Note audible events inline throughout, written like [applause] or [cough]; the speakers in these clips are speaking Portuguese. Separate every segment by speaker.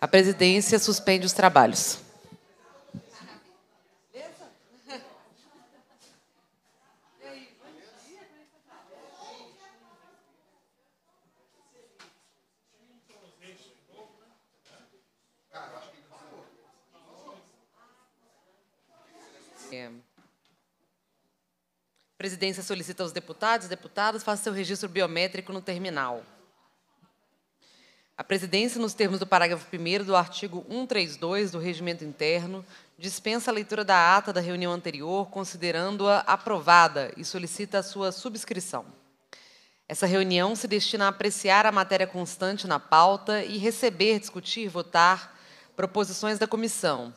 Speaker 1: A presidência suspende os trabalhos. A presidência solicita aos deputados e deputadas façam seu registro biométrico no terminal. A presidência, nos termos do parágrafo 1 do artigo 132 do Regimento Interno, dispensa a leitura da ata da reunião anterior, considerando-a aprovada e solicita a sua subscrição. Essa reunião se destina a apreciar a matéria constante na pauta e receber, discutir, votar proposições da comissão,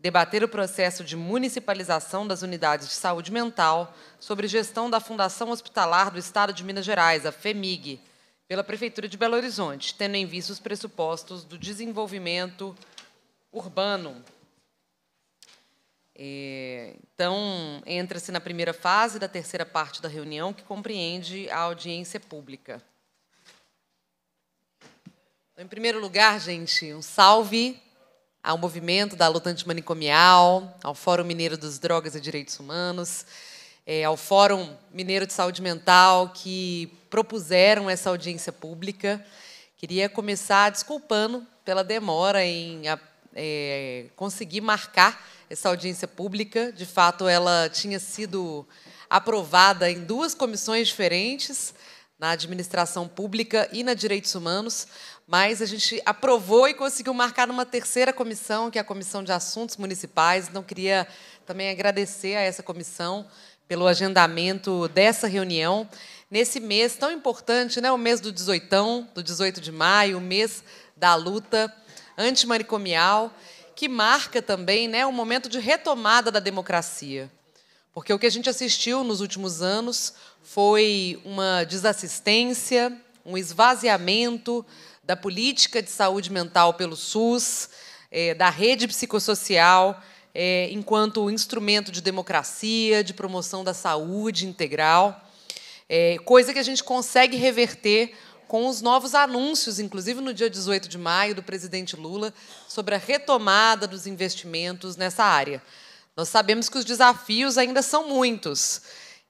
Speaker 1: debater o processo de municipalização das unidades de saúde mental sobre gestão da Fundação Hospitalar do Estado de Minas Gerais, a FEMIG, pela Prefeitura de Belo Horizonte, tendo em vista os pressupostos do desenvolvimento urbano. É, então, entra-se na primeira fase da terceira parte da reunião, que compreende a audiência pública. Então, em primeiro lugar, gente, um salve ao movimento da luta antimanicomial, ao Fórum Mineiro dos Drogas e Direitos Humanos é, ao Fórum Mineiro de Saúde Mental, que propuseram essa audiência pública. Queria começar desculpando pela demora em é, conseguir marcar essa audiência pública. De fato, ela tinha sido aprovada em duas comissões diferentes, na administração pública e na direitos humanos, mas a gente aprovou e conseguiu marcar numa terceira comissão, que é a Comissão de Assuntos Municipais. Então, queria também agradecer a essa comissão pelo agendamento dessa reunião. Nesse mês tão importante, né, o mês do 18, do 18 de maio, o mês da luta antimanicomial, que marca também né, um momento de retomada da democracia. Porque o que a gente assistiu nos últimos anos foi uma desassistência, um esvaziamento da política de saúde mental pelo SUS, eh, da rede psicossocial é, enquanto instrumento de democracia, de promoção da saúde integral, é, coisa que a gente consegue reverter com os novos anúncios, inclusive no dia 18 de maio, do presidente Lula, sobre a retomada dos investimentos nessa área. Nós sabemos que os desafios ainda são muitos.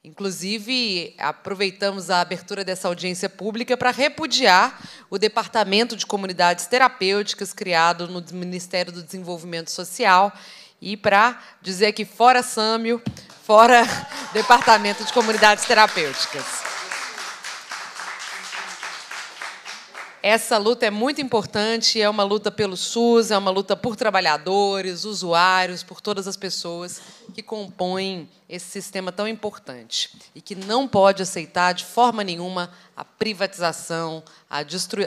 Speaker 1: Inclusive, aproveitamos a abertura dessa audiência pública para repudiar o Departamento de Comunidades Terapêuticas, criado no Ministério do Desenvolvimento Social, e para dizer que fora SAMIO, fora [laughs] Departamento de Comunidades Terapêuticas. Essa luta é muito importante, é uma luta pelo SUS, é uma luta por trabalhadores, usuários, por todas as pessoas que compõem esse sistema tão importante e que não pode aceitar de forma nenhuma a privatização, a,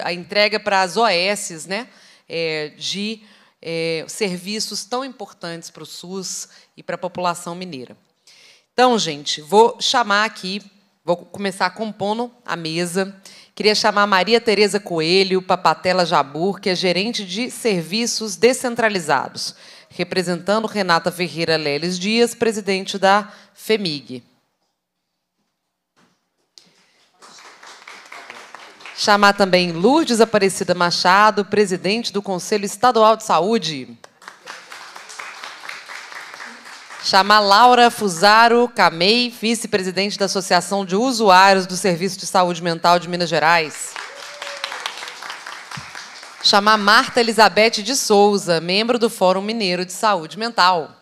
Speaker 1: a entrega para as OSs né, é, de é, serviços tão importantes para o SUS e para a população mineira. Então, gente, vou chamar aqui, vou começar compondo a mesa. Queria chamar Maria Tereza Coelho Papatela Jabur, que é gerente de serviços descentralizados, representando Renata Ferreira Leles Dias, presidente da FEMIG. Chamar também Lourdes Aparecida Machado, presidente do Conselho Estadual de Saúde. Chamar Laura Fusaro Camei, vice-presidente da Associação de Usuários do Serviço de Saúde Mental de Minas Gerais. Chamar Marta Elizabeth de Souza, membro do Fórum Mineiro de Saúde Mental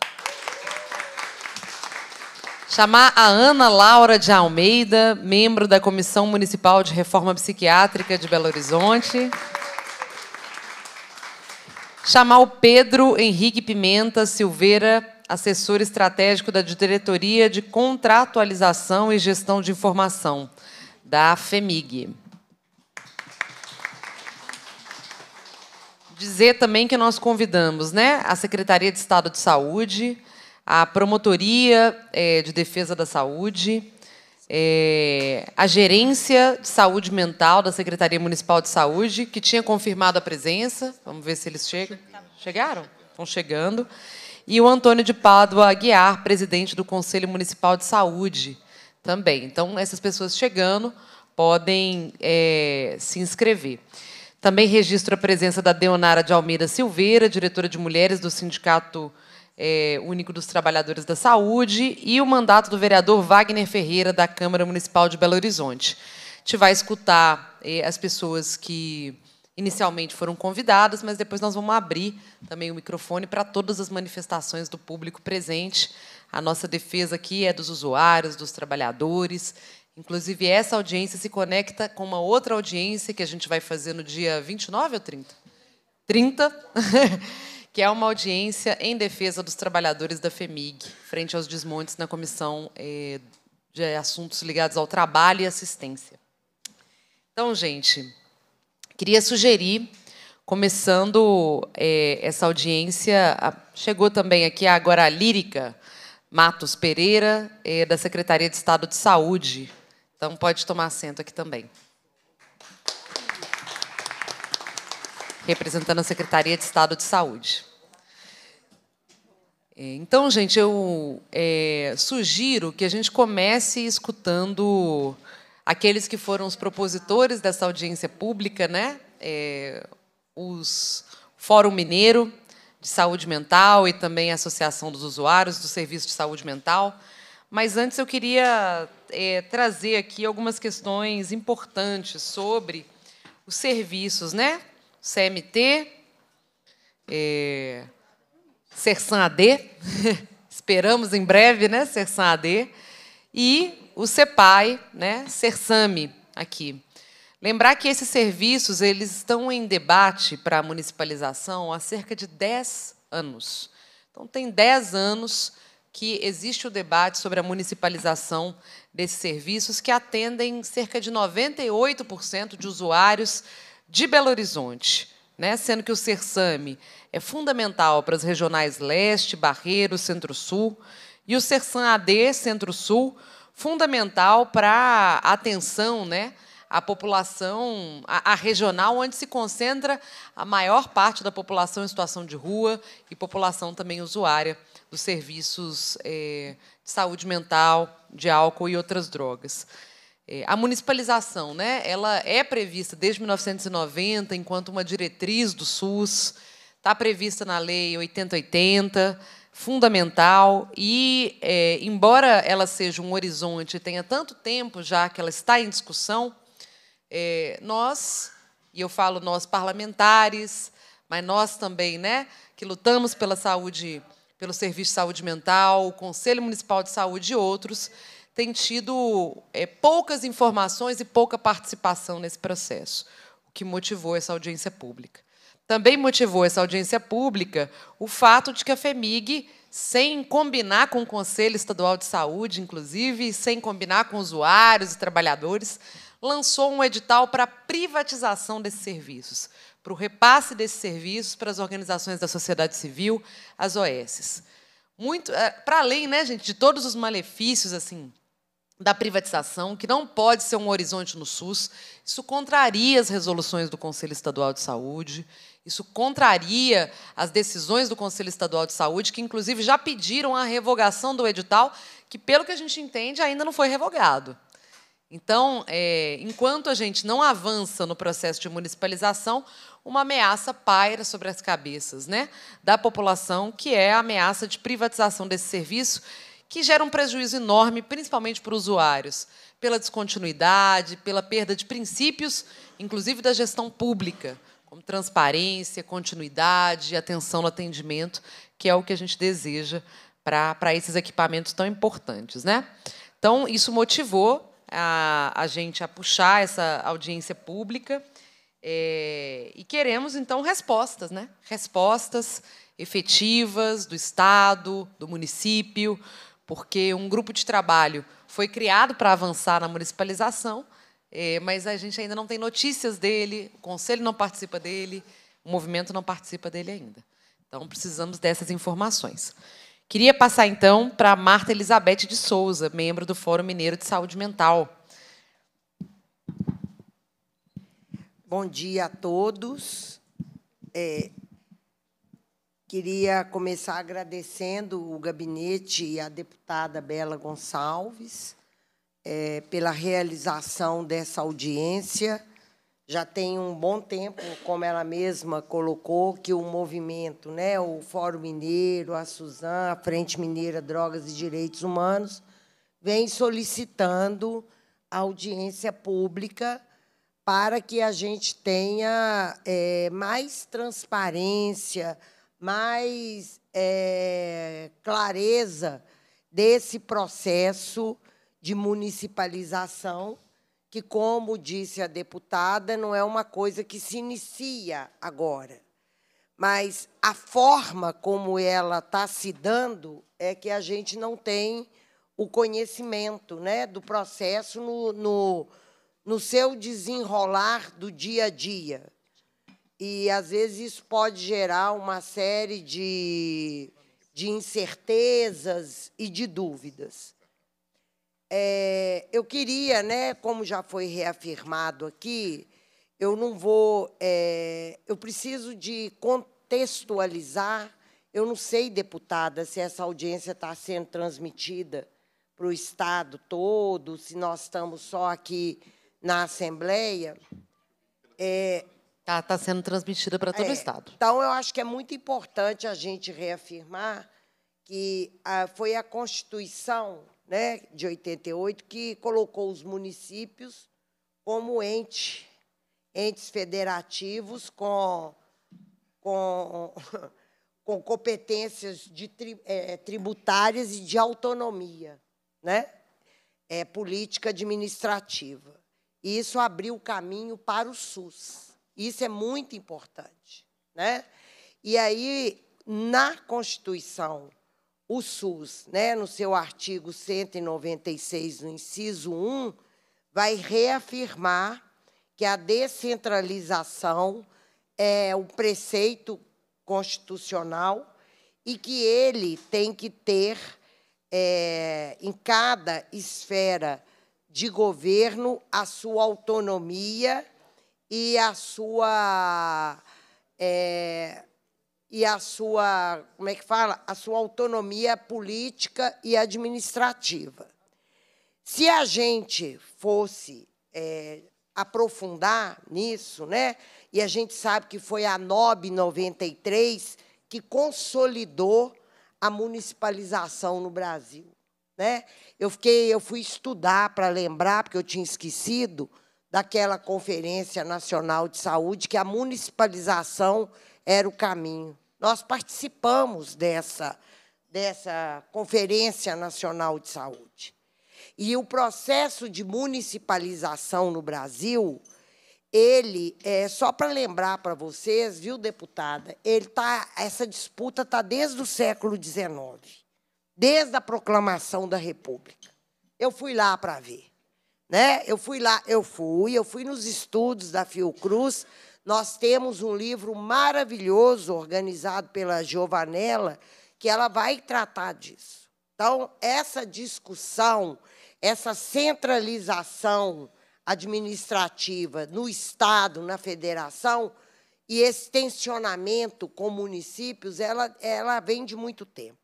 Speaker 1: chamar a Ana Laura de Almeida, membro da Comissão Municipal de Reforma Psiquiátrica de Belo Horizonte. Chamar o Pedro Henrique Pimenta Silveira, assessor estratégico da Diretoria de Contratualização e Gestão de Informação, da FEMIG. Dizer também que nós convidamos né, a Secretaria de Estado de Saúde, a Promotoria é, de Defesa da Saúde, é, a Gerência de Saúde Mental da Secretaria Municipal de Saúde, que tinha confirmado a presença. Vamos ver se eles chegam. Chegaram? Estão chegando. E o Antônio de Pádua Aguiar, presidente do Conselho Municipal de Saúde, também. Então, essas pessoas chegando podem é, se inscrever. Também registro a presença da Deonara de Almeida Silveira, diretora de mulheres do Sindicato é, único dos trabalhadores da saúde e o mandato do vereador Wagner Ferreira da Câmara Municipal de Belo Horizonte. A gente vai escutar é, as pessoas que inicialmente foram convidadas, mas depois nós vamos abrir também o microfone para todas as manifestações do público presente. A nossa defesa aqui é dos usuários, dos trabalhadores. Inclusive, essa audiência se conecta com uma outra audiência que a gente vai fazer no dia 29 ou 30? 30. [laughs] que é uma audiência em defesa dos trabalhadores da FEMIG, frente aos desmontes na Comissão eh, de Assuntos Ligados ao Trabalho e Assistência. Então, gente, queria sugerir, começando eh, essa audiência, chegou também aqui agora a Lírica Matos Pereira, eh, da Secretaria de Estado de Saúde. Então, pode tomar assento aqui também. representando a Secretaria de Estado de Saúde. É, então, gente, eu é, sugiro que a gente comece escutando aqueles que foram os propositores dessa audiência pública, né? É, os Fórum Mineiro de Saúde Mental e também a Associação dos Usuários do Serviço de Saúde Mental. Mas antes eu queria é, trazer aqui algumas questões importantes sobre os serviços, né? CMT, é, Sersan AD, [laughs] esperamos em breve, né, Sersan AD, e o CEPAI, né, Sersame aqui. Lembrar que esses serviços eles estão em debate para a municipalização há cerca de 10 anos. Então, tem 10 anos que existe o debate sobre a municipalização desses serviços que atendem cerca de 98% de usuários de Belo Horizonte, né? sendo que o CERSAME é fundamental para as regionais Leste, Barreiro, Centro-Sul, e o CERSAM-AD Centro-Sul, fundamental para a atenção né, à população, à, à regional, onde se concentra a maior parte da população em situação de rua e população também usuária dos serviços é, de saúde mental, de álcool e outras drogas. É, a municipalização, né? Ela é prevista desde 1990 enquanto uma diretriz do SUS, está prevista na lei 8080, fundamental e, é, embora ela seja um horizonte tenha tanto tempo já que ela está em discussão, é, nós e eu falo nós parlamentares, mas nós também, né, que lutamos pela saúde, pelo serviço de saúde mental, o Conselho Municipal de Saúde e outros tem tido é, poucas informações e pouca participação nesse processo, o que motivou essa audiência pública. Também motivou essa audiência pública o fato de que a FEMIG, sem combinar com o Conselho Estadual de Saúde, inclusive, sem combinar com usuários e trabalhadores, lançou um edital para a privatização desses serviços, para o repasse desses serviços para as organizações da sociedade civil, as OSs. Muito, é, para além, né, gente, de todos os malefícios assim da privatização, que não pode ser um horizonte no SUS. Isso contraria as resoluções do Conselho Estadual de Saúde, isso contraria as decisões do Conselho Estadual de Saúde, que inclusive já pediram a revogação do edital, que, pelo que a gente entende, ainda não foi revogado. Então, é, enquanto a gente não avança no processo de municipalização, uma ameaça paira sobre as cabeças né, da população, que é a ameaça de privatização desse serviço que gera um prejuízo enorme, principalmente para os usuários, pela descontinuidade, pela perda de princípios, inclusive da gestão pública, como transparência, continuidade, atenção no atendimento, que é o que a gente deseja para, para esses equipamentos tão importantes. Né? Então, isso motivou a, a gente a puxar essa audiência pública. É, e queremos, então, respostas, né? Respostas efetivas do Estado, do município, porque um grupo de trabalho foi criado para avançar na municipalização, é, mas a gente ainda não tem notícias dele, o conselho não participa dele, o movimento não participa dele ainda. Então, precisamos dessas informações. Queria passar, então, para Marta Elizabeth de Souza, membro do Fórum Mineiro de Saúde Mental.
Speaker 2: Bom dia a todos. É, Queria começar agradecendo o gabinete e a deputada Bela Gonçalves é, pela realização dessa audiência. Já tem um bom tempo, como ela mesma colocou, que o movimento, né, o Fórum Mineiro, a Suzan, a Frente Mineira Drogas e Direitos Humanos, vem solicitando audiência pública para que a gente tenha é, mais transparência, mais é, clareza desse processo de municipalização, que, como disse a deputada, não é uma coisa que se inicia agora. Mas a forma como ela está se dando é que a gente não tem o conhecimento né, do processo no, no, no seu desenrolar do dia a dia. E, às vezes, isso pode gerar uma série de, de incertezas e de dúvidas. É, eu queria, né, como já foi reafirmado aqui, eu não vou. É, eu preciso de contextualizar. Eu não sei, deputada, se essa audiência está sendo transmitida para o Estado todo, se nós estamos só aqui na Assembleia. É, Está tá sendo transmitida para todo é, o Estado. Então, eu acho que é muito importante a gente reafirmar que a, ah, foi a Constituição né, de 88 que colocou os municípios como ente, entes federativos com, com, [laughs] com competências de tri, é, tributárias e de autonomia né, é, política administrativa. E isso abriu o caminho para o SUS. Isso é muito importante. Né? E aí, na Constituição, o SUS, né, no seu artigo 196, no inciso 1, vai reafirmar que a descentralização é o preceito constitucional e que ele tem que ter é, em cada esfera de governo a sua autonomia e a sua é, e a sua como é que fala a sua autonomia política e administrativa. Se a gente fosse é, aprofundar nisso, né? E a gente sabe que foi a NOB 93 que consolidou a municipalização no Brasil, né? Eu fiquei, eu fui estudar para lembrar porque eu tinha esquecido daquela Conferência Nacional de Saúde que a municipalização era o caminho. Nós participamos dessa, dessa Conferência Nacional de Saúde. E o processo de municipalização no Brasil, ele, é, só para lembrar para vocês, viu, deputada, ele tá, essa disputa está desde o século XIX, desde a proclamação da República. Eu fui lá para ver. Né? Eu fui lá, eu fui, eu fui nos estudos da Fiocruz. Nós temos um livro maravilhoso organizado pela Giovanella, que ela vai tratar disso. Então, essa discussão, essa centralização administrativa no Estado, na federação, e esse tensionamento com municípios, ela, ela vem de muito tempo.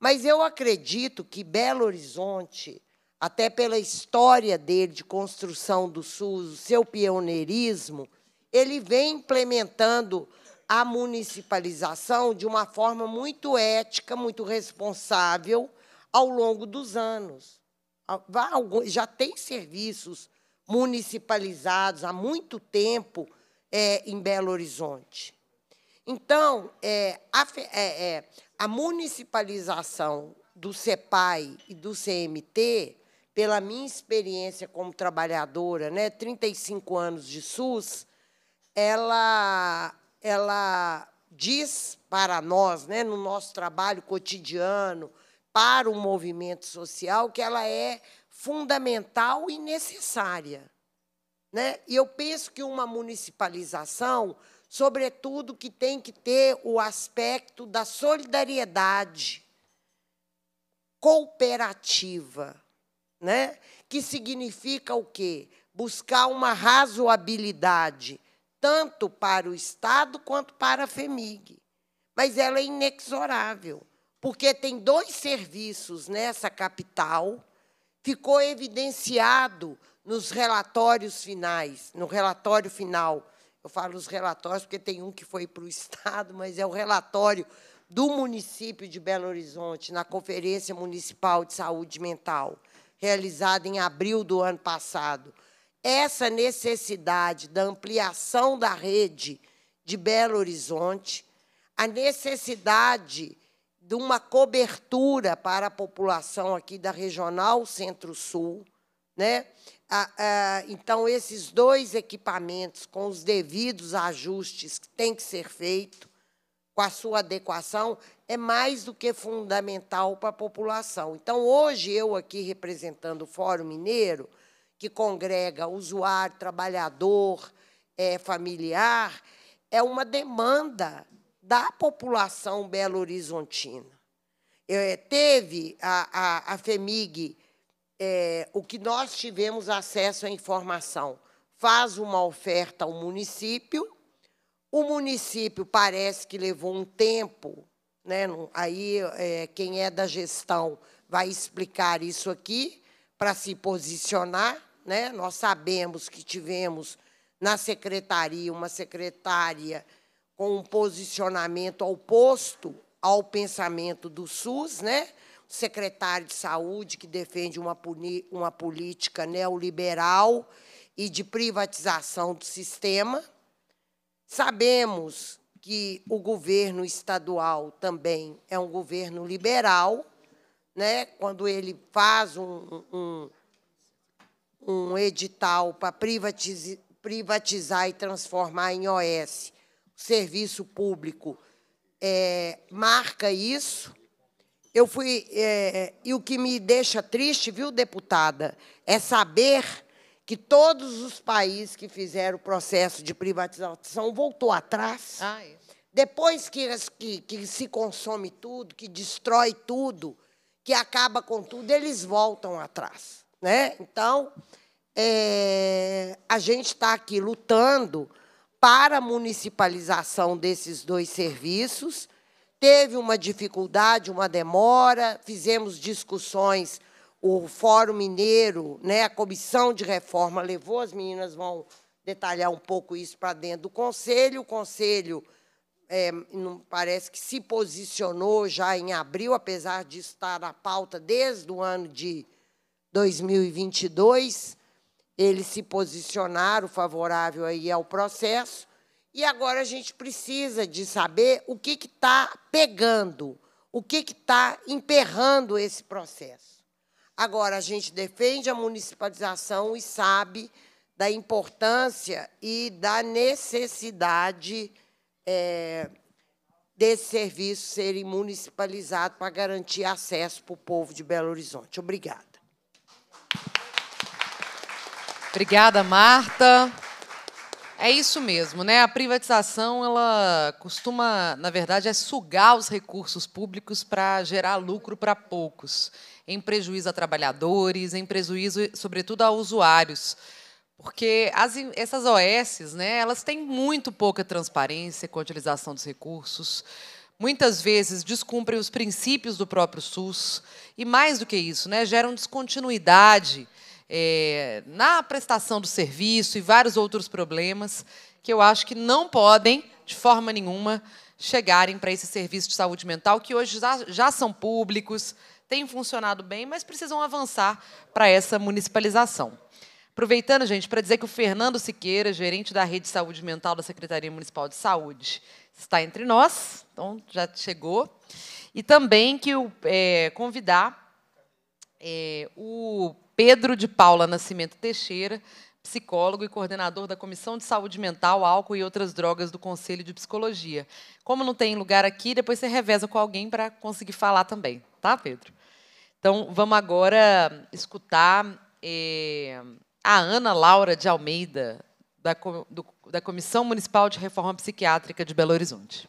Speaker 2: Mas eu acredito que Belo Horizonte até pela história dele de construção do SUS, o seu pioneirismo, ele vem implementando a municipalização de uma forma muito ética, muito responsável ao longo dos anos. Já tem serviços municipalizados há muito tempo é, em Belo Horizonte. Então, é, a, é, é, a municipalização do CEPAI e do CMT pela minha experiência como trabalhadora, né, 35 anos de SUS, ela, ela diz para nós, né, no nosso trabalho cotidiano, para o movimento social, que ela é fundamental e necessária. Né? E eu penso que uma municipalização, sobretudo, que tem que ter o aspecto da solidariedade cooperativa, né? que significa o quê? Buscar uma razoabilidade, tanto para o Estado quanto para a FEMIG. Mas ela é inexorável, porque tem dois serviços nessa capital, ficou evidenciado nos relatórios finais, no relatório final. Eu falo os relatórios porque tem um que foi para o [laughs] Estado, mas é o relatório do município de Belo Horizonte, na Conferência Municipal de Saúde Mental realizada em abril do ano passado, essa necessidade da ampliação da rede de Belo Horizonte, a necessidade de uma cobertura para a população aqui da Regional Centro-Sul. Né? então, esses dois equipamentos, com os devidos ajustes que têm que ser feitos, com a sua adequação é mais do que fundamental para a população. Então, hoje, eu aqui representando o Fórum Mineiro, que congrega usuário, trabalhador, é, familiar, é uma demanda da população belo-horizontina. É, teve a, a, a FEMIG, é, o que nós tivemos acesso à informação, faz uma oferta ao município, o município parece que levou um tempo, né? aí é, quem é da gestão vai explicar isso aqui, para se posicionar. Né? Nós sabemos que tivemos na secretaria uma secretária com um posicionamento oposto ao pensamento do SUS, né? o secretário de saúde que defende uma, uma política neoliberal e de privatização do sistema, Sabemos que o governo estadual também é um governo liberal, né? quando ele faz um, um, um edital para privatizar, privatizar e transformar em OS o serviço público, é, marca isso. Eu fui. É, e o que me deixa triste, viu, deputada, é saber que todos os países que fizeram o processo de privatização voltou atrás. Ah, isso. É. Depois que, que, que se consome tudo, que destrói tudo, que acaba com tudo, eles voltam atrás. Né? Então, é, a gente está aqui lutando para a municipalização desses dois serviços. Teve uma dificuldade, uma demora, fizemos discussões o Fórum Mineiro, né, a comissão de reforma levou, as meninas vão detalhar um pouco isso para dentro do conselho. O conselho é, não, parece que se posicionou já em abril, apesar de estar na pauta desde o ano de 2022. Eles se posicionaram favorável aí ao processo. E agora a gente precisa de saber o que está pegando, o que está emperrando esse processo. Agora, a gente defende a municipalização e sabe da importância e da necessidade é, desse serviço serem municipalizado para garantir acesso para o povo de Belo Horizonte. Obrigada.
Speaker 1: Obrigada, Marta. É isso mesmo, né? A privatização, ela costuma, na verdade, é sugar os recursos públicos para gerar lucro para poucos em prejuízo a trabalhadores, em prejuízo, sobretudo, a usuários. Porque as, essas OSs né, elas têm muito pouca transparência com a utilização dos recursos, muitas vezes descumprem os princípios do próprio SUS, e mais do que isso, né, geram descontinuidade é, na prestação do serviço e vários outros problemas que eu acho que não podem, de forma nenhuma, chegarem para esse serviço de saúde mental, que hoje já, já são públicos, têm funcionado bem, mas precisam avançar para essa municipalização. Aproveitando, gente, para dizer que o Fernando Siqueira, gerente da Rede de Saúde Mental da Secretaria Municipal de Saúde, está entre nós, então já chegou. E também que o, é, convidar é, o Pedro de Paula Nascimento Teixeira, psicólogo e coordenador da Comissão de Saúde Mental, Álcool e Outras Drogas do Conselho de Psicologia. Como não tem lugar aqui, depois você reveza com alguém para conseguir falar também, tá, Pedro? Então, vamos agora escutar eh, a Ana Laura de Almeida, da, do, da Comissão Municipal de Reforma Psiquiátrica de Belo Horizonte.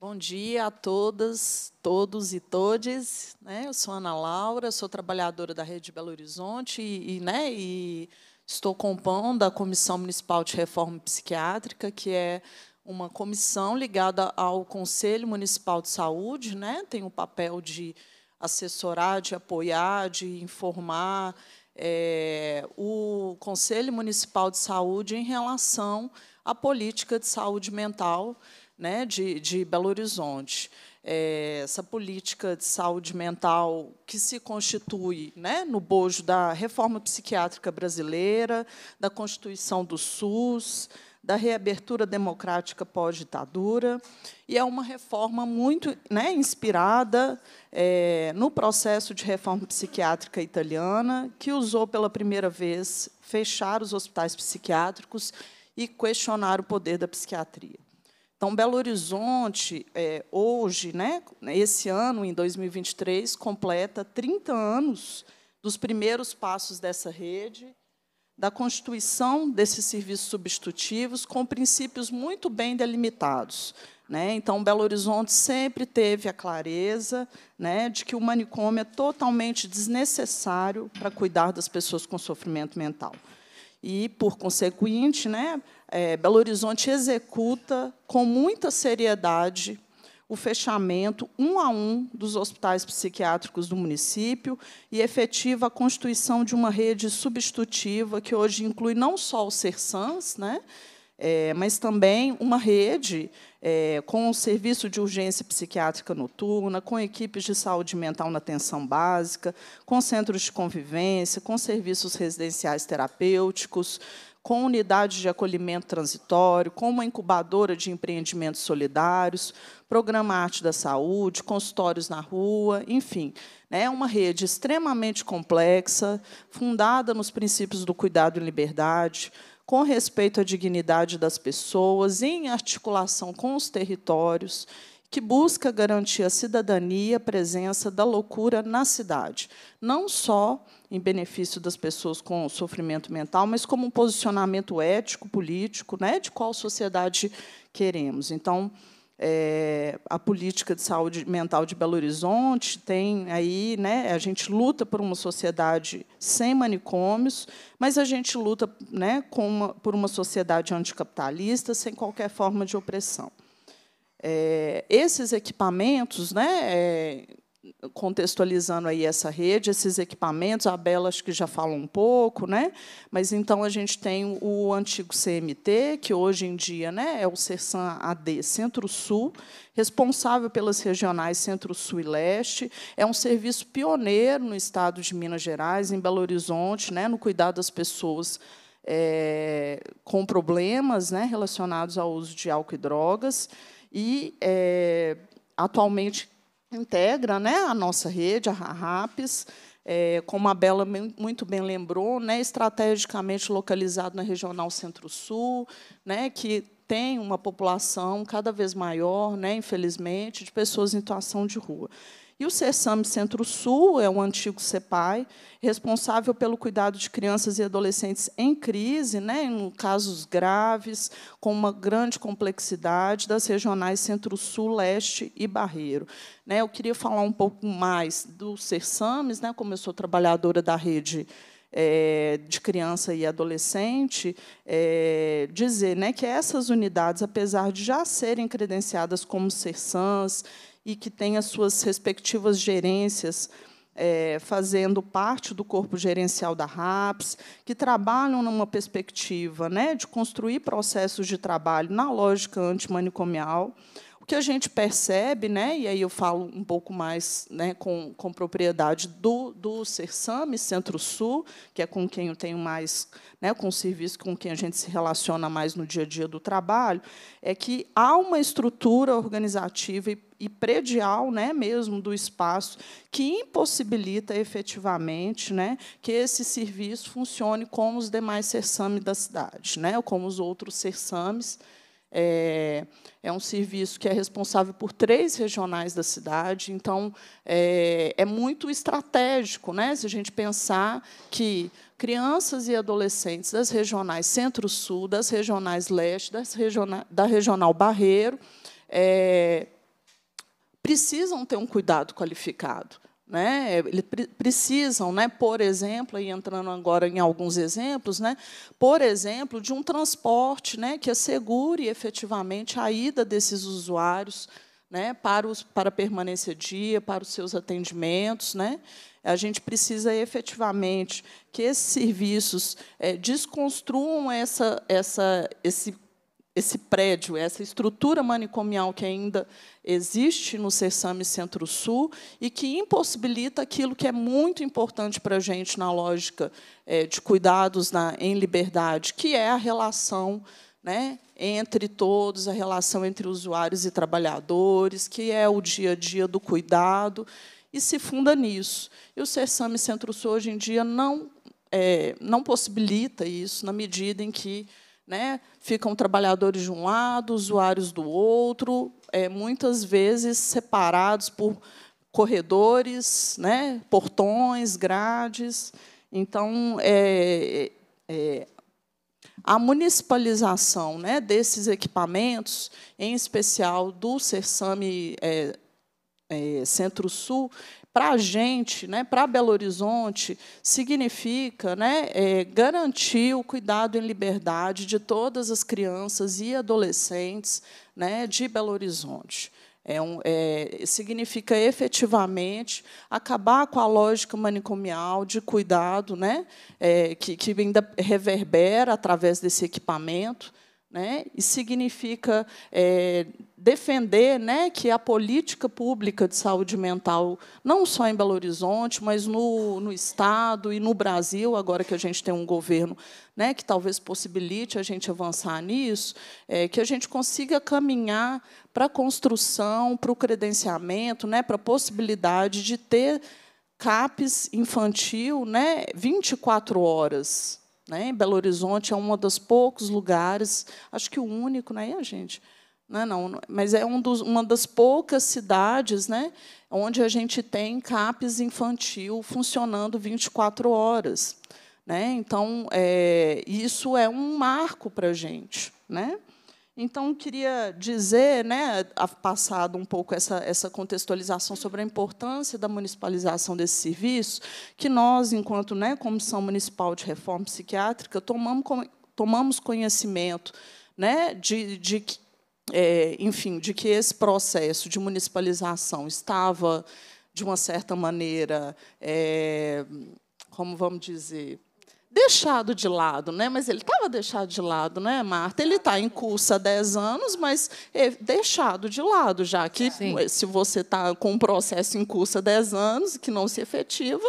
Speaker 3: Bom dia a todas, todos e todes. Né? Eu sou Ana Laura, sou trabalhadora da Rede Belo Horizonte e, e, né, e estou compondo a Comissão Municipal de Reforma Psiquiátrica, que é uma comissão ligada ao Conselho Municipal de Saúde, né? tem o papel de assessorar, de apoiar, de informar é, o Conselho Municipal de Saúde em relação à política de saúde mental né, de, de Belo Horizonte. É, essa política de saúde mental que se constitui né, no bojo da reforma psiquiátrica brasileira, da Constituição do SUS, da reabertura democrática pós-ditadura, e é uma reforma muito né, inspirada é, no processo de reforma psiquiátrica italiana, que usou pela primeira vez fechar os hospitais psiquiátricos e questionar o poder da psiquiatria. Então, Belo Horizonte, é, hoje, né, esse ano, em 2023, completa 30 anos dos primeiros passos dessa rede da constituição desses serviços substitutivos com princípios muito bem delimitados. Né? Então, Belo Horizonte sempre teve a clareza né, de que o manicômio é totalmente desnecessário para cuidar das pessoas com sofrimento mental. E, por consequente, né, é, Belo Horizonte executa com muita seriedade o fechamento um a um dos hospitais psiquiátricos do município e efetiva a constituição de uma rede substitutiva que hoje inclui não só os SERSANs, né, é, mas também uma rede é, com o serviço de urgência psiquiátrica noturna, com equipes de saúde mental na atenção básica, com centros de convivência, com serviços residenciais terapêuticos, com unidades de acolhimento transitório, com uma incubadora de empreendimentos solidários, programa Arte da Saúde, consultórios na rua, enfim. Né? É uma rede extremamente complexa, fundada nos princípios do cuidado e liberdade, com respeito à dignidade das pessoas, em articulação com os territórios, que busca garantir a cidadania a presença da loucura na cidade, não só em benefício das pessoas com sofrimento mental, mas como um posicionamento ético, político, né, de qual sociedade queremos. Então, é, a política de saúde mental de Belo Horizonte tem aí, né, a gente luta por uma sociedade sem manicômios, mas a gente luta né, uma, por uma sociedade anticapitalista sem qualquer forma de opressão. É, esses equipamentos, né, é, contextualizando aí essa rede, esses equipamentos, a Bela acho que já falou um pouco, né? Mas então a gente tem o antigo CMT, que hoje em dia, né, é o Sersan AD Centro-Sul, responsável pelas regionais Centro-Sul e Leste, é um serviço pioneiro no estado de Minas Gerais, em Belo Horizonte, né, no cuidado das pessoas é, com problemas né, relacionados ao uso de álcool e drogas. E é, atualmente integra né, a nossa rede, a RAPES, é, como a Bela muito bem lembrou, né, estrategicamente localizado na regional Centro-Sul, né, que tem uma população cada vez maior, né, infelizmente, de pessoas em situação de rua. E o CESAM Centro-Sul é um antigo CEPAI, responsável pelo cuidado de crianças e adolescentes em crise, né, em casos graves, com uma grande complexidade, das regionais Centro-Sul, Leste e Barreiro. Né, eu queria falar um pouco mais do CESAMES, né, como eu sou trabalhadora da rede é, de criança e adolescente, é, dizer né, que essas unidades, apesar de já serem credenciadas como CERSANs, e que tem as suas respectivas gerências é, fazendo parte do corpo gerencial da RAPS, que trabalham numa perspectiva né, de construir processos de trabalho na lógica antimanicomial, o que a gente percebe, né, e aí eu falo um pouco mais né, com, com propriedade do, do CERSAME, Centro-Sul, que é com quem eu tenho mais, né, com o serviço com quem a gente se relaciona mais no dia a dia do trabalho, é que há uma estrutura organizativa e, e predial né, mesmo do espaço que impossibilita efetivamente né, que esse serviço funcione como os demais CERSAME da cidade, né, ou como os outros CERSAMES, é, é um serviço que é responsável por três regionais da cidade, então é, é muito estratégico, né? Se a gente pensar que crianças e adolescentes das regionais Centro-Sul, das regionais Leste, das regiona, da regional Barreiro, é, precisam ter um cuidado qualificado. Né? Eles precisam, né, por exemplo, e entrando agora em alguns exemplos, né, por exemplo, de um transporte né, que assegure efetivamente a ida desses usuários né, para, os, para permanecer dia, para os seus atendimentos. Né? A gente precisa efetivamente que esses serviços é, desconstruam essa, essa, esse esse prédio, essa estrutura manicomial que ainda existe no Sersame Centro-Sul e que impossibilita aquilo que é muito importante para a gente na lógica é, de cuidados na, em liberdade, que é a relação né, entre todos, a relação entre usuários e trabalhadores, que é o dia a dia do cuidado, e se funda nisso. E o Sersame Centro-Sul, hoje em dia, não, é, não possibilita isso, na medida em que né? Ficam trabalhadores de um lado, usuários do outro, é, muitas vezes separados por corredores, né? portões, grades. Então, é, é, é a municipalização né, desses equipamentos, em especial do CERSAME é, é, Centro-Sul, para a gente, né, para Belo Horizonte, significa né, é, garantir o cuidado em liberdade de todas as crianças e adolescentes né, de Belo Horizonte. É um, é, significa efetivamente acabar com a lógica manicomial de cuidado, né, é, que, que ainda reverbera através desse equipamento, né, e significa é, defender né, que a política pública de saúde mental, não só em Belo Horizonte, mas no, no Estado e no Brasil, agora que a gente tem um governo né, que talvez possibilite a gente avançar nisso, é, que a gente consiga caminhar para a construção, para o credenciamento, né, para a possibilidade de ter CAPES infantil né, 24 horas. Né? Belo Horizonte é um dos poucos lugares, acho que o único, né, gente? Não, né, não, mas é um dos, uma das poucas cidades né, onde a gente tem CAPES infantil funcionando 24 horas. Né? Então, é, isso é um marco para a gente. Né? Então, queria dizer, né, passado um pouco essa, essa contextualização sobre a importância da municipalização desse serviço, que nós, enquanto né, Comissão Municipal de Reforma Psiquiátrica, tomamos, tomamos conhecimento né, de, de é, enfim, de que esse processo de municipalização estava, de uma certa maneira, é, como vamos dizer, deixado de lado, né? mas ele estava deixado de lado, né, Marta? Ele está em curso há 10 anos, mas é deixado de lado, já que Sim. se você está com um processo em curso há 10 anos que não se efetiva,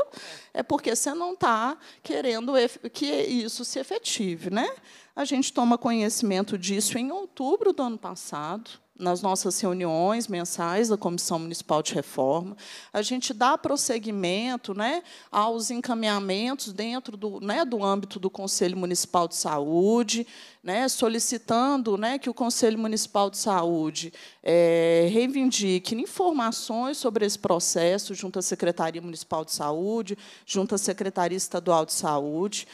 Speaker 3: é porque você não está querendo que isso se efetive. Né? A gente toma conhecimento disso em outubro do ano passado nas nossas reuniões mensais da Comissão Municipal de Reforma. A gente dá prosseguimento né, aos encaminhamentos dentro do, né, do âmbito do Conselho Municipal de Saúde, né, solicitando né, que o Conselho Municipal de Saúde é, reivindique informações sobre esse processo junto à Secretaria Municipal de Saúde, junto à Secretaria Estadual de Saúde.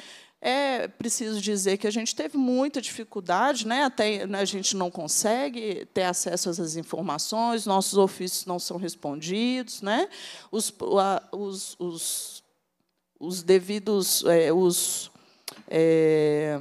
Speaker 3: É preciso dizer que a gente teve muita dificuldade, né? até né, a gente não consegue ter acesso a essas informações, nossos ofícios não são respondidos, né? os, a, os, os, os devidos. É, os, é,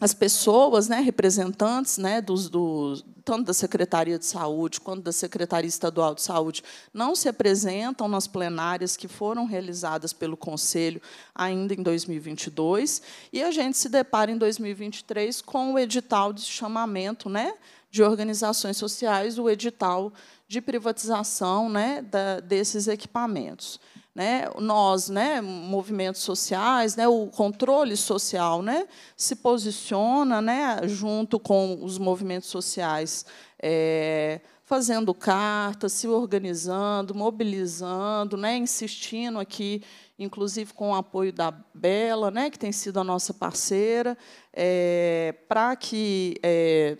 Speaker 3: as pessoas, né, representantes né, dos, do, tanto da Secretaria de Saúde quanto da Secretaria Estadual de Saúde, não se apresentam nas plenárias que foram realizadas pelo Conselho ainda em 2022, e a gente se depara em 2023 com o edital de chamamento né, de organizações sociais, o edital de privatização né, da, desses equipamentos né, nós, né, movimentos sociais, né, o controle social, né, se posiciona, né, junto com os movimentos sociais, é, fazendo cartas, se organizando, mobilizando, né, insistindo aqui, inclusive com o apoio da Bela, né, que tem sido a nossa parceira, é, para que é,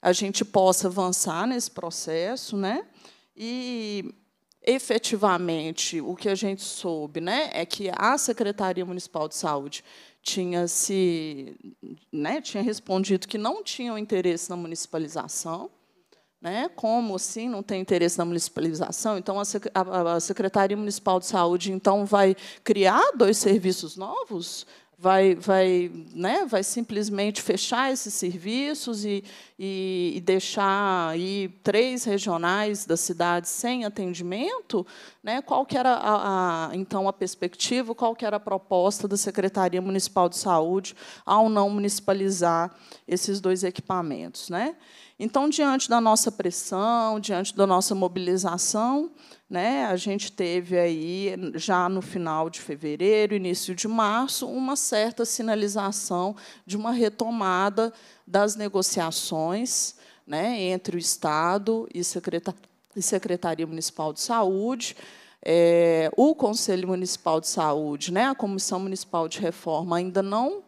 Speaker 3: a gente possa avançar nesse processo, né, e efetivamente, o que a gente soube né, é que a Secretaria Municipal de Saúde tinha se né, tinha respondido que não tinham interesse na municipalização. Né? Como assim não tem interesse na municipalização? Então a, a, a Secretaria Municipal de Saúde então vai criar dois serviços novos? vai, vai, né, vai simplesmente fechar esses serviços e, e, e, deixar aí três regionais da cidade sem atendimento, né, qual que era a, a, então a perspectiva, qual que era a proposta da Secretaria Municipal de Saúde ao não municipalizar esses dois equipamentos, né? Então, diante da nossa pressão, diante da nossa mobilização, né, a gente teve aí já no final de fevereiro, início de março, uma certa sinalização de uma retomada das negociações, né, entre o Estado e secretaria e Secretaria Municipal de Saúde, é, o Conselho Municipal de Saúde, né, a Comissão Municipal de Reforma ainda não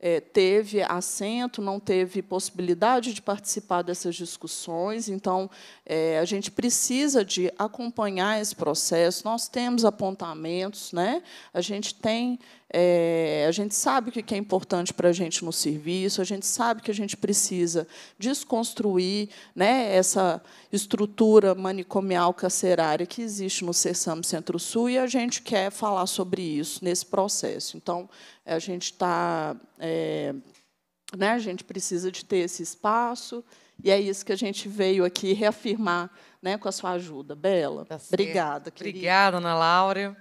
Speaker 3: é, teve assento, não teve possibilidade de participar dessas discussões. Então, é, a gente precisa de acompanhar esse processo. Nós temos apontamentos, né? a gente tem é, a gente sabe o que é importante para a gente no serviço, a gente sabe que a gente precisa desconstruir né, essa estrutura manicomial carcerária que existe no CERSAM Centro-Sul e a gente quer falar sobre isso nesse processo. Então, a gente está. É, né, a gente precisa de ter esse espaço. E é isso que a gente veio aqui reafirmar né, com a sua ajuda. Bela, tá obrigada. Querida.
Speaker 1: Obrigada, Ana Laura.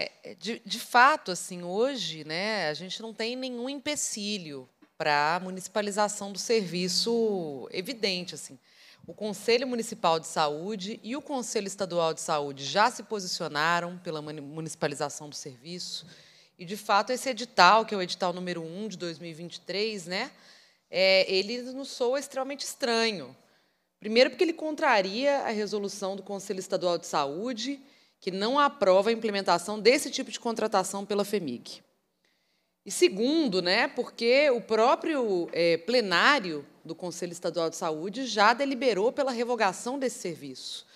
Speaker 1: É, é, de, de fato, assim, hoje, né, a gente não tem nenhum empecilho para a municipalização do serviço evidente, assim. O Conselho Municipal de Saúde e o Conselho Estadual de Saúde já se posicionaram pela municipalização do serviço. E, de fato, esse edital, que é o edital número 1 de 2023, né, é, ele nos soa extremamente estranho. Primeiro, porque ele contraria a resolução do Conselho Estadual de Saúde que não aprova a implementação desse tipo de contratação pela FEMIG. E segundo, né, porque o próprio é, plenário do Conselho Estadual de Saúde já deliberou pela revogação desse serviço.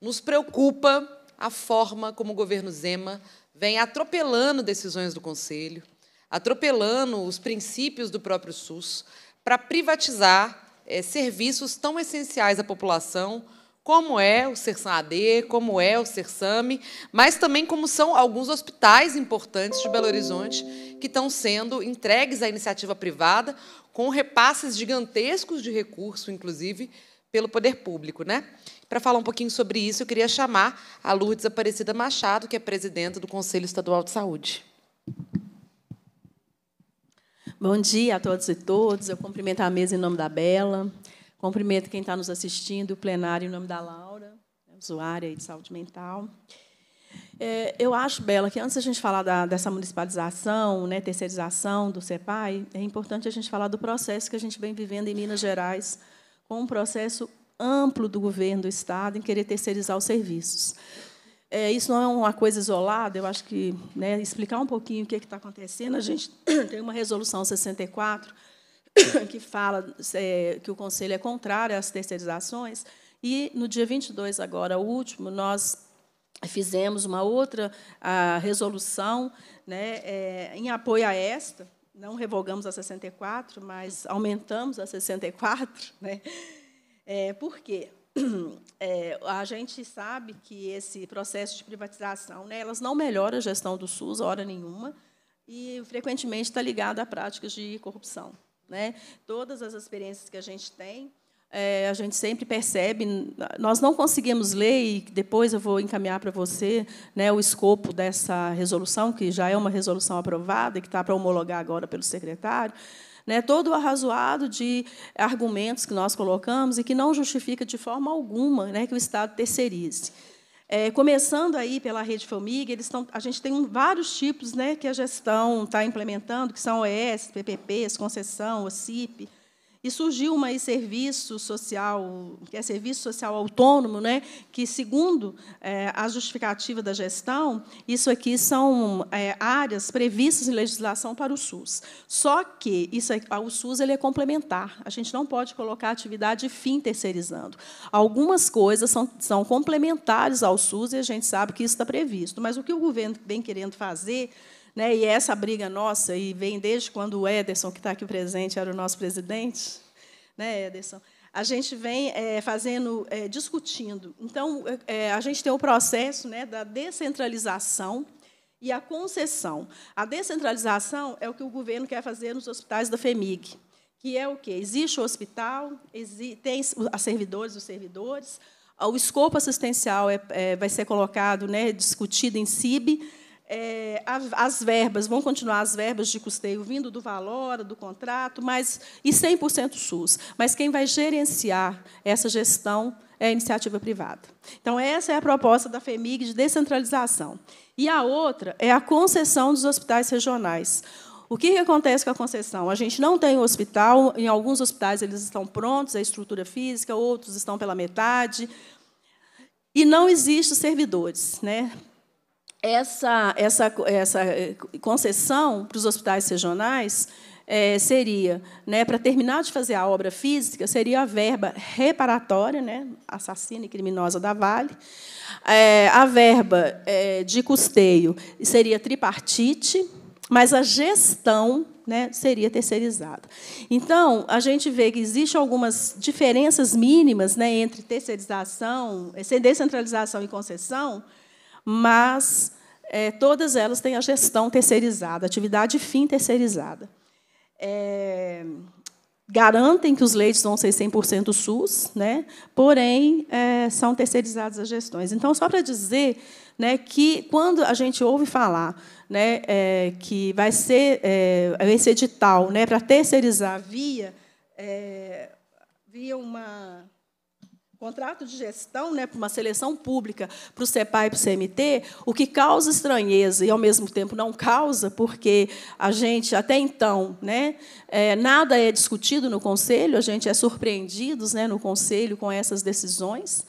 Speaker 1: Nos preocupa a forma como o governo Zema vem atropelando decisões do Conselho, atropelando os princípios do próprio SUS para privatizar é, serviços tão essenciais à população como é o SERSAD, como é o SERSAME, mas também como são alguns hospitais importantes de Belo Horizonte que estão sendo entregues à iniciativa privada com repasses gigantescos de recurso, inclusive, pelo poder público. Né? Para falar um pouquinho sobre isso, eu queria chamar a Lourdes
Speaker 4: Aparecida Machado, que é presidenta
Speaker 1: do Conselho Estadual de Saúde.
Speaker 4: Bom dia a todos e todas. Eu cumprimento a mesa em nome da Bela, Cumprimento quem está nos assistindo, o plenário, em nome da Laura, né, usuária de saúde mental. É, eu acho, Bela, que antes a gente falar da, dessa municipalização, né, terceirização do CEPAI, é importante a gente falar do processo que a gente vem vivendo em Minas Gerais, com um processo amplo do governo do Estado em querer terceirizar os serviços. É, isso não é uma coisa isolada, eu acho que né, explicar um pouquinho o que é está acontecendo. A gente [clears throat] tem uma resolução 64 [coughs] que fala é, que o Conselho é contrário às terceirizações. E, no dia 22, agora, o último, nós fizemos uma outra resolução né, é, em apoio a esta, não revogamos a 64, mas aumentamos a 64. Né? É, por quê? [coughs] É, a gente sabe que esse processo de privatização, né, elas não melhoram a gestão do SUS, hora nenhuma, e frequentemente está ligado a práticas de corrupção. Né? Todas as experiências que a gente tem, é, a gente sempre percebe. Nós não conseguimos ler, e depois eu vou encaminhar para você né, o escopo dessa resolução, que já é uma resolução aprovada e que está para homologar agora pelo secretário. Né, todo o arrazoado de argumentos que nós colocamos e que não justifica de forma alguma né, que o Estado terceirize. É, começando aí pela rede FOMIG, eles estão, a gente tem vários tipos né, que a gestão está implementando, que são OS, PPPs, concessão, OCIP, e surgiu uma serviço social, que é serviço social autônomo, né, que, segundo é, a justificativa da gestão, isso aqui são é, áreas previstas em legislação para o SUS. Só que isso, é, o SUS ele é complementar. A gente não pode colocar atividade fim terceirizando. Algumas coisas são, são complementares ao SUS e a gente sabe que isso está previsto. Mas o que o governo vem querendo fazer né? E é essa briga nossa, e vem desde quando o Ederson, que está aqui presente, era o nosso presidente, né, Ederson? A gente vem é, fazendo, é, discutindo. Então, é, a gente tem o processo né, da descentralização e a concessão. A descentralização é o que o governo quer fazer nos hospitais da FEMIG, que é o quê? Existe o hospital, exi tem servidores, os servidores, o escopo assistencial é, é vai ser colocado, né, discutido em CIB, é, as verbas, vão continuar as verbas de custeio vindo do valor, do contrato, mas e 100% SUS. Mas quem vai gerenciar essa gestão é a iniciativa privada. Então, essa é a proposta da FEMIG de descentralização. E a outra é a concessão dos hospitais regionais. O que, acontece com a concessão? A gente não tem hospital, em alguns hospitais eles estão prontos, a estrutura física, outros estão pela metade, e não existem servidores. Né? essa, essa, essa eh, concessão para os hospitais regionais é, seria, né, para terminar de fazer a obra física, seria a verba reparatória, né, assassina e criminosa da Vale, é, a verba é, de custeio seria tripartite, mas a gestão né, seria terceirizada. Então, a gente vê que existem algumas diferenças mínimas né, entre terceirização, descentralização e concessão, mas é, todas elas têm a gestão terceirizada, atividade fim terceirizada. É, garantem que os leitos vão ser 100% SUS, né? porém, é, são terceirizadas as gestões. Então, só para dizer né, que, quando a gente ouve falar né, é, que vai ser é, esse edital né, para terceirizar via, é, via uma contrato de gestão né, para uma seleção pública, para o CEPAI e para o CMT, o que causa estranheza e, ao mesmo tempo, não causa, porque a gente, até então, né, é, nada é discutido no Conselho, a gente é surpreendido né, no Conselho com essas decisões.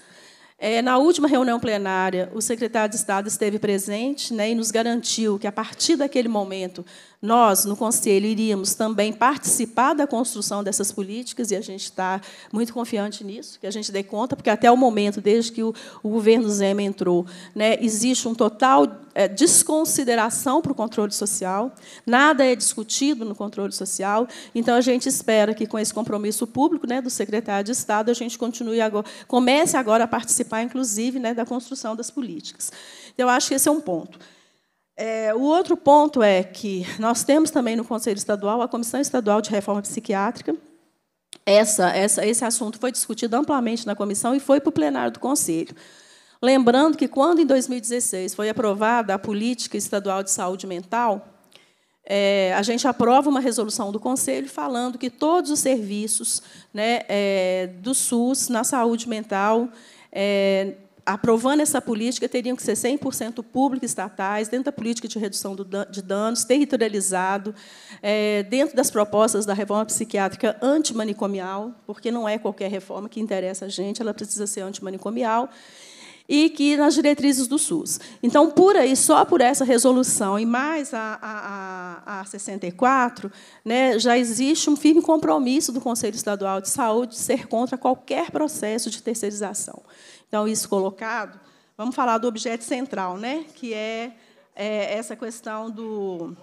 Speaker 4: É, na última reunião plenária, o secretário de Estado esteve presente né, e nos garantiu que, a partir daquele momento, nós, no Conselho, iríamos também participar da construção dessas políticas, e a gente está muito confiante nisso, que a gente dê conta, porque até o momento, desde que o, o governo Zema entrou, né, existe um total é, desconsideração para o controle social, nada é discutido no controle social, então a gente espera que, com esse compromisso público né, do secretário de Estado, a gente continue agora, comece agora a participar, inclusive, né, da construção das políticas. Eu acho que esse é um ponto. É, o outro ponto é que nós temos também no Conselho Estadual a Comissão Estadual de Reforma Psiquiátrica. Essa, essa, esse assunto foi discutido amplamente na comissão e foi para o plenário do Conselho. Lembrando que, quando em 2016 foi aprovada a Política Estadual de Saúde Mental, é, a gente aprova uma resolução do Conselho falando que todos os serviços né, é, do SUS na saúde mental é, aprovando essa política, teriam que ser 100% públicos estatais, dentro da política de redução de danos, territorializado, eh, dentro das propostas da reforma psiquiátrica antimanicomial, porque não é qualquer reforma que interessa a gente, ela precisa ser antimanicomial, e que nas diretrizes do SUS. Então, por aí, só por essa resolução e mais a, a, a 64, né, já existe um firme compromisso do Conselho Estadual de Saúde de ser contra qualquer processo de terceirização. Então, isso colocado, vamos falar do objeto central, né, que é, é essa questão do,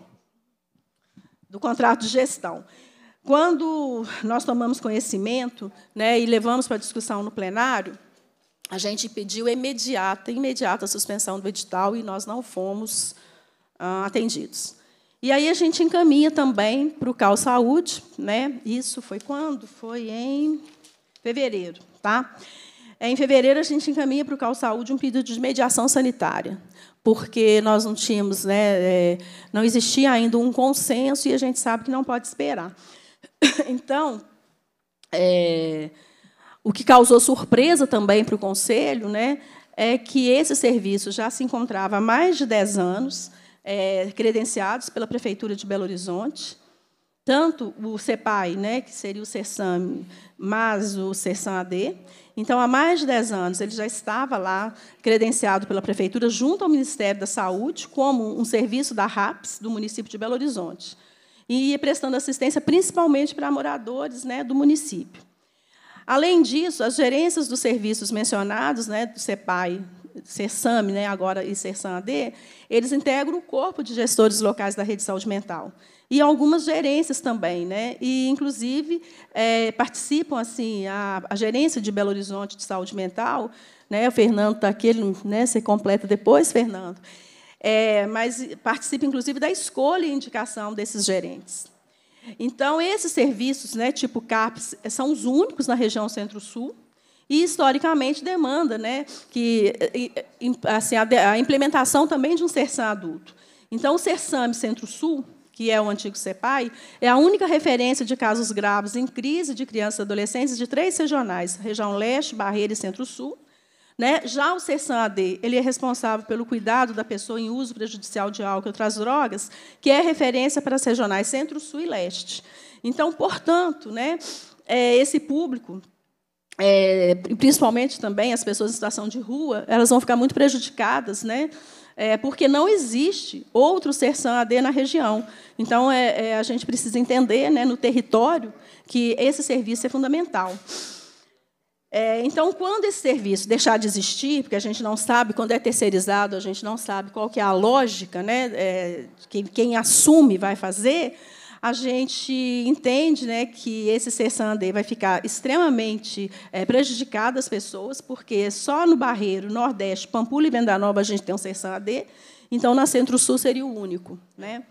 Speaker 4: do contrato de gestão. Quando nós tomamos conhecimento né, e levamos para discussão no plenário, a gente pediu imediata, imediata suspensão do edital e nós não fomos ah, atendidos. E aí a gente encaminha também para o Cal Saúde, né? Isso foi quando? Foi em fevereiro, tá? Em fevereiro a gente encaminha para o Cal Saúde um pedido de mediação sanitária, porque nós não tínhamos, né, é, não existia ainda um consenso e a gente sabe que não pode esperar. [coughs] Então, é, o que causou surpresa também para o Conselho né, é que esse serviço já se encontrava há mais de 10 anos é, credenciados pela Prefeitura de Belo Horizonte, tanto o CEPAI, né, que seria o CERSAM, mas o CERSAM-AD. Então, há mais de 10 anos, ele já estava lá credenciado pela Prefeitura, junto ao Ministério da Saúde, como um serviço da RAPS, do município de Belo Horizonte, e prestando assistência principalmente para moradores né, do município. Além disso, as gerências dos serviços mencionados, né, do CEPAI, CERSAM, né, agora e CERSAM-AD, eles integram o corpo de gestores locais da rede de saúde mental. E algumas gerências também. Né? E, inclusive, é, participam assim a, a gerência de Belo Horizonte de Saúde Mental, né, o Fernando está aqui, ele, né, você completa depois, Fernando. É, mas participa, inclusive, da escolha e indicação desses gerentes. Então, esses serviços, né, tipo CAPS, são os únicos na região Centro-Sul e, historicamente, demanda né, que, assim, a, implementação também de um CERSAM adulto. Então, o CERSAM Centro-Sul, que é o antigo CEPAI, é a única referência de casos graves em crise de crianças e adolescentes de três regionais, região leste, Barreira e Centro-Sul, né? Já o CERSAN-AD, ele é responsável pelo cuidado da pessoa em uso prejudicial de álcool e outras drogas, que é referência para as regionais Centro, Sul e Leste. Então, portanto, né, é, esse público é, principalmente também as pessoas em situação de rua, elas vão ficar muito prejudicadas, né? É, porque não existe outro sersan AD na região. Então, é, é, a gente precisa entender, né, no território, que esse serviço é fundamental. É, então, quando esse serviço deixar de existir, porque a gente não sabe, quando é terceirizado, a gente não sabe qual que é a lógica, né, é, quem assume vai fazer, a gente entende né, que esse ser Sunday vai ficar extremamente é, prejudicado as pessoas, porque só no Barreiro, Nordeste, Pampulha e Venda Nova a gente tem um ser Sunday, então, na Centro-Sul seria o único. Né?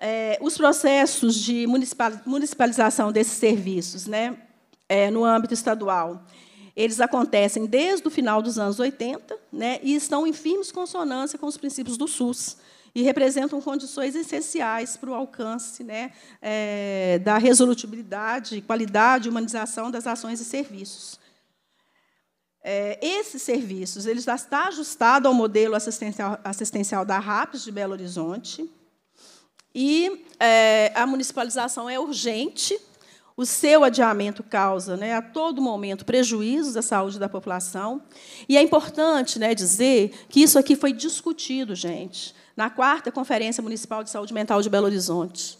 Speaker 4: É, os processos de municipalização desses serviços, né, é, no âmbito estadual, eles acontecem desde o final dos anos 80 né, e estão em firmes consonância com os princípios do SUS e representam condições essenciais para o alcance né, é, da resolutibilidade, qualidade e humanização das ações e serviços. É, esses serviços eles já está ajustado ao modelo assistencial, assistencial da RAPS de Belo Horizonte e é, a municipalização é urgente o seu adiamento causa, né, a todo momento, prejuízos à saúde da população. E é importante né, dizer que isso aqui foi discutido, gente, na quarta Conferência Municipal de Saúde Mental de Belo Horizonte,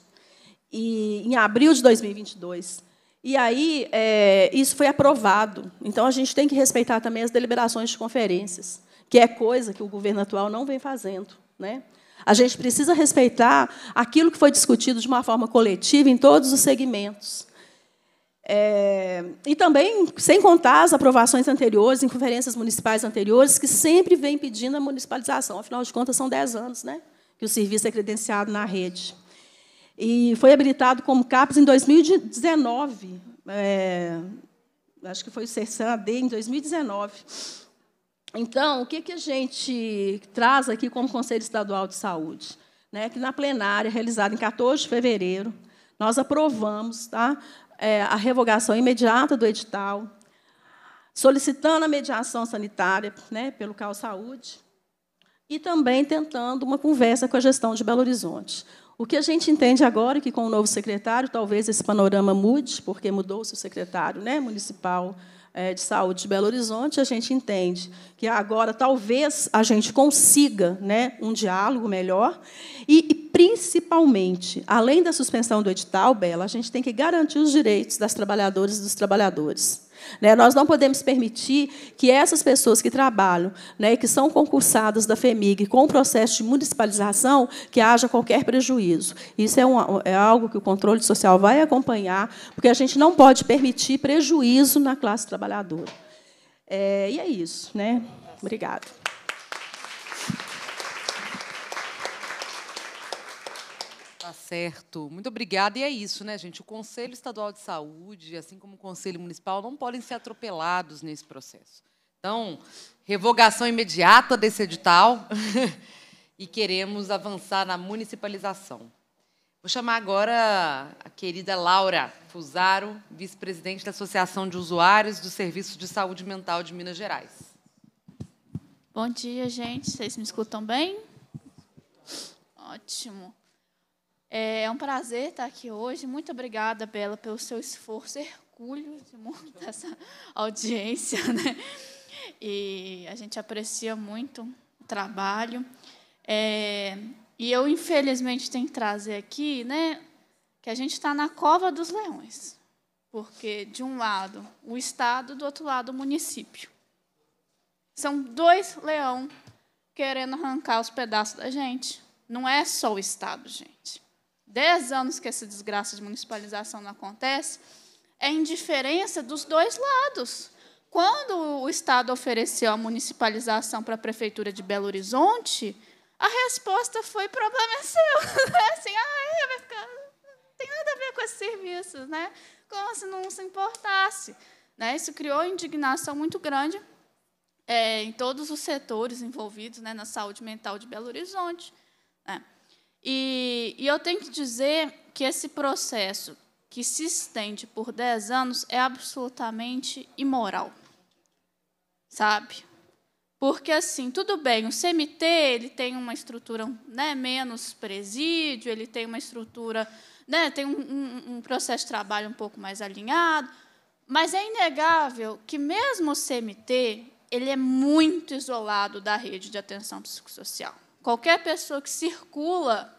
Speaker 4: e, em abril de 2022. E aí, é, isso foi aprovado. Então, a gente tem que respeitar também as deliberações de conferências, que é coisa que o governo atual não vem fazendo. Né? A gente precisa respeitar aquilo que foi discutido de uma forma coletiva em todos os segmentos. É, e também, sem contar as aprovações anteriores, em conferências municipais anteriores, que sempre vem pedindo a municipalização. Afinal de contas, são 10 anos né, que o serviço é credenciado na rede. E foi habilitado como CAPES em 2019. É, acho que foi o Sersan AD em 2019. Então, o que, que a gente traz aqui como Conselho Estadual de Saúde? Né, que na plenária, realizada em 14 de fevereiro, nós aprovamos tá, é, a revogação imediata do edital, solicitando a mediação sanitária né, pelo Cal Saúde e também tentando uma conversa com a gestão de Belo Horizonte. O que a gente entende agora é que, com o novo secretário, talvez esse panorama mude, porque mudou-se o secretário né, municipal é, de saúde de Belo Horizonte, a gente entende que agora talvez a gente consiga né, um diálogo melhor e, e principalmente, além da suspensão do edital, Bela, a gente tem que garantir os direitos das trabalhadoras e dos trabalhadores. Né? Nós não podemos permitir que essas pessoas que trabalham, né, que são concursadas da FEMIG com o processo de municipalização, que haja qualquer prejuízo. Isso é, um, é algo que o controle social vai acompanhar, porque a gente não pode permitir prejuízo na classe trabalhadora. É, e é isso. Né? Obrigada. Tá certo. Muito
Speaker 1: obrigada. E é isso, né, gente? O Conselho Estadual de Saúde, assim como o Conselho Municipal, não podem ser atropelados nesse processo. Então, revogação imediata desse edital [laughs] e queremos avançar na municipalização. Vou chamar agora a querida Laura Fusaro, vice-presidente da Associação de Usuários do Serviço de Saúde Mental de Minas Gerais.
Speaker 5: Bom dia, gente. Vocês me escutam bem? Ótimo. É, é um prazer estar aqui hoje. Muito obrigada, Bela, pelo seu esforço, hercúleo de montar essa audiência. Né? E a gente aprecia muito o trabalho. É, e eu, infelizmente, tenho que trazer aqui né, que a gente está na cova dos leões. Porque, de um lado, o Estado, do outro lado, o município. São dois leões querendo arrancar os pedaços da gente. Não é só o Estado, gente dez anos que essa desgraça de municipalização não acontece, é indiferença dos dois lados. Quando o Estado ofereceu a municipalização para a Prefeitura de Belo Horizonte, a resposta foi problema é seu. [laughs] É assim, ah, é, vai ficar... não tem nada a ver com esses serviços, né? como se não se importasse. Né? Isso criou indignação muito grande é, em todos os setores envolvidos né, na saúde mental de Belo Horizonte. Né? E, e eu tenho que dizer que esse processo que se estende por 10 anos é absolutamente imoral. Sabe? Porque, assim, tudo bem, o CMT ele tem uma estrutura né, menos presídio, ele tem uma estrutura, né, tem um, um, um processo de trabalho um pouco mais alinhado, mas é inegável que, mesmo o CMT, ele é muito isolado da rede de atenção psicossocial. Qualquer pessoa que circula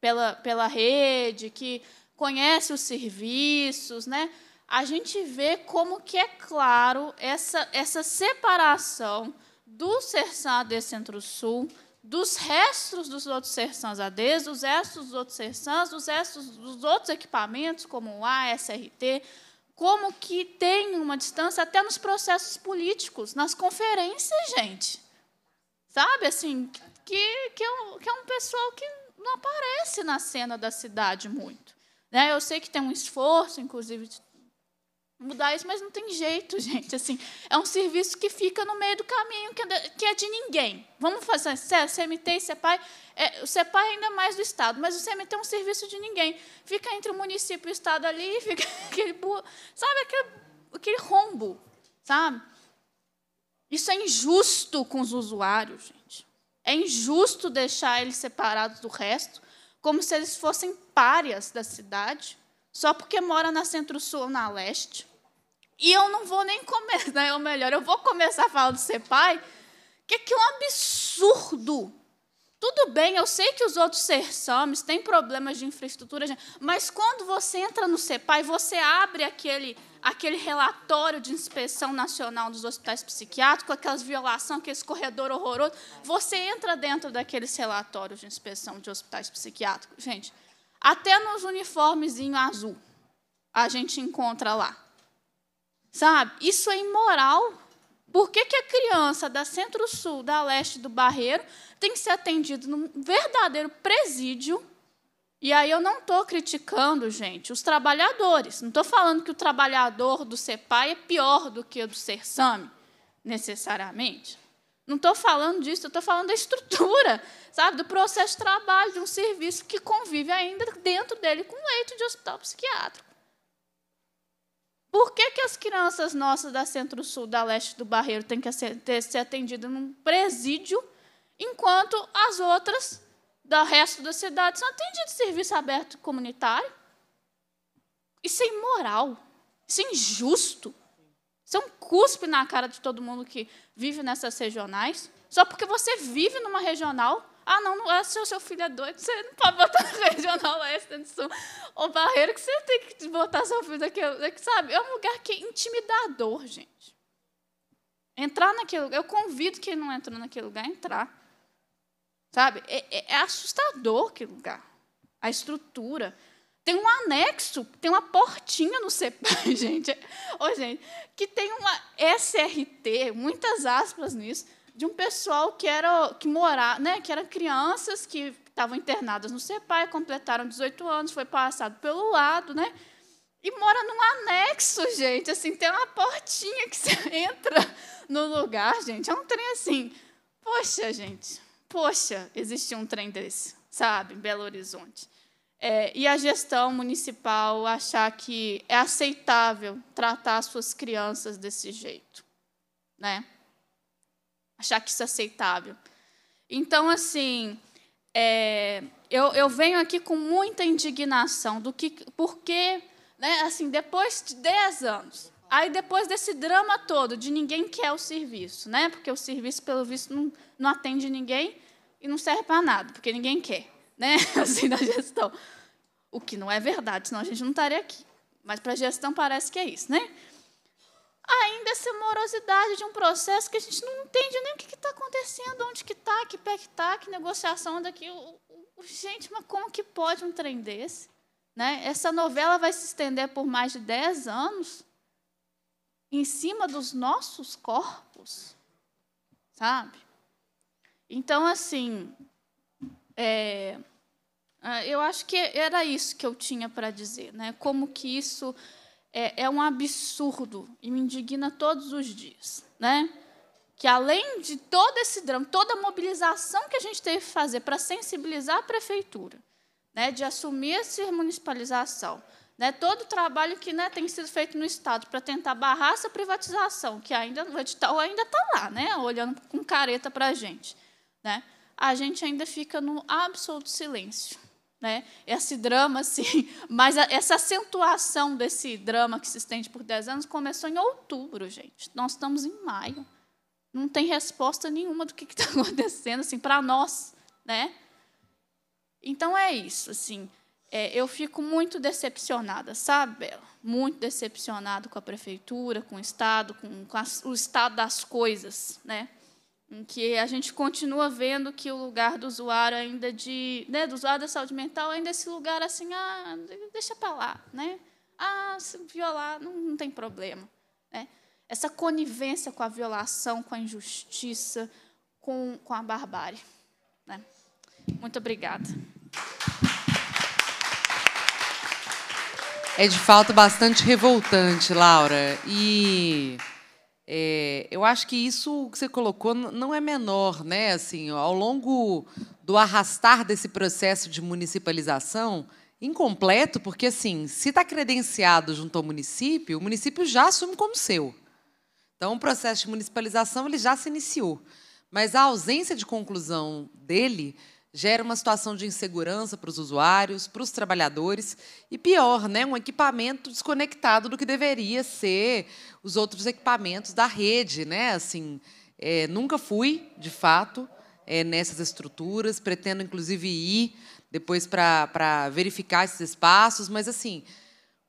Speaker 5: pela, pela rede, que conhece os serviços, né? a gente vê como que é claro essa, essa separação do Sersan AD Centro-Sul, dos restos dos outros Sersans ADs, dos restos dos outros Sersans, dos restos dos outros equipamentos, como o A, SRT, como que tem uma distância até nos processos políticos, nas conferências, gente. Sabe, assim, que, que, é, que é um pessoal que não aparece na cena da cidade muito. Né? Eu sei que tem um esforço, inclusive, de mudar isso, mas não tem jeito, [laughs] gente. Assim, é um serviço que fica no meio do caminho, que é de é ninguém. Vamos fazer é CMT e CEPAI. É, é, o CEPAI é ainda mais do Estado, mas o CMT é um serviço de ninguém. Fica entre o município e o Estado ali, [laughs] fica aquele... Sabe, aquele, aquele rombo, sabe? Isso é injusto com os usuários, gente. É injusto deixar eles separados do resto, como se eles fossem párias da cidade, só porque mora na Centro-Sul ou na Leste. E eu não vou nem começar, [laughs] né? ou melhor, eu vou começar falando de ser pai, que é, é um absurdo. Tudo bem, eu sei que os outros sersames têm problemas de infraestrutura, mas quando você entra no ser pai, você abre aquele aquele relatório de inspeção nacional dos hospitais psiquiátricos, aquelas violações, aquele corredor horroroso. Você entra dentro daqueles relatórios de inspeção de hospitais psiquiátricos. Gente, até nos uniformezinhos azul a gente encontra lá. Sabe? Isso é imoral. Por que, que a criança da Centro-Sul, da Leste do Barreiro, tem que ser atendida num verdadeiro presídio e aí eu não estou criticando, gente, os trabalhadores. Não estou falando que o trabalhador do CEPAI é pior do que o do SERSAME, necessariamente. Não estou falando disso, estou falando da estrutura, sabe, do processo de trabalho de um serviço que convive ainda dentro dele com leito de hospital psiquiátrico. Por que, que as crianças nossas da Centro-Sul, da Leste do Barreiro têm que ser, ser atendidas num presídio, enquanto as outras do resto da cidade são atendidos de serviço aberto comunitário. Isso é imoral, isso é injusto. Isso é um cuspe na cara de todo mundo que vive nessas regionais. Só porque você vive numa regional. Ah, não, não é ah, seu, seu filho é doido, você não pode botar na [laughs] regional oeste, do sul. Ou barreiro que você tem que botar seu filho daquele, sabe? É um lugar que é intimidador, gente. Entrar naquele lugar, eu convido quem não entrou naquele lugar a entrar. Sabe? É, é, é assustador que lugar. A estrutura. Tem um anexo, tem uma portinha no CEPAI, [laughs] gente. oh, gente, que tem uma SRT, muitas aspas nisso, de um pessoal que era que morava, né, que eram crianças que estavam internadas no CEPAI, completaram 18 anos, foi passado pelo lado, né? E mora num anexo, gente. Assim, tem uma portinha que [laughs] você entra no lugar, gente. É um trem assim. Poxa, gente poxa, existia um trem desse, sabe, em Belo Horizonte. É, e a gestão municipal achar que é aceitável tratar as suas crianças desse jeito, né? Achar que isso é aceitável. Então, assim, é, eu, eu, venho aqui com muita indignação do que, porque, né, assim, depois de 10 anos, aí depois desse drama todo de ninguém quer o serviço, né? Porque o serviço, pelo visto, não, não atende ninguém e não serve para nada, porque ninguém quer, né? [laughs] Assim, da gestão. O que não é verdade, senão a gente não estaria aqui. Mas para a gestão parece que é isso, né? Ainda essa morosidade de um processo que a gente não entende nem o que está acontecendo, onde que está, que pé que está, que negociação daqui. O, gente, mas como que pode um trem desse? Né? Essa novela vai se estender por mais de 10 anos em cima dos nossos corpos, sabe? Então, assim, é, ah, eu acho que era isso que eu tinha para dizer, né? Como que isso é, é um absurdo e me indigna todos os dias, né? que além de todo esse drama, toda a mobilização que a gente teve que fazer para sensibilizar a prefeitura, né, de assumir essa municipalização, né, todo o trabalho que né, tem sido feito no Estado para tentar barrar essa privatização, que ainda o edital ainda está lá, né, olhando com careta para a gente né? A gente ainda fica no absoluto silêncio, né? Esse drama, assim, [laughs] mas essa acentuação desse drama que se estende por 10 anos começou em outubro, gente. Nós estamos em maio. Não tem resposta nenhuma do que está [laughs] acontecendo, assim, para nós, né? Então é isso, assim. É, eu fico muito decepcionada, sabe, Bela? Muito decepcionada com a prefeitura, com o Estado, com, com as, o estado das coisas. Né? em que a gente continua vendo que o lugar do usuário ainda de, né, do usuário da saúde mental ainda é esse lugar assim, ah, deixa para lá, né? Ah, se violar não, não tem problema, né? Essa conivência com a violação, com a injustiça, com, com a barbárie, né? Muito obrigada.
Speaker 1: É de fato bastante revoltante, Laura. E é, eu acho que isso que você colocou não é menor, né? Assim, ao longo do arrastar desse processo de municipalização, incompleto, porque assim, se está credenciado junto ao município, o município já assume como seu. Então, o processo de municipalização ele já se iniciou, mas a ausência de conclusão dele gera uma situação de insegurança para os usuários, para os trabalhadores e pior, né, um equipamento desconectado do que deveria ser os outros equipamentos da rede, né? Assim, é, nunca fui, de fato, é, nessas estruturas, pretendo inclusive ir depois para verificar esses espaços, mas assim,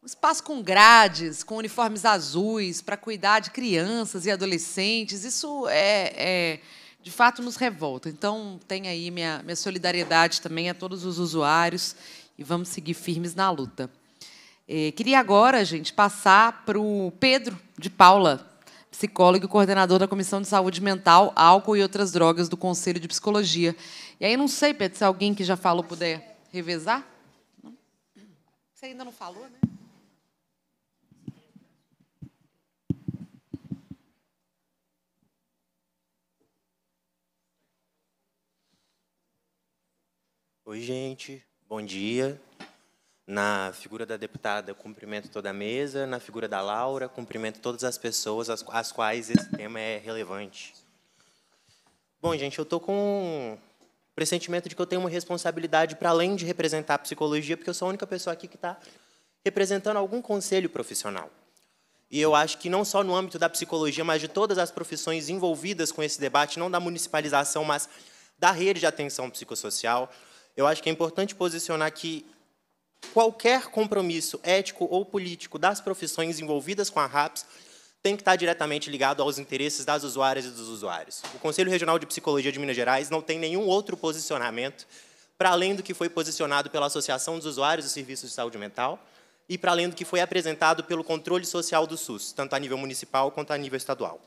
Speaker 1: um espaço com grades, com uniformes azuis, para cuidar de crianças e adolescentes, isso é, é de fato nos revolta. Então, tem aí minha, minha solidariedade também a todos os usuários e vamos seguir firmes na luta. É, queria agora, gente, passar para o Pedro de Paula, psicólogo e coordenador da Comissão de Saúde Mental, Álcool e Outras Drogas do Conselho de Psicologia. E aí, não sei, Pedro, se alguém que já falou puder revezar. Você ainda não falou, né?
Speaker 6: Oi, gente. Bom dia. Na figura da deputada, cumprimento toda a mesa. Na figura da Laura, cumprimento todas as pessoas às, quais esse tema é relevante. Bom, gente, eu estou com o pressentimento de que eu tenho uma responsabilidade para além de representar a psicologia, porque eu sou a única pessoa aqui que está representando algum conselho profissional. E eu acho que não só no âmbito da psicologia, mas de todas as profissões envolvidas com esse debate, não da municipalização, mas da rede de atenção psicossocial, eu acho que é importante posicionar que qualquer compromisso ético ou político das profissões envolvidas com a RAPS tem que estar diretamente ligado aos interesses das usuárias e dos usuários. O Conselho Regional de Psicologia de Minas Gerais não tem nenhum outro posicionamento para além do que foi posicionado pela Associação dos Usuários dos Serviços de Saúde Mental e para além do que foi apresentado pelo Controle Social do SUS, tanto a nível municipal quanto a nível estadual.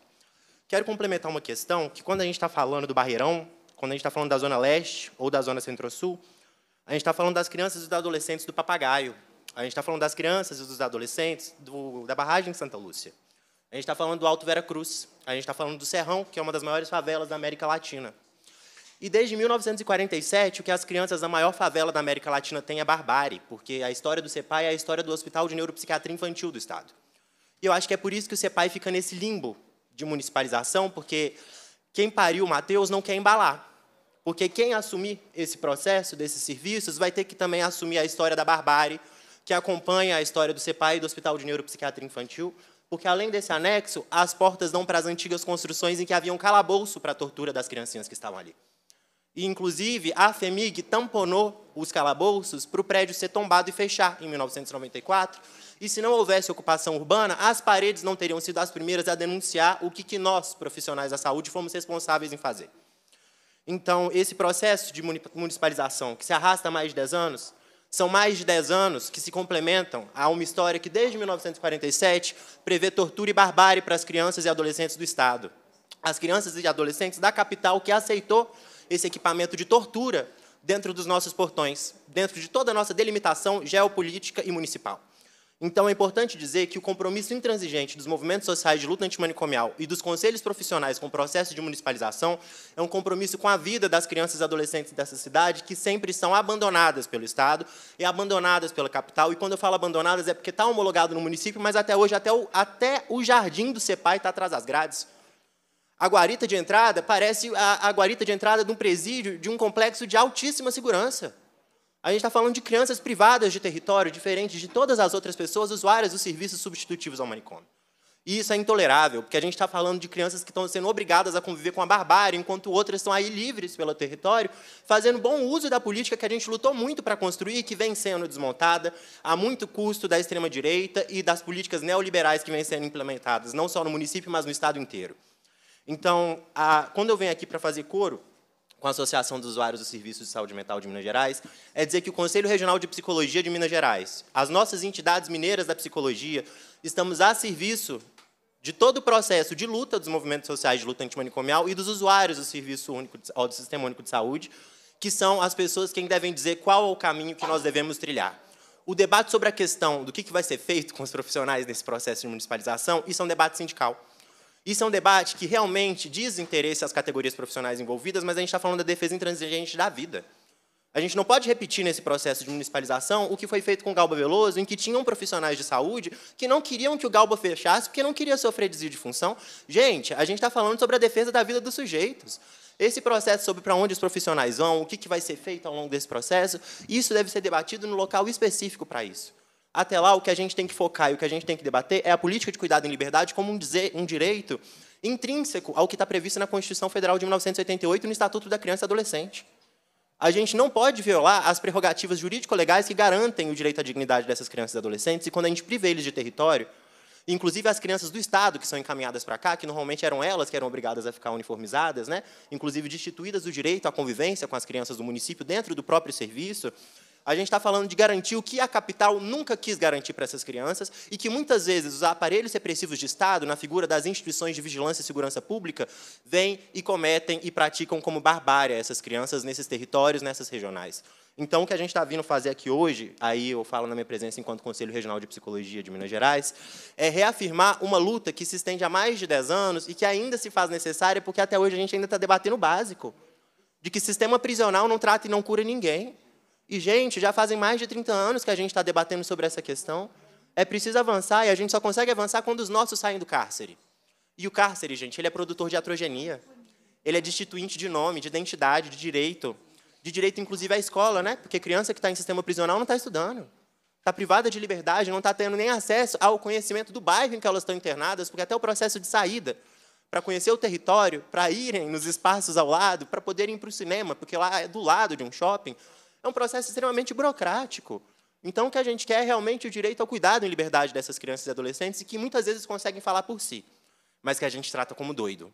Speaker 6: Quero complementar uma questão que, quando a gente está falando do Barreirão, quando a gente está falando da Zona Leste ou da Zona Centro-Sul, a gente está falando das crianças e dos adolescentes do Papagaio. A gente está falando das crianças e dos adolescentes do, da barragem Santa Lúcia. A gente está falando do Alto Vera Cruz. A gente está falando do Serrão, que é uma das maiores favelas da América Latina. E desde 1947, o que as crianças da maior favela da América Latina têm é barbárie, porque a história do CEPAI é a história do Hospital de Neuropsiquiatria Infantil do Estado. E eu acho que é por isso que o CEPAI fica nesse limbo de municipalização, porque quem pariu o Matheus não quer embalar. Porque quem assumir esse processo desses serviços vai ter que também assumir a história da barbárie que acompanha a história do CEPAI e do Hospital de Neuropsiquiatria Infantil, porque além desse anexo, as portas dão para as antigas construções em que havia um calabouço para a tortura das criancinhas que estavam ali. E, inclusive, a FEMIG tamponou os calabouços para o prédio ser tombado e fechar em 1994. E se não houvesse ocupação urbana, as paredes não teriam sido as primeiras a denunciar o que, que nós, profissionais da saúde, fomos responsáveis em fazer. Então, esse processo de municipalização, que se arrasta há mais de 10 anos, são mais de 10 anos que se complementam a uma história que, desde 1947, prevê tortura e barbárie para as crianças e adolescentes do Estado. As crianças e adolescentes da capital que aceitou esse equipamento de tortura dentro dos nossos portões, dentro de toda a nossa delimitação geopolítica e municipal. Então, é importante dizer que o compromisso intransigente dos movimentos sociais de luta antimanicomial e dos conselhos profissionais com o processo de municipalização é um compromisso com a vida das crianças e adolescentes dessa cidade, que sempre são abandonadas pelo Estado e abandonadas pela capital. E quando eu falo abandonadas, é porque está homologado no município, mas até hoje, até o, até o jardim do CEPAI está atrás das grades. A guarita de entrada parece a, a guarita de entrada de um presídio, de um complexo de altíssima segurança. A gente está falando de crianças privadas de território, diferentes de todas as outras pessoas usuárias dos serviços substitutivos ao manicômio. E isso é intolerável, porque a gente está falando de crianças que estão sendo obrigadas a conviver com a barbárie, enquanto outras estão aí livres pelo território, fazendo bom uso da política que a gente lutou muito para construir, que vem sendo desmontada a muito custo da extrema-direita e das políticas neoliberais que vêm sendo implementadas, não só no município, mas no Estado inteiro. Então, a, quando eu venho aqui para fazer coro, com a Associação dos Usuários dos Serviços de Saúde Mental de Minas Gerais, é dizer que o Conselho Regional de Psicologia de Minas Gerais, as nossas entidades mineiras da psicologia, estamos a serviço de todo o processo de luta dos movimentos sociais de luta antimanicomial e dos usuários do Serviço Único de, ou do Sistema Único de Saúde, que são as pessoas quem devem dizer qual é o caminho que nós devemos trilhar. O debate sobre a questão do que vai ser feito com os profissionais nesse processo de municipalização, isso é um debate sindical. Isso é um debate que realmente diz interesse às categorias profissionais envolvidas, mas a gente está falando da defesa intransigente da vida. A gente não pode repetir nesse processo de municipalização o que foi feito com o Galba Veloso, em que tinham profissionais de saúde que não queriam que o Galba fechasse porque não queria sofrer desvio de função. Gente, a gente está falando sobre a defesa da vida dos sujeitos. Esse processo sobre para onde os profissionais vão, o que, que vai ser feito ao longo desse processo, isso deve ser debatido no local específico para isso. Até lá, o que a gente tem que focar e o que a gente tem que debater é a política de cuidado em liberdade como um, dizer, um direito intrínseco ao que está previsto na Constituição Federal de 1988 e no Estatuto da Criança e Adolescente. A gente não pode violar as prerrogativas jurídico-legais que garantem o direito à dignidade dessas crianças e adolescentes, e quando a gente priva eles de território, inclusive as crianças do Estado que são encaminhadas para cá, que normalmente eram elas que eram obrigadas a ficar uniformizadas, né? inclusive destituídas do direito à convivência com as crianças do município dentro do próprio serviço, a gente está falando de garantir o que a capital nunca quis garantir para essas crianças e que muitas vezes os aparelhos repressivos de Estado, na figura das instituições de vigilância e segurança pública, vêm e cometem e praticam como barbárie essas crianças nesses territórios, nessas regionais. Então, o que a gente está vindo fazer aqui hoje, aí eu falo na minha presença enquanto Conselho Regional de Psicologia de Minas Gerais, é reafirmar uma luta que se estende há mais de 10 anos e que ainda se faz necessária, porque até hoje a gente ainda está debatendo o básico, de que sistema prisional não trata e não cura ninguém. E, gente, já fazem mais de 30 anos que a gente está debatendo sobre essa questão. É preciso avançar e a gente só consegue avançar quando os nossos saem do cárcere. E o cárcere, gente, ele é produtor de atrogenia. Ele é destituinte de nome, de identidade, de direito. De direito, inclusive, à escola, né? Porque criança que está em sistema prisional não está estudando. Está privada de liberdade, não está tendo nem acesso ao conhecimento do bairro em que elas estão internadas, porque até o processo de saída para conhecer o território, para irem nos espaços ao lado, para poderem ir para o cinema, porque lá é do lado de um shopping, é um processo extremamente burocrático. Então, o que a gente quer é realmente o direito ao cuidado e liberdade dessas crianças e adolescentes, e que muitas vezes conseguem falar por si, mas que a gente trata como doido.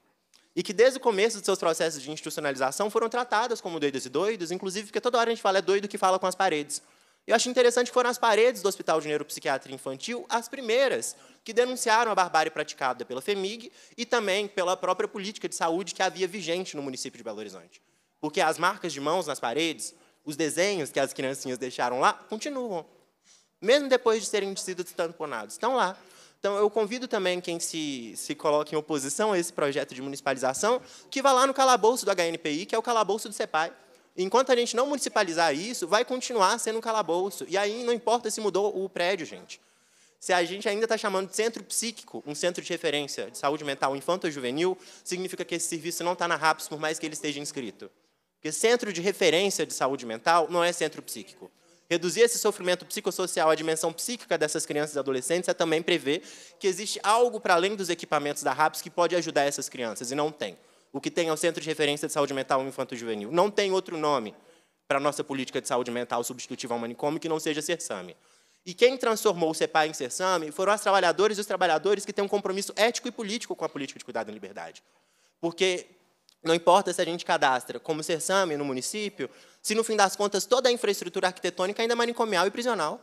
Speaker 6: E que, desde o começo dos seus processos de institucionalização, foram tratadas como doidas e doidos, inclusive porque toda hora a gente fala é doido que fala com as paredes. Eu acho interessante que foram as paredes do Hospital de Neuropsiquiatria Infantil as primeiras que denunciaram a barbárie praticada pela FEMIG e também pela própria política de saúde que havia vigente no município de Belo Horizonte. Porque as marcas de mãos nas paredes os desenhos que as criancinhas deixaram lá continuam, mesmo depois de serem sido tamponados, estão lá. Então, eu convido também quem se, se coloca em oposição a esse projeto de municipalização que vá lá no calabouço do HNPI, que é o calabouço do CEPAI. Enquanto a gente não municipalizar isso, vai continuar sendo um calabouço. E aí, não importa se mudou o prédio, gente. Se a gente ainda está chamando de centro psíquico, um centro de referência de saúde mental infanto-juvenil, significa que esse serviço não está na RAPS, por mais que ele esteja inscrito. Porque centro de referência de saúde mental não é centro psíquico. Reduzir esse sofrimento psicossocial à dimensão psíquica dessas crianças e adolescentes é também prever que existe algo para além dos equipamentos da RAPS que pode ajudar essas crianças, e não tem. O que tem é o Centro de Referência de Saúde Mental Infanto-Juvenil. Não tem outro nome para a nossa política de saúde mental substitutiva ao manicômio que não seja CERSAME. E quem transformou o CEPAI em CERSAME foram as trabalhadoras e os trabalhadores que têm um compromisso ético e político com a política de cuidado e liberdade. Porque não importa se a gente cadastra como Sersame no município, se no fim das contas toda a infraestrutura arquitetônica ainda é manicomial e prisional.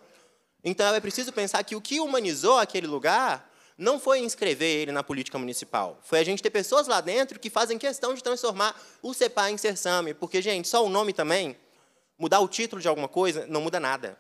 Speaker 6: Então é preciso pensar que o que humanizou aquele lugar não foi inscrever ele na política municipal. Foi a gente ter pessoas lá dentro que fazem questão de transformar o CEPA em Sersame. Porque, gente, só o nome também, mudar o título de alguma coisa, não muda nada.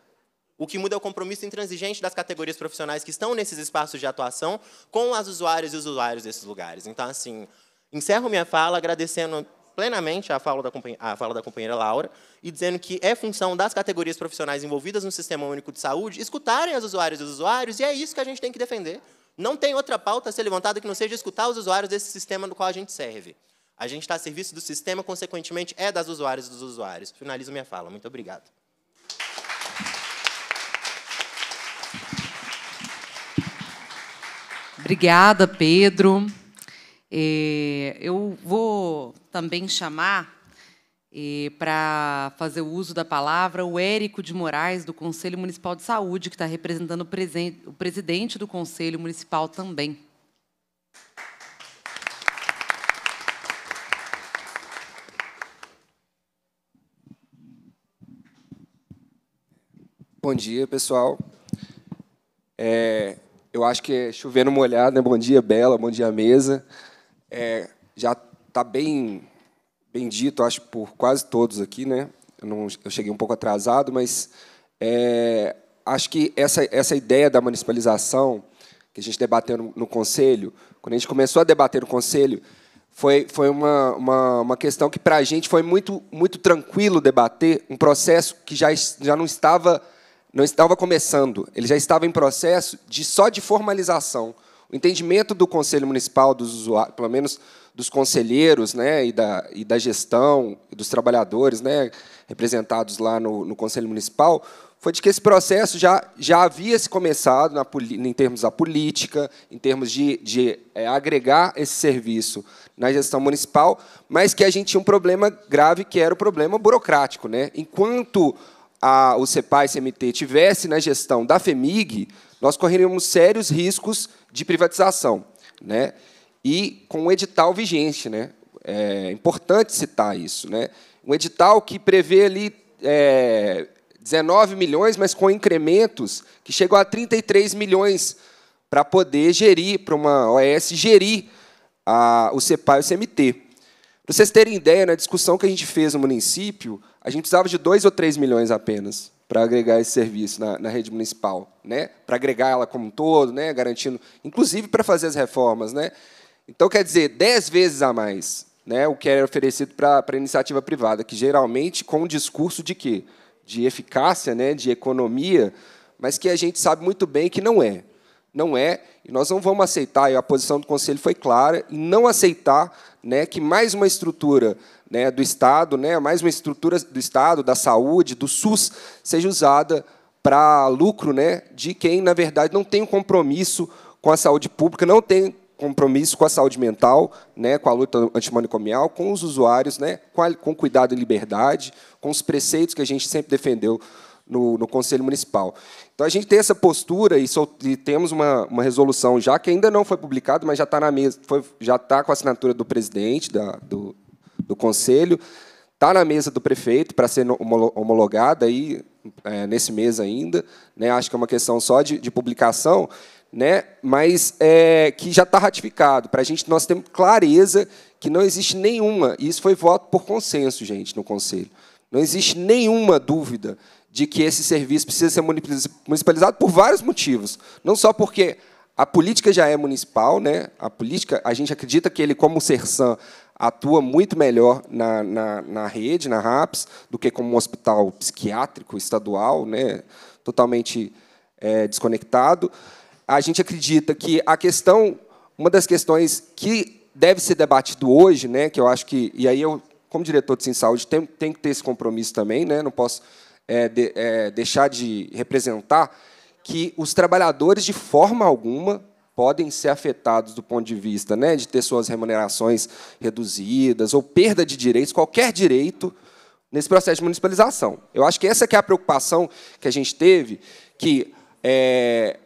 Speaker 6: O que muda é o compromisso intransigente das categorias profissionais que estão nesses espaços de atuação com as usuárias e os usuários desses lugares. Então, assim, Encerro minha fala agradecendo plenamente a fala, da a fala da companheira Laura e dizendo que é função das categorias profissionais envolvidas no Sistema Único de Saúde escutarem as usuárias e os usuários, e é isso que a gente tem que defender. Não tem outra pauta a ser levantada que não seja escutar os usuários desse sistema no qual a gente serve. A gente está a serviço do sistema, consequentemente, é das usuárias e dos usuários. Finalizo minha fala. Muito obrigado.
Speaker 1: Obrigada, Pedro eu vou também chamar para fazer o uso da palavra o Érico de Moraes, do Conselho Municipal de Saúde, que está representando o presidente do Conselho Municipal também.
Speaker 7: Bom dia, pessoal. É, eu acho que é chovendo molhado, né? Bom dia, Bela, bom dia, mesa é, já está bem, bem dito, acho, por quase todos aqui. Né? Eu, não, eu cheguei um pouco atrasado, mas é, acho que essa, essa ideia da municipalização que a gente debateu no, no Conselho, quando a gente começou a debater no Conselho, foi, foi uma, uma, uma questão que, para a gente, foi muito, muito tranquilo debater um processo que já, já não estava não estava começando, ele já estava em processo de só de formalização. O entendimento do Conselho Municipal, dos usuários, pelo menos dos conselheiros né, e, da, e da gestão, e dos trabalhadores né, representados lá no, no Conselho Municipal, foi de que esse processo já, já havia se começado na, em termos da política, em termos de, de é, agregar esse serviço na gestão municipal, mas que a gente tinha um problema grave, que era o problema burocrático. Né? Enquanto a, o CEPAI e CMT tivesse na gestão da FEMIG, nós correríamos sérios riscos de privatização. Né? E com o edital vigente. Né? É importante citar isso. Né? Um edital que prevê ali é, 19 milhões, mas com incrementos que chegou a 33 milhões para poder gerir, para uma OS gerir a, o CEPAI e o CMT. Para vocês terem ideia, na discussão que a gente fez no município, a gente precisava de 2 ou 3 milhões apenas para agregar esse serviço na, na rede municipal, né? para agregar ela como um todo, né? garantindo, inclusive para fazer as reformas. Né? Então, quer dizer, dez vezes a mais né? o que era oferecido para a iniciativa privada, que geralmente com um discurso de quê? De eficácia, né? de economia, mas que a gente sabe muito bem que não é. Não é, e nós não vamos aceitar, e a posição do Conselho foi clara, em não aceitar né, que mais uma estrutura né, do Estado, né, mais uma estrutura do Estado, da saúde, do SUS, seja usada para lucro né, de quem, na verdade, não tem um compromisso com a saúde pública, não tem compromisso com a saúde mental, né, com a luta antimanicomial, com os usuários, né, com, a, com cuidado e liberdade, com os preceitos que a gente sempre defendeu no, no Conselho Municipal. Então, a gente tem essa postura e, sol, e temos uma, uma, resolução já, que ainda não foi publicada, mas já está na mesa, foi, já está com a assinatura do presidente da, do, do conselho, está na mesa do prefeito para ser homologada aí, é, nesse mês ainda. Né? Acho que é uma questão só de, de publicação, né? mas é, que já está ratificado. Para a gente, nós temos clareza que não existe nenhuma, e isso foi voto por consenso, gente, no Conselho. Não existe nenhuma dúvida de que esse serviço precisa ser municipalizado por vários motivos. Não só porque a política já é municipal, né? a política, a gente acredita que ele, como SERSAM, atua muito melhor na, na, na rede, na RAPS, do que como um hospital psiquiátrico estadual, né, totalmente é, desconectado. A gente acredita que a questão, uma das questões que deve ser debatido hoje, né, que eu acho que, e aí eu, como diretor de Sim Saúde, tenho, tenho que ter esse compromisso também, né, não posso é, de, é, deixar de representar, que os trabalhadores, de forma alguma, podem ser afetados do ponto de vista né, de ter suas remunerações reduzidas ou perda de direitos, qualquer direito, nesse processo de municipalização. Eu acho que essa que é a preocupação que a gente teve, que é,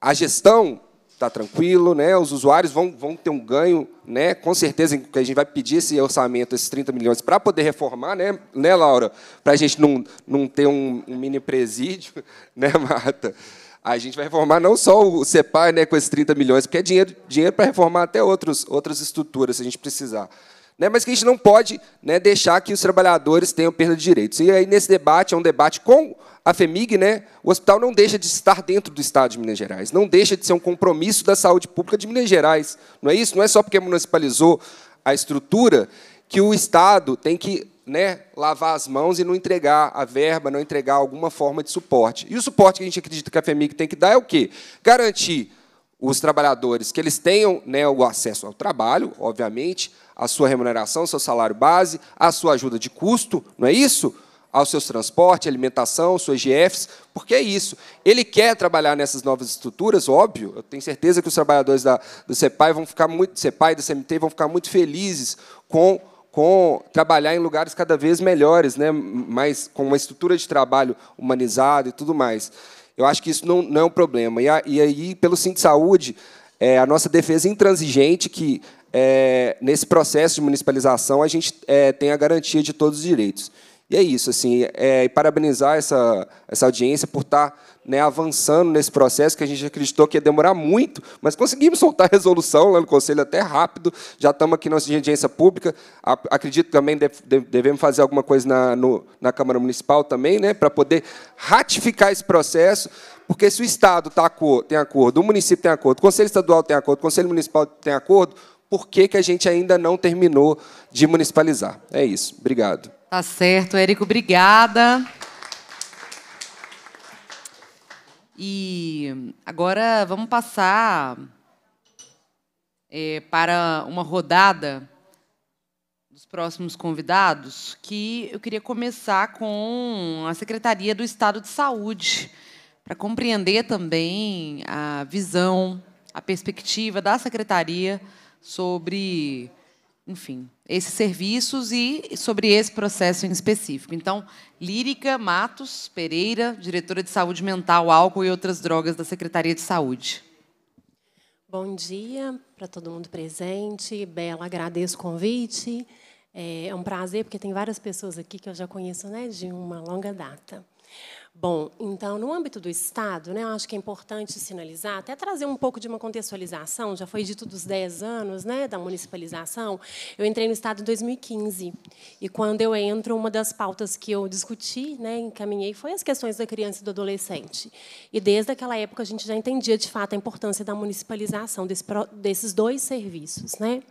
Speaker 7: a gestão está tranquilo, né? Os usuários vão, vão ter um ganho, né? Com certeza que a gente vai pedir esse orçamento, esses 30 milhões, para poder reformar, né, né Laura? Para a gente não, não ter um, um mini presídio, [laughs] né, Marta? A gente vai reformar não só o CEPAI né, com esses 30 milhões, porque é dinheiro, dinheiro para reformar até outros, outras estruturas, se a gente precisar. Né, mas que a gente não pode né, deixar que os trabalhadores tenham perda de direitos. E aí, nesse debate, é um debate com a FEMIG, né, o hospital não deixa de estar dentro do Estado de Minas Gerais, não deixa de ser um compromisso da saúde pública de Minas Gerais. Não é isso? Não é só porque municipalizou a estrutura que o Estado tem que né, lavar as mãos e não entregar a verba, não entregar alguma forma de suporte. E o suporte que a gente acredita que a FEMIG tem que dar é o quê? Garantir os trabalhadores que eles tenham né, o acesso ao trabalho, obviamente, a sua remuneração, seu salário base, a sua ajuda de custo, não é isso? Aos seus transportes, alimentação, suas GFs, porque é isso. Ele quer trabalhar nessas novas estruturas, óbvio. Eu tenho certeza que os trabalhadores da, do CEPAI vão ficar muito, CEPAI e do CMT vão ficar muito felizes com com trabalhar em lugares cada vez melhores, né? mais, com uma estrutura de trabalho humanizada e tudo mais. Eu acho que isso não, não é um problema. E, a, e aí, pelo Sim de Saúde, é, a nossa defesa intransigente que, é, nesse processo de municipalização, a gente é, tem a garantia de todos os direitos. E é isso, assim, é, e parabenizar essa, essa audiência por estar tá, né, avançando nesse processo que a gente acreditou que ia demorar muito, mas conseguimos soltar a resolução lá no Conselho até rápido, já estamos aqui na audiência pública, acredito também devemos fazer alguma coisa na, no, na Câmara Municipal também, né, para poder ratificar esse processo, porque se o Estado tá, tem acordo, o município tem acordo, o Conselho Estadual tem acordo, o Conselho Municipal tem acordo, por que, que a gente ainda não terminou de municipalizar? É isso. Obrigado.
Speaker 1: Tá certo, Érico, obrigada. E agora vamos passar é, para uma rodada dos próximos convidados, que eu queria começar com a Secretaria do Estado de Saúde, para compreender também a visão, a perspectiva da Secretaria sobre, enfim, esses serviços e sobre esse processo em específico. Então, Lírica Matos Pereira, diretora de Saúde Mental, Álcool e outras drogas da Secretaria de Saúde.
Speaker 8: Bom dia para todo mundo presente. Bela, agradeço o convite. É, é um prazer, porque tem várias pessoas aqui que eu já conheço né, de uma longa data. Bom, então, no âmbito do Estado, né, eu acho que é importante sinalizar, até trazer um pouco de uma contextualização, já foi dito dos 10 anos né, da municipalização, eu entrei no Estado em 2015, e quando eu entro, uma das pautas que eu discuti, né, encaminhei, foi as questões da criança e do adolescente. E desde aquela época a gente já entendia, de fato, a importância da municipalização desse, desses dois serviços. Né?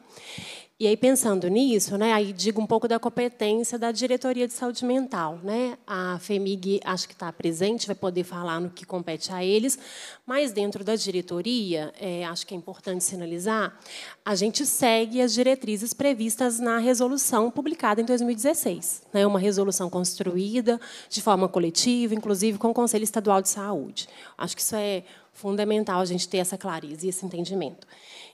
Speaker 8: E aí, pensando nisso, né, aí digo um pouco da competência da diretoria de saúde mental. Né? A FEMIG, acho que está presente, vai poder falar no que compete a eles, mas dentro da diretoria, é, acho que é importante sinalizar, a gente segue as diretrizes previstas na resolução publicada em 2016. Né? Uma resolução construída de forma coletiva, inclusive com o Conselho Estadual de Saúde. Acho que isso é fundamental a gente ter essa clareza e esse entendimento.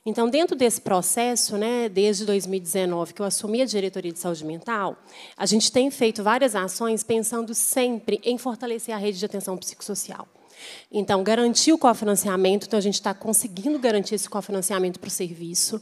Speaker 8: Então, dentro desse processo, né, desde 2019, que eu assumi a diretoria de saúde mental, a gente tem feito várias ações pensando sempre em fortalecer a rede de atenção psicossocial. Então, garantir o cofinanciamento, então a gente está conseguindo garantir esse cofinanciamento para o serviço.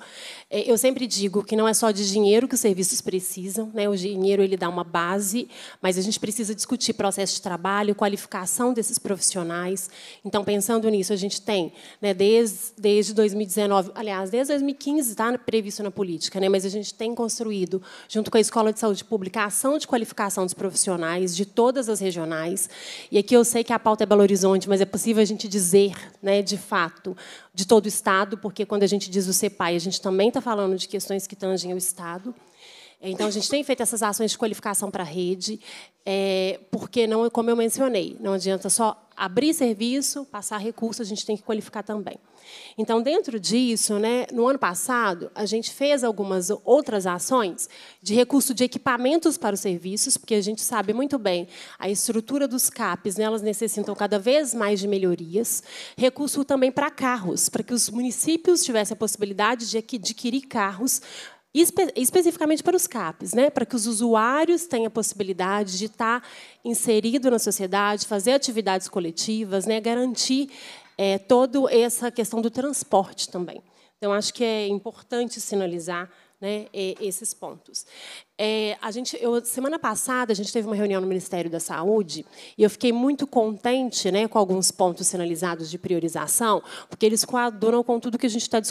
Speaker 8: É, eu sempre digo que não é só de dinheiro que os serviços precisam, né? o dinheiro ele dá uma base, mas a gente precisa discutir processo de trabalho, qualificação desses profissionais. Então, pensando nisso, a gente tem, né, desde, desde 2019, aliás, desde 2015 está previsto na política, né? mas a gente tem construído, junto com a Escola de Saúde Pública, a ação de qualificação dos profissionais de todas as regionais. E aqui eu sei que a pauta é Belo Horizonte, mas é possível a gente dizer, né, de fato, de todo o Estado, porque quando a gente diz o CEPAI, a gente também está falando de questões que tangem o Estado. Então, a gente tem feito essas ações de qualificação para a rede, é, porque, não, como eu mencionei, não adianta só abrir serviço, passar recurso, a gente tem que qualificar também. Então, dentro disso, né, no ano passado, a gente fez algumas outras ações de recurso de equipamentos para os serviços, porque a gente sabe muito bem a estrutura dos CAPs, né, elas necessitam cada vez mais de melhorias. Recurso também para carros, para que os municípios tivessem a possibilidade de adquirir carros espe especificamente para os CAPs, né? para que os usuários tenham a possibilidade de estar inserido na sociedade, fazer atividades coletivas, né? garantir é, toda essa questão do transporte também. Então, acho que é importante sinalizar né, esses pontos. É, a gente, eu, semana passada a gente teve uma reunião no Ministério da Saúde e eu fiquei muito contente, né, com alguns pontos sinalizados de priorização, porque eles coadunam com tudo que a gente está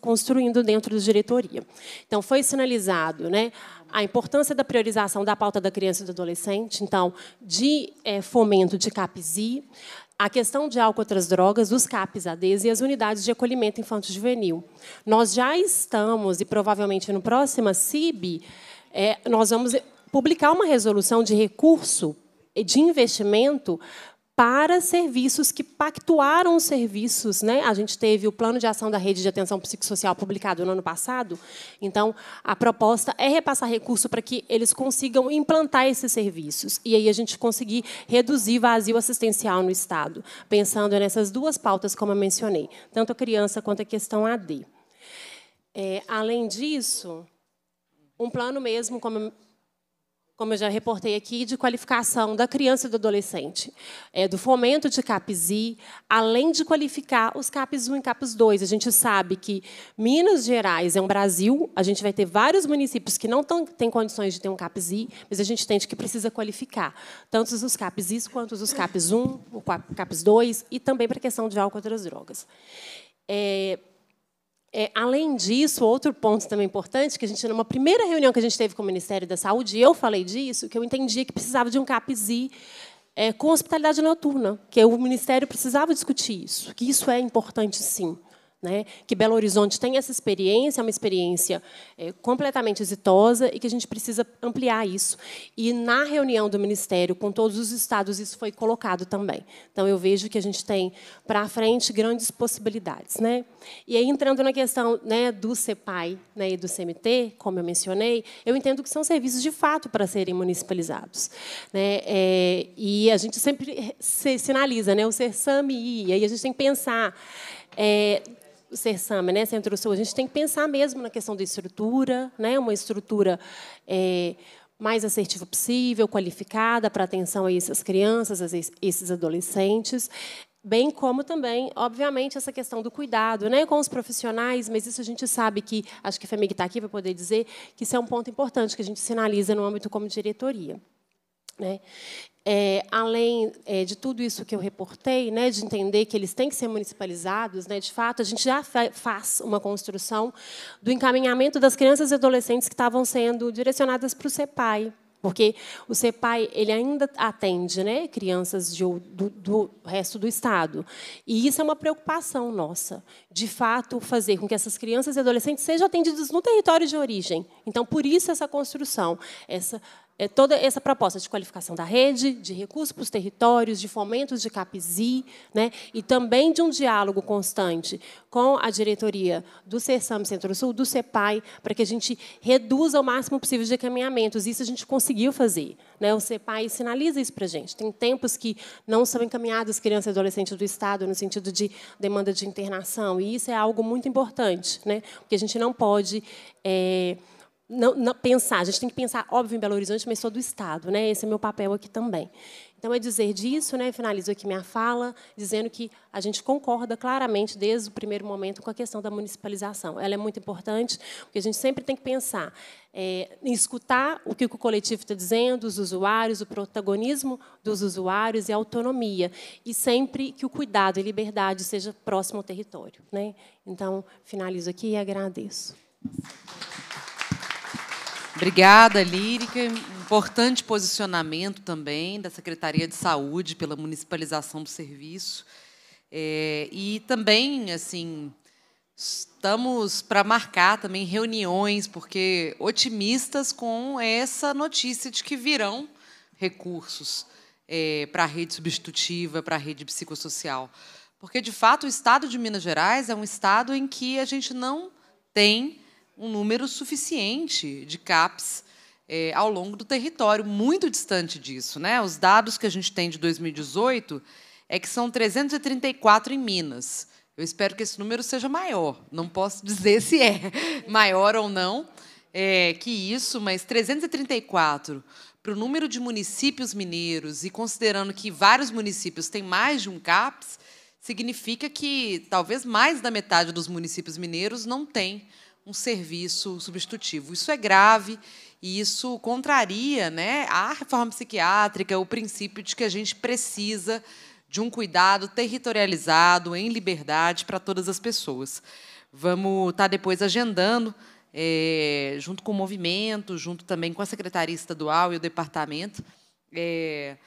Speaker 8: construindo dentro da diretoria. Então foi sinalizado, né, a importância da priorização da pauta da criança e do adolescente, então de é, fomento de CAPSI, a questão de álcool e outras drogas, os CAPs ADs e as unidades de acolhimento infantil juvenil. Nós já estamos, e provavelmente no próximo CIB, é, nós vamos publicar uma resolução de recurso de investimento para serviços que pactuaram os serviços. Né? A gente teve o Plano de Ação da Rede de Atenção Psicossocial publicado no ano passado. Então, a proposta é repassar recurso para que eles consigam implantar esses serviços. E aí a gente conseguir reduzir vazio assistencial no Estado, pensando nessas duas pautas, como eu mencionei, tanto a criança quanto a questão AD. É, além disso, um plano mesmo, como como eu já reportei aqui, de qualificação da criança e do adolescente, é, do fomento de CAPSI, além de qualificar os CAPS 1 e CAPS 2. A gente sabe que Minas Gerais é um Brasil, a gente vai ter vários municípios que não tão, têm condições de ter um CAPSI, mas a gente tem que precisa qualificar tanto os CAPSIs quanto os CAPS 1, o CAPS 2, e também para a questão de álcool e outras drogas. É, é, além disso, outro ponto também importante, que a gente, numa primeira reunião que a gente teve com o Ministério da Saúde, eu falei disso, que eu entendia que precisava de um CAPSI é, com hospitalidade noturna, que o Ministério precisava discutir isso, que isso é importante, sim. Né? Que Belo Horizonte tem essa experiência, é uma experiência é, completamente exitosa e que a gente precisa ampliar isso. E na reunião do Ministério com todos os estados, isso foi colocado também. Então, eu vejo que a gente tem para frente grandes possibilidades. Né? E aí, entrando na questão né, do CEPAI né, e do CMT, como eu mencionei, eu entendo que são serviços de fato para serem municipalizados. Né? É, e a gente sempre se sinaliza né, o SERSAMI, e aí a gente tem que pensar. É, Sersama, né, Centro Sul, a gente tem que pensar mesmo na questão da estrutura, né, uma estrutura é, mais assertiva possível, qualificada para atenção a essas crianças, a esses adolescentes, bem como também, obviamente, essa questão do cuidado né, com os profissionais, mas isso a gente sabe que, acho que a FEMIG está aqui para poder dizer, que isso é um ponto importante que a gente sinaliza no âmbito como diretoria. Né? é, além é, de tudo isso que eu reportei, né, de entender que eles têm que ser municipalizados, né, de fato, a gente já fa faz uma construção do encaminhamento das crianças e adolescentes que estavam sendo direcionadas para o CEPAI. Porque o CEPAI ele ainda atende né, crianças de, do, do resto do Estado. E isso é uma preocupação nossa, de fato, fazer com que essas crianças e adolescentes sejam atendidas no território de origem. Então, por isso, essa construção, essa é, toda essa proposta de qualificação da rede, de recursos para os territórios, de fomentos de CAPZI, né, e também de um diálogo constante com a diretoria do CERSAM Centro-Sul, do CEPAI, para que a gente reduza o máximo possível de encaminhamentos. Isso a gente conseguiu fazer. Né? O CEPAI sinaliza isso para a gente. Tem tempos que não são encaminhados crianças e adolescentes do Estado no sentido de demanda de internação, e isso é algo muito importante, né? porque a gente não pode... É, não, não, pensar, a gente tem que pensar, óbvio, em Belo Horizonte, mas sou do Estado, né? Esse é meu papel aqui também. Então, é dizer disso, né? finalizo aqui minha fala, dizendo que a gente concorda claramente, desde o primeiro momento, com a questão da municipalização. Ela é muito importante, porque a gente sempre tem que pensar é, em escutar o que o coletivo está dizendo, os usuários, o protagonismo dos usuários e a autonomia, e sempre que o cuidado e liberdade seja próximo ao território. Né? Então, finalizo aqui e agradeço.
Speaker 1: Obrigada, Lírica. Importante posicionamento também da Secretaria de Saúde pela municipalização do serviço. É, e também, assim, estamos para marcar também reuniões, porque otimistas com essa notícia de que virão recursos é, para a rede substitutiva, para a rede psicossocial. Porque, de fato, o estado de Minas Gerais é um estado em que a gente não tem um número suficiente de CAPs é, eh, ao longo do território, muito distante disso. Né? Os dados que a gente tem de 2018 é que são 334 em Minas. Eu espero que esse número seja maior. Não posso [laughs] dizer se é maior ou não é, que isso, mas 334 para o número de municípios mineiros e considerando que vários municípios têm mais de um CAPS, significa que talvez mais da metade dos municípios mineiros não tem um serviço substitutivo. Isso é grave e isso contraria né, a reforma psiquiátrica, o princípio de que a gente precisa de um cuidado territorializado, em liberdade, para todas as pessoas. Vamos estar tá depois agendando, é, junto com o movimento, junto também com a Secretaria Estadual e o departamento, é,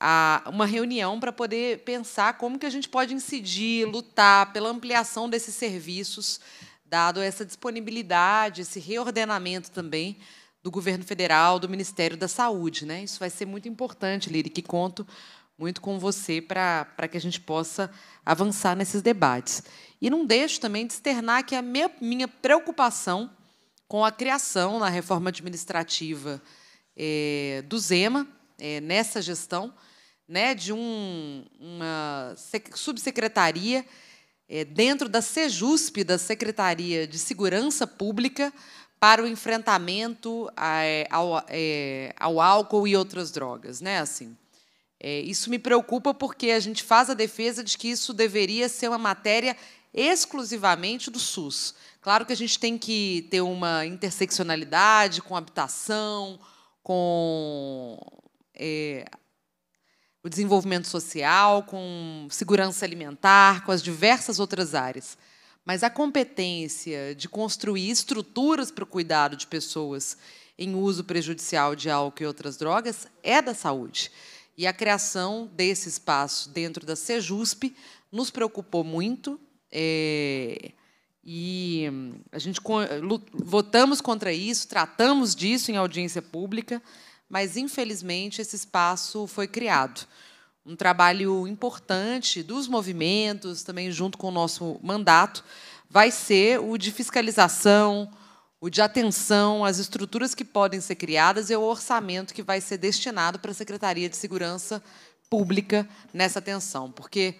Speaker 1: a, uma reunião para poder pensar como que a gente pode incidir, lutar pela ampliação desses serviços dado essa disponibilidade, esse reordenamento também do governo federal, do Ministério da Saúde. Né? Isso vai ser muito importante, Liri, que conto muito com você para que a gente possa avançar nesses debates. E não deixo também de externar que a minha, minha preocupação com a criação na reforma administrativa é, do Zema, é, nessa gestão, né, de um, uma subsecretaria é, dentro da SEJUSP, da Secretaria de Segurança Pública, para o enfrentamento é, ao, é, ao álcool e outras drogas. Né? Assim, é, isso me preocupa porque a gente faz a defesa de que isso deveria ser uma matéria exclusivamente do SUS. Claro que a gente tem que ter uma interseccionalidade com habitação, com é, o desenvolvimento social, com segurança alimentar, com as diversas outras áreas. Mas a competência de construir estruturas para o cuidado de pessoas em uso prejudicial de álcool e outras drogas é da saúde. E a criação desse espaço dentro da Sejusp nos preocupou muito. É, e a gente votamos contra isso, tratamos disso em audiência pública, mas infelizmente esse espaço foi criado. Um trabalho importante dos movimentos, também junto com o nosso mandato, vai ser o de fiscalização, o de atenção às estruturas que podem ser criadas e o orçamento que vai ser destinado para a Secretaria de Segurança Pública nessa atenção. Porque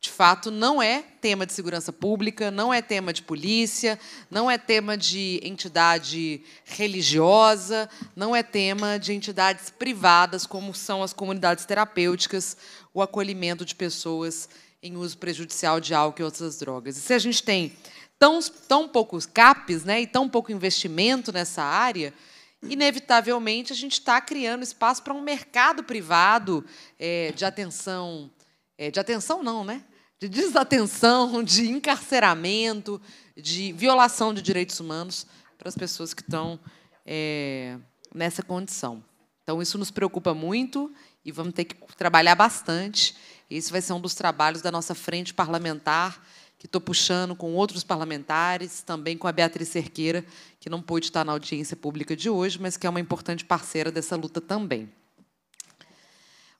Speaker 1: de fato, não é tema de segurança pública, não é tema de polícia, não é tema de entidade religiosa, não é tema de entidades privadas, como são as comunidades terapêuticas, o acolhimento de pessoas em uso prejudicial de álcool e outras drogas. E se a gente tem tão, tão poucos CAPs né, e tão pouco investimento nessa área, inevitavelmente a gente está criando espaço para um mercado privado é, de atenção é, de atenção não, né? de desatenção, [laughs] de encarceramento, de violação de direitos humanos para as pessoas que estão é, nessa condição. Então, isso nos preocupa muito e vamos ter que trabalhar bastante. Esse vai ser um dos trabalhos da nossa frente parlamentar, que estou puxando com outros parlamentares, também com a Beatriz Cerqueira, que não pôde estar na audiência pública de hoje, mas que é uma importante parceira dessa luta também.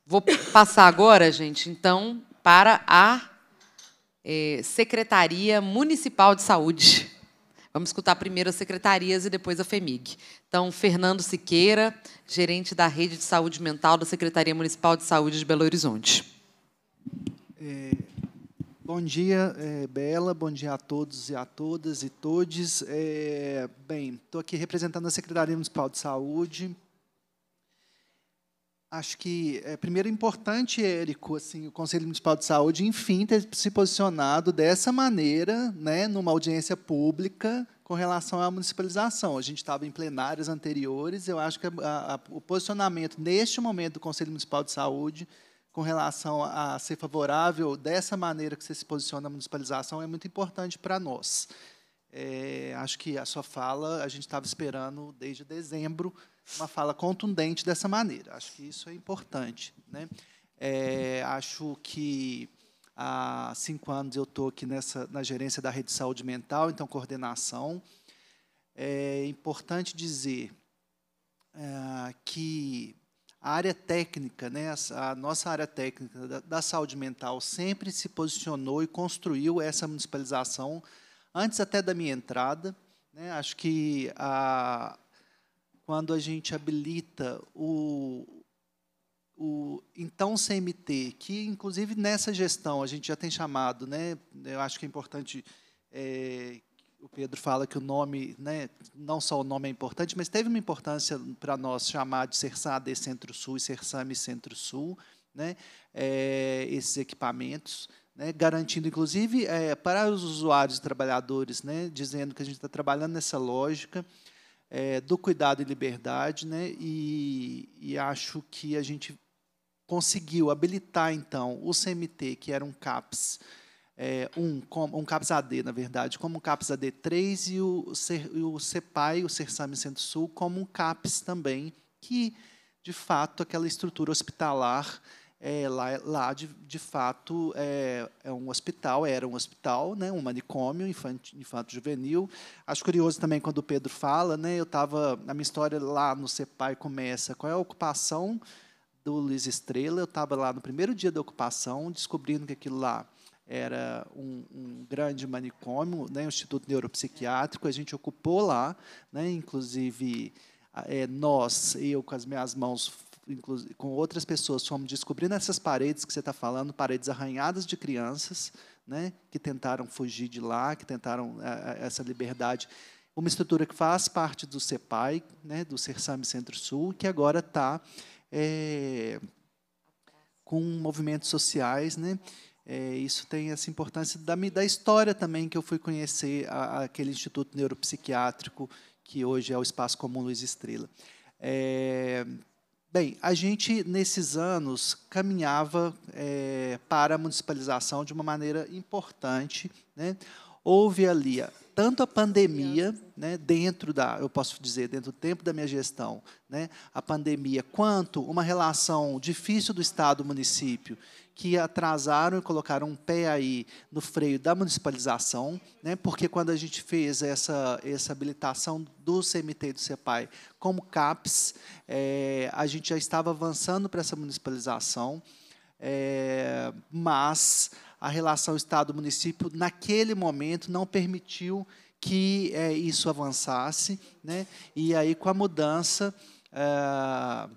Speaker 1: Vou passar agora, gente, então, para a é, Secretaria Municipal de Saúde. Vamos escutar primeiro as secretarias e depois a FEMIG. Então, Fernando Siqueira, gerente da Rede de Saúde Mental da Secretaria Municipal de Saúde de Belo Horizonte.
Speaker 9: É, bom dia, é, Bela. Bom dia a todos e a todas e todes. É, bem, estou aqui representando a Secretaria Municipal de Saúde acho que é, primeiro é importante, Érico, assim, o Conselho Municipal de Saúde, enfim, ter se posicionado dessa maneira, né, numa audiência pública com relação à municipalização. A gente estava em plenários anteriores, eu acho que a, a, o posicionamento neste momento do Conselho Municipal de Saúde com relação a, ser favorável dessa maneira que você se posiciona à municipalização é muito importante para nós. É, acho que a sua fala a gente estava esperando desde dezembro uma fala contundente dessa maneira. Acho que isso é importante. Né? É, acho que há cinco anos eu estou aqui nessa, na gerência da rede de saúde mental, então coordenação. É importante dizer é, que a área técnica, né, a, nossa área técnica da, da, saúde mental sempre se posicionou e construiu essa municipalização antes até da minha entrada. Né, acho que a, quando a gente habilita o, o então CMT, que inclusive nessa gestão a gente já tem chamado, né? Eu acho que é importante é, o Pedro fala que o nome, né, não só o nome é importante, mas teve uma importância para nós chamar de CERSAD Centro-Sul e CERSAME Centro-Sul, né, é, esses equipamentos, né, garantindo, inclusive, é, para os usuários e trabalhadores, né, dizendo que a gente está trabalhando nessa lógica, é, do cuidado e liberdade, né? E, e, acho que a gente conseguiu habilitar então o CMT, que era um CAPS é, um, um CAPS AD, na verdade, como um CAPS AD 3 e o, o CEPAI, o CERSAM Centro-Sul, como um CAPS também, que de fato aquela estrutura hospitalar é, lá, lá de, de fato é, é, um hospital, era um hospital, né, um manicômio infanto, juvenil. Acho curioso também quando o Pedro fala, né, eu estava a minha história lá no Cepai começa, qual é a ocupação do Luiz Estrela? Eu estava lá no primeiro dia da ocupação, descobrindo que aquilo lá era um, um grande manicômio, né, um instituto neuropsiquiátrico. A gente ocupou lá, né, inclusive é, nós, eu com as minhas mãos com outras pessoas, fomos descobrindo essas paredes que você está falando, paredes arranhadas de crianças, né, que tentaram fugir de lá, que tentaram é, é, essa liberdade. Uma estrutura que faz parte do CEPAI, né, do Sersame Centro-Sul, que agora está é, com movimentos sociais, né, é, isso tem essa importância da, da, história também que eu fui conhecer a, aquele instituto neuropsiquiátrico que hoje é o espaço comum Luiz Estrela. É, Bem, a gente, nesses anos, caminhava é, para a municipalização de uma maneira importante. Né? houve ali tanto a pandemia, né, dentro da, eu posso dizer, dentro do tempo da minha gestão, né, a pandemia, quanto uma relação difícil do Estado-município, que atrasaram e colocaram um pé aí no freio da municipalização, né, porque quando a gente fez essa, essa habilitação do CMT e do CEPAI como CAPES, é, eh, a gente já estava avançando para essa municipalização, é, mas a relação Estado-município, naquele momento, não permitiu que é, isso avançasse. Né? E aí, com a mudança é,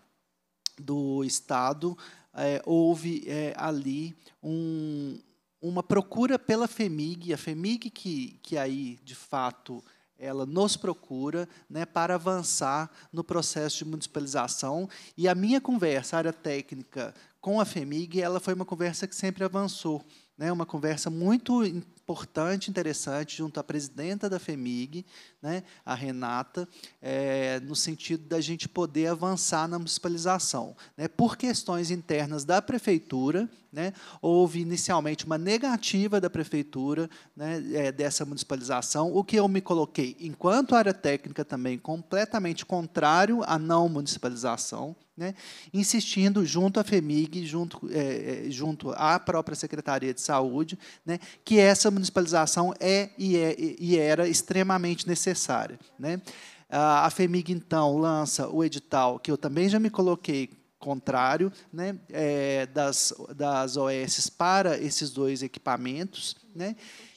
Speaker 9: do Estado, é, houve é, ali um, uma procura pela FEMIG, a FEMIG que, que aí, de fato, ela nos procura né, para avançar no processo de municipalização. E a minha conversa, a área técnica, com a FEMIG, ela foi uma conversa que sempre avançou. Né? Uma conversa muito importante, interessante, junto à presidenta da FEMIG, né, a Renata, é, no sentido da gente poder avançar na municipalização. Né, por questões internas da prefeitura, né, houve inicialmente uma negativa da prefeitura né, é, dessa municipalização, o que eu me coloquei, enquanto área técnica também, completamente contrário à não municipalização, né, insistindo junto à FEMIG, junto, é, é junto à própria Secretaria de Saúde, né, que essa municipalização é e, é, e era extremamente necessária. Né? Ah, a FEMIG, então, lança o edital, que eu também já me coloquei contrário, né, é, das, das OS para esses dois equipamentos. Né?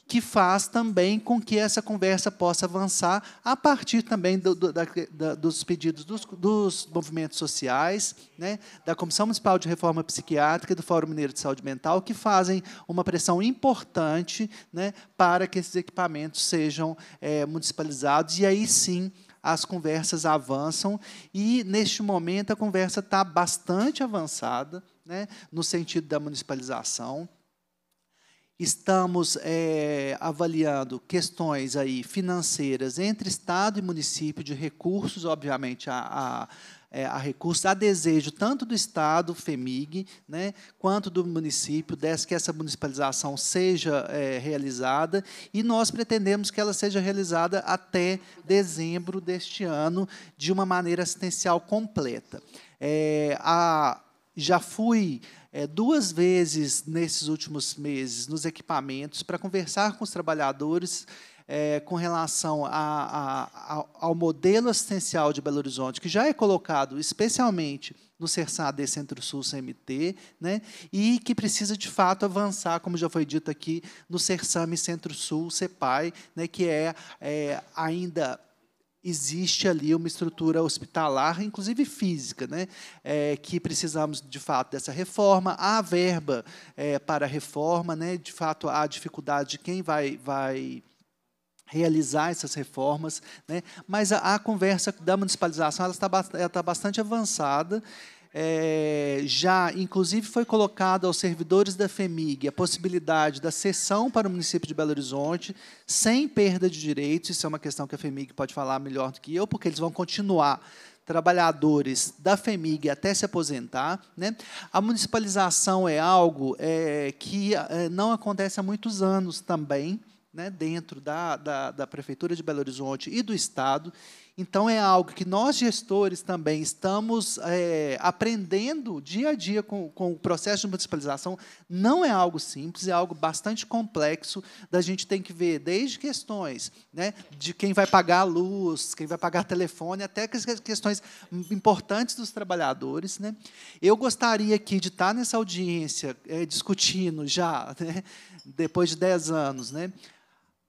Speaker 9: que faz também com que essa conversa possa avançar a partir também do, do, da, da, dos pedidos dos, dos, movimentos sociais, né, da Comissão Municipal de Reforma Psiquiátrica e do Fórum Mineiro de Saúde Mental, que fazem uma pressão importante né, para que esses equipamentos sejam é, municipalizados, e aí sim as conversas avançam, e neste momento a conversa está bastante avançada, né, no sentido da municipalização estamos é, avaliando questões aí financeiras entre Estado e município de recursos, obviamente, a, a é, a recursos, a desejo tanto do Estado, FEMIG, né, quanto do município, desde que essa municipalização seja é, realizada, e nós pretendemos que ela seja realizada até dezembro deste ano, de uma maneira assistencial completa. É, a, já fui é, duas vezes nesses últimos meses nos equipamentos para conversar com os trabalhadores é, com relação a, a, a, ao modelo assistencial de Belo Horizonte, que já é colocado especialmente no CERSAD Centro-Sul CMT, né, e que precisa, de fato, avançar, como já foi dito aqui, no CERSAM Centro-Sul CEPAI, né, que é, é ainda existe ali uma estrutura hospitalar, inclusive física, né, é, que precisamos, de fato, dessa reforma. Há verba é, para a reforma, né, de fato, há dificuldade de quem vai, vai realizar essas reformas, né, mas a, a conversa da municipalização ela está, ela está bastante avançada, é, já, inclusive, foi colocada aos servidores da FEMIG a possibilidade da cessão para o município de Belo Horizonte, sem perda de direitos. Isso é uma questão que a FEMIG pode falar melhor do que eu, porque eles vão continuar trabalhadores da FEMIG até se aposentar. Né? A municipalização é algo é, que é, não acontece há muitos anos também, né, dentro da, da, da Prefeitura de Belo Horizonte e do Estado. Então, é algo que nós, gestores, também estamos é, aprendendo dia a dia com, com o processo de municipalização. Não é algo simples, é algo bastante complexo, da gente tem que ver desde questões né, de quem vai pagar a luz, quem vai pagar telefone, até questões importantes dos trabalhadores. Né? Eu gostaria aqui de estar nessa audiência é, discutindo já, né, depois de 10 anos, né,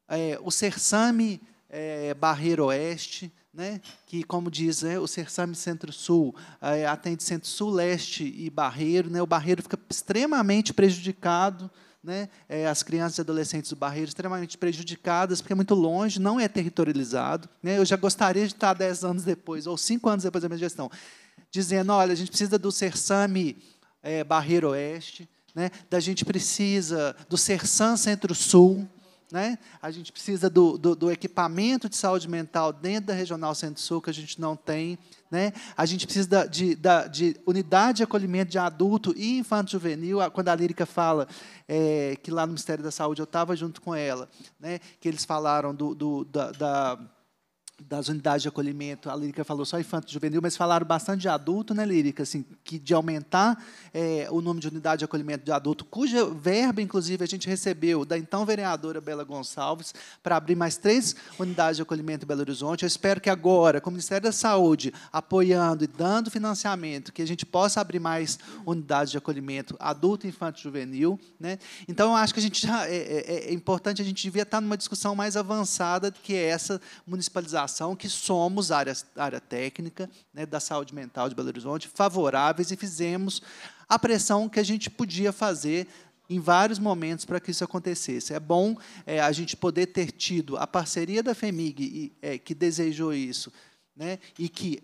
Speaker 9: é, o Sersame é, Barreiro Oeste, né, que, como diz é, o Sersame Centro-Sul, é, atende Centro-Sul, Leste e Barreiro. Né, o Barreiro fica extremamente prejudicado, né, é, as crianças e adolescentes do Barreiro extremamente prejudicadas, porque é muito longe, não é territorializado. Né, eu já gostaria de estar dez anos depois, ou cinco anos depois da minha gestão, dizendo, olha, a gente precisa do Sersame é, Barreiro Oeste, né, da gente precisa do Sersan Centro-Sul, né? A gente precisa do, do, do, equipamento de saúde mental dentro da Regional Centro-Sul, que a gente não tem. Né? A gente precisa da, de, da, de unidade de acolhimento de adulto e infanto-juvenil. Quando a Lírica fala é, que lá no Ministério da Saúde eu estava junto com ela, né? que eles falaram do, do da, da das unidades de acolhimento, a Lírica falou só infanto juvenil, mas falaram bastante de adulto, né, Lírica? Assim, que de aumentar é, o número de unidade de acolhimento de adulto, cuja verba, inclusive, a gente recebeu da então vereadora Bela Gonçalves para abrir mais três unidades de acolhimento em Belo Horizonte. Eu espero que agora, com o Ministério da Saúde apoiando e dando financiamento, que a gente possa abrir mais unidades de acolhimento adulto, infanto juvenil. Né? Então, eu acho que a gente já, é, é, é importante, a gente devia estar numa discussão mais avançada do que essa municipalização que somos área, área técnica né, da saúde mental de Belo Horizonte favoráveis e fizemos a pressão que a gente podia fazer em vários momentos para que isso acontecesse. É bom é, a gente poder ter tido a parceria da FEMIG, e, é, que desejou isso, né, e que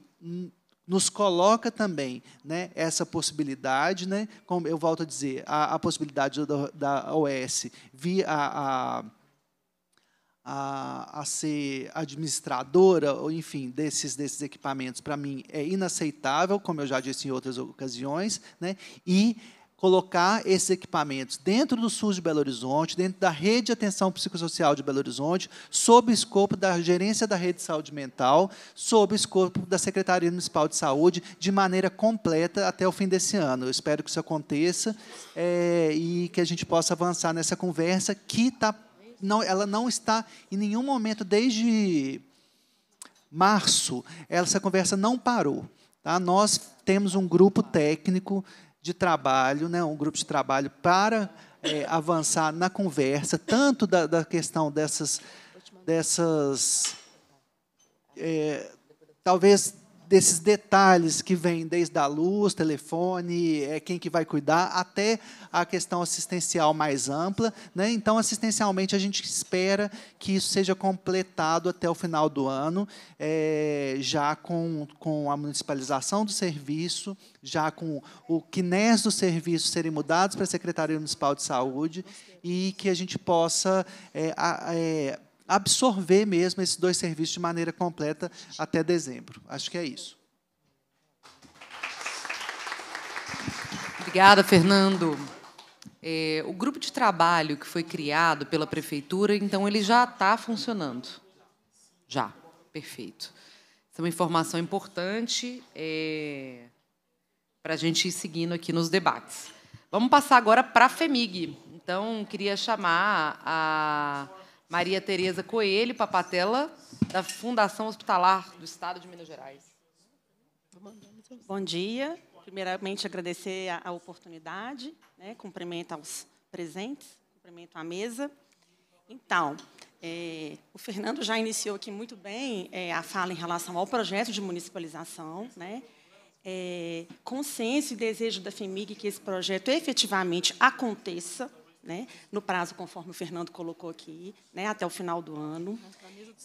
Speaker 9: nos coloca também né, essa possibilidade, né, como eu volto a dizer, a, a possibilidade da, da OS via a, a a, a ser administradora, ou enfim, desses, desses equipamentos, para mim é inaceitável, como eu já disse em outras ocasiões, né? e colocar esses equipamentos dentro do SUS de Belo Horizonte, dentro da rede de atenção psicossocial de Belo Horizonte, sob o escopo da gerência da rede de saúde mental, sob o escopo da Secretaria Municipal de Saúde, de maneira completa até o fim desse ano. Eu espero que isso aconteça é, e que a gente possa avançar nessa conversa que está não, ela não está em nenhum momento desde março, essa conversa não parou. Tá? Nós temos um grupo técnico de trabalho, né, um grupo de trabalho para é, avançar na conversa, tanto da, da questão dessas, dessas é, talvez desses detalhes que vêm desde a luz, telefone, é quem que vai cuidar, até a questão assistencial mais ampla. Né? Então, assistencialmente, a gente espera que isso seja completado até o final do ano, é, já com, com a municipalização do serviço, já com o quinés do serviço serem mudados para a Secretaria Municipal de Saúde e que a gente possa é, a, é, absorver mesmo esses dois serviços de maneira completa até dezembro. Acho que é isso.
Speaker 1: Obrigada, Fernando. É, o grupo de trabalho que foi criado pela prefeitura, então, ele já está funcionando. Já, perfeito. Essa é uma informação importante é, para a gente ir seguindo aqui nos debates. Vamos passar agora para a FEMIG. Então, queria chamar a Maria Tereza Coelho Papatela, da Fundação Hospitalar do Estado de Minas Gerais. Bom dia. Primeiramente, agradecer a, a
Speaker 10: oportunidade, né, cumprimento aos presentes, cumprimento à mesa. Então, é, o Fernando já iniciou aqui muito bem é, a fala em relação ao projeto de municipalização, né? É, consenso e desejo da FEMIG que esse projeto efetivamente aconteça, né, no prazo conforme o Fernando colocou aqui, né, até o final do ano.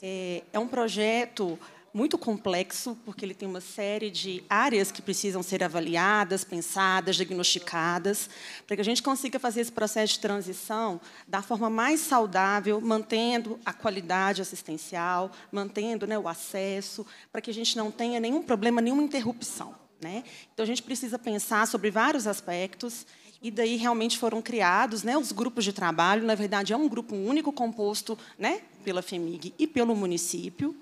Speaker 10: É, é um projeto muito complexo, porque ele tem uma série de áreas que precisam ser avaliadas, pensadas, diagnosticadas, para que a gente consiga fazer esse processo de transição da forma mais saudável, mantendo a qualidade assistencial, mantendo né, o acesso, para que a gente não tenha nenhum problema, nenhuma interrupção. Né? Então, a gente precisa pensar sobre vários aspectos e daí realmente foram criados né, os grupos de trabalho. Na verdade, é um grupo único composto né, pela FEMIG e pelo município.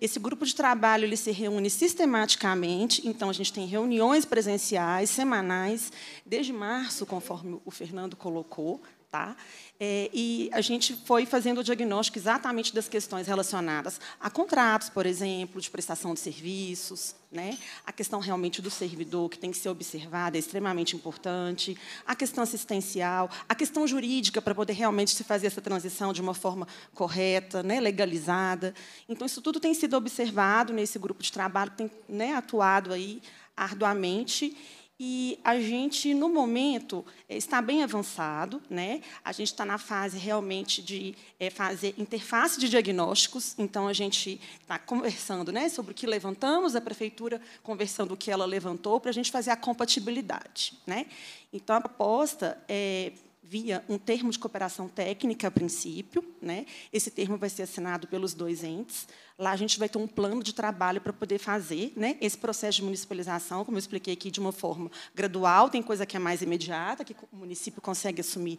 Speaker 10: Esse grupo de trabalho ele se reúne sistematicamente, então a gente tem reuniões presenciais, semanais, desde março, conforme o Fernando colocou, Tá? É, e a gente foi fazendo o diagnóstico exatamente das questões relacionadas a contratos, por exemplo, de prestação de serviços, né? a questão realmente do servidor, que tem que ser observada, é extremamente importante, a questão assistencial, a questão jurídica, para poder realmente se fazer essa transição de uma forma correta, né? legalizada. Então, isso tudo tem sido observado nesse grupo de trabalho, que tem né? atuado aí arduamente. E a gente, no momento, eh, está bem avançado, né? a gente está na fase realmente de é, fazer interface de diagnósticos, então a gente está conversando né, sobre o que levantamos, a prefeitura conversando o que ela levantou, para a gente fazer a compatibilidade. Né? Então, a proposta é via um termo de cooperação técnica a princípio, né? Esse termo vai ser assinado pelos dois entes. Lá a gente vai ter um plano de trabalho para poder fazer, né? Esse processo de municipalização, como eu expliquei aqui, de uma forma gradual, tem coisa que é mais imediata, que o município consegue assumir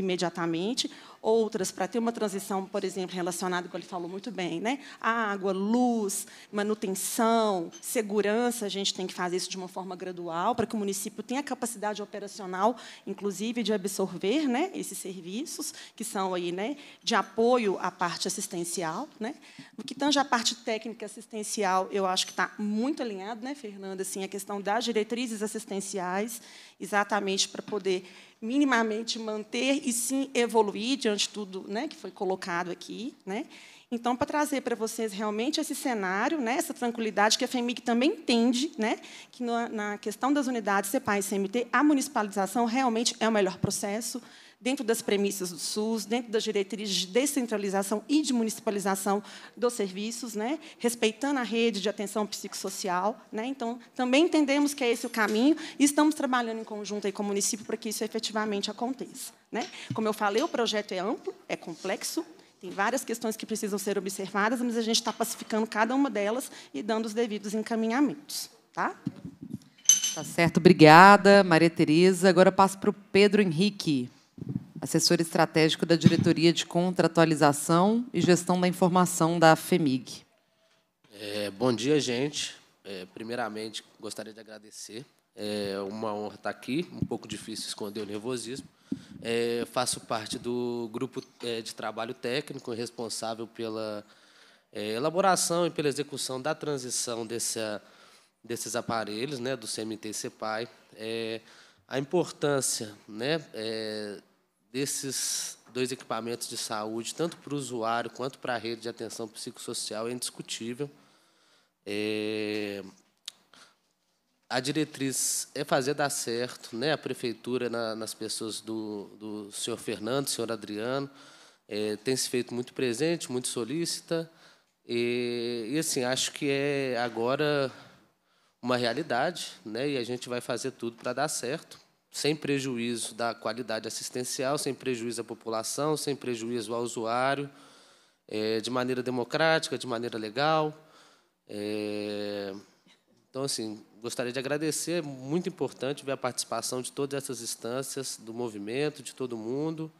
Speaker 10: imediatamente, outras para ter uma transição, por exemplo, relacionada, que ele falou muito bem, né? água, luz, manutenção, segurança, a gente tem que fazer isso de uma forma gradual para que o município tenha capacidade operacional, inclusive, de absorver né, esses serviços que são aí né, de apoio à parte assistencial. Né? O que tange a parte técnica assistencial, eu acho que está muito alinhado, né, Fernanda, assim, a questão das diretrizes assistenciais, exatamente para poder minimamente manter e sim evoluir diante de tudo né, que foi colocado aqui. Né? Então, para trazer para vocês realmente esse cenário, né, essa tranquilidade que a FEMIG também entende, né, que na, questão das unidades CEPAI e CMT, a municipalização realmente é o melhor processo, dentro das premissas do SUS, dentro das diretrizes de descentralização e de municipalização dos serviços, né? respeitando a rede de atenção psicossocial. Né? Então, também entendemos que é esse o caminho e estamos trabalhando em conjunto aí com o município para que isso efetivamente aconteça. Né? Como eu falei, o projeto é amplo, é complexo, tem várias questões que precisam ser observadas, mas a gente está pacificando cada uma delas e dando os devidos encaminhamentos. Tá?
Speaker 1: Tá certo, obrigada, Maria Tereza. Agora passo para o Pedro Henrique assessor estratégico da Diretoria de Contratualização e Gestão da Informação da FEMIG.
Speaker 11: É, bom dia, gente. É, primeiramente, gostaria de agradecer. É uma honra estar aqui, um pouco difícil esconder o nervosismo. É, faço parte do grupo é, de trabalho técnico responsável pela é, elaboração e pela execução da transição desses aparelhos, né, do CMT e CEPAI. É, a importância né, desses dois equipamentos de saúde, tanto para o usuário quanto para a rede de atenção psicossocial, é indiscutível. É... A diretriz é fazer dar certo, né? a prefeitura, na, nas pessoas do, do senhor Fernando, do senhor Adriano, é, tem se feito muito presente, muito solícita. E, e, assim, acho que é agora uma realidade, né? e a gente vai fazer tudo para dar certo sem prejuízo da qualidade assistencial, sem prejuízo à população, sem prejuízo ao usuário, é, de maneira democrática, de maneira legal. É, então, assim, gostaria de agradecer, é muito importante ver a participação de todas essas instâncias, do movimento, de todo mundo.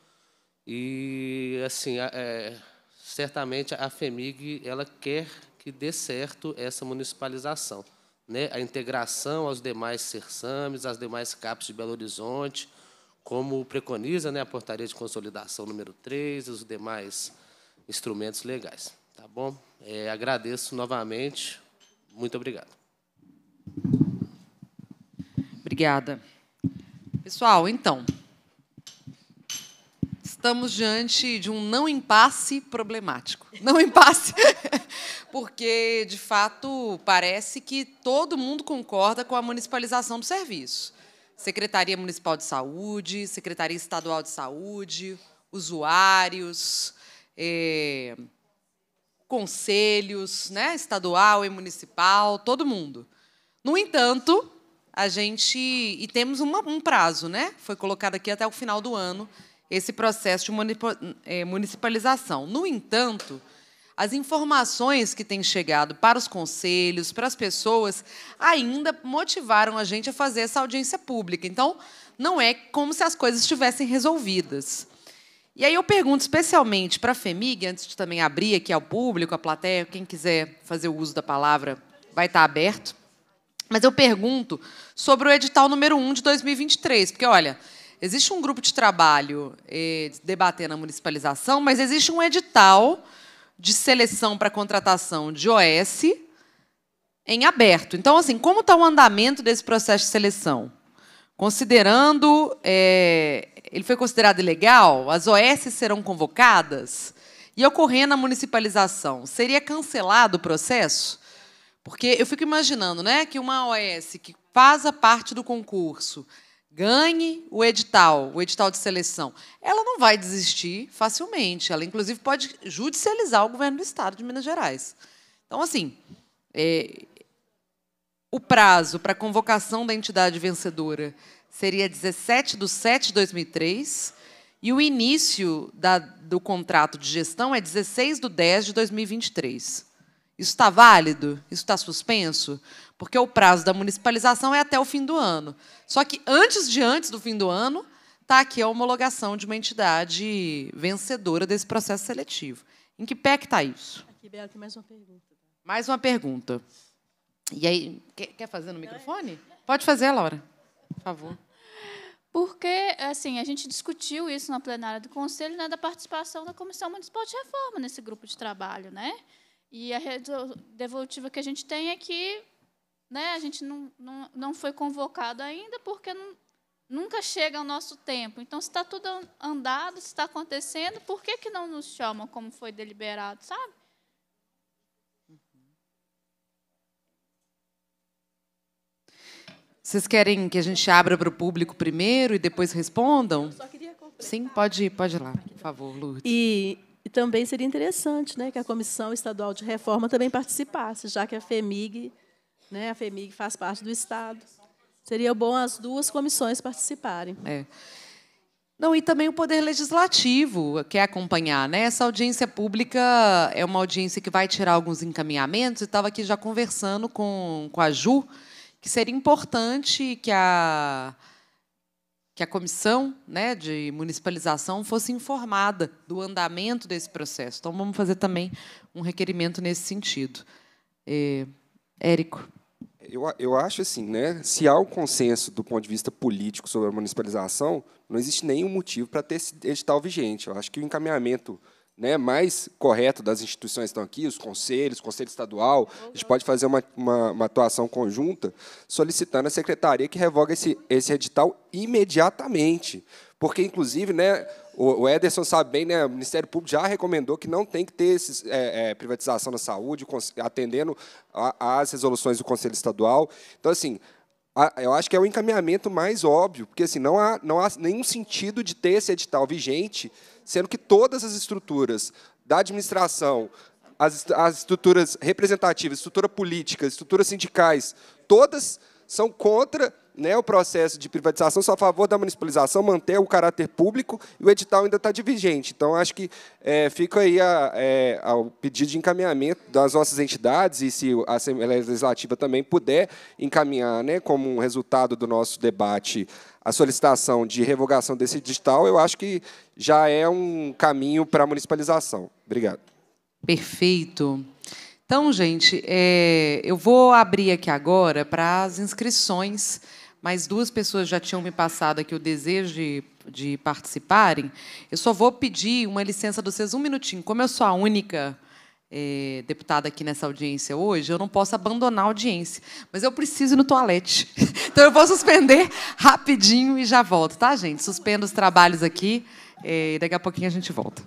Speaker 11: E, assim, é, certamente a FEMIG ela quer que dê certo essa municipalização né, a integração aos demais CERSAMES, às demais CAPs de Belo Horizonte, como preconiza né, a portaria de consolidação número 3 e os demais instrumentos legais. Tá bom? É, agradeço novamente. Muito obrigado.
Speaker 1: Obrigada. Pessoal, então, estamos diante de um não impasse problemático. Não impasse, [laughs] porque, de fato, parece que todo mundo concorda com a municipalização do serviço. Secretaria Municipal de Saúde, Secretaria Estadual de Saúde, usuários, eh, conselhos né, estadual e municipal, todo mundo. No entanto, a gente. E temos uma, um prazo, né? Foi colocado aqui até o final do ano esse processo de é, municipalização. No entanto, as informações que têm chegado para os conselhos, para as pessoas, ainda motivaram a gente a fazer essa audiência pública. Então, não é como se as coisas estivessem resolvidas. E aí eu pergunto especialmente para a FEMIG, antes de também abrir aqui ao público, à plateia, quem quiser fazer o uso da palavra vai estar aberto. Mas eu pergunto sobre o edital número 1 de 2023, porque, olha, existe um grupo de trabalho eh, debatendo a municipalização, mas existe um edital de seleção para contratação de OS em aberto. Então, assim, como está o andamento desse processo de seleção? Considerando, eh, ele foi considerado ilegal, as OS serão convocadas e ocorrendo a municipalização, seria cancelado o processo? Porque eu fico imaginando, né, que uma OS que faz a parte do concurso ganhe o edital, o edital de seleção, ela não vai desistir facilmente. Ela, inclusive, pode judicializar o governo do Estado de Minas Gerais. Então, assim, é, o prazo para convocação da entidade vencedora seria 17 de 7 de 2003 e o início da, do contrato de gestão é 16 de 10 de 2023. Isso está válido? Isso está suspenso? porque o prazo da municipalização é até o fim do ano. Só que antes de antes do fim do ano, está aqui a homologação de uma entidade vencedora desse processo seletivo. Em que pé que está isso?
Speaker 4: Aqui, Bela, tem mais uma pergunta.
Speaker 1: Mais uma pergunta. E aí,
Speaker 5: quer fazer no microfone?
Speaker 1: Pode fazer, Laura, por favor.
Speaker 5: Porque, assim, a gente discutiu isso na plenária do Conselho, né, da participação da Comissão Municipal de Reforma nesse grupo de trabalho, né? E a devolutiva que a gente tem é que né, a gente não, não, não foi convocado ainda porque não, nunca chega ao nosso tempo. Então, se está tudo andado, se está acontecendo, por que, que não nos chamam como foi deliberado, sabe? Uhum.
Speaker 1: Vocês querem que a gente abra para o público primeiro e depois respondam? Sim, pode, ir, pode ir lá, por favor, Lourdes.
Speaker 4: E, e, também seria interessante né, que a Comissão Estadual de Reforma também participasse, já que a FEMIG né? A FEMIG faz parte do Estado. Seria bom as duas comissões participarem. É.
Speaker 1: Não, e também o poder legislativo quer acompanhar, né? Essa audiência pública é uma audiência que vai tirar alguns encaminhamentos. estava aqui já conversando com, com a Ju que seria importante que a que a comissão né, de municipalização fosse informada do andamento desse processo. Então, vamos fazer também um requerimento nesse sentido. É,
Speaker 7: Érico eu, eu acho assim, né? Se há um consenso do ponto de vista político sobre a municipalização, não existe nenhum motivo para ter esse edital vigente. Eu acho que o encaminhamento né, mais correto das instituições que estão aqui, os conselhos, o conselho estadual, uhum. a gente pode fazer uma, uma, uma, atuação conjunta solicitando à secretaria que revoga esse, esse edital imediatamente. Porque, inclusive, né, o, o Ederson sabe bem, né, o Ministério Público já recomendou que não tem que ter esses, é, é, privatização na saúde, atendendo às resoluções do Conselho Estadual. Então, assim, a, eu acho que é o encaminhamento mais óbvio, porque assim, não, há, não há nenhum sentido de ter esse edital vigente, sendo que todas as estruturas da administração, as, as estruturas representativas, estrutura política, estruturas sindicais, todas são contra né, o processo de privatização, sou a favor da municipalização, manter o caráter público e o edital ainda está divergente. Então, acho que é, fica aí a, é, ao pedido de encaminhamento das nossas entidades e se a Assembleia Legislativa também puder encaminhar, né, como um resultado do nosso debate, a solicitação de revogação desse edital, eu acho que já é um caminho para a municipalização. Obrigado.
Speaker 1: Perfeito. Então, gente, é, eu vou abrir aqui agora para as inscrições mas duas pessoas já tinham me passado aqui o desejo de, de participarem. Eu só vou pedir uma licença de vocês, um minutinho. Como eu sou a única é, deputada aqui nessa audiência hoje, eu não posso abandonar a audiência, mas eu preciso ir no toalete. [laughs] Então eu vou suspender rapidinho e já volto, tá, gente? Suspendo os trabalhos aqui eh, e daqui a pouquinho a gente volta.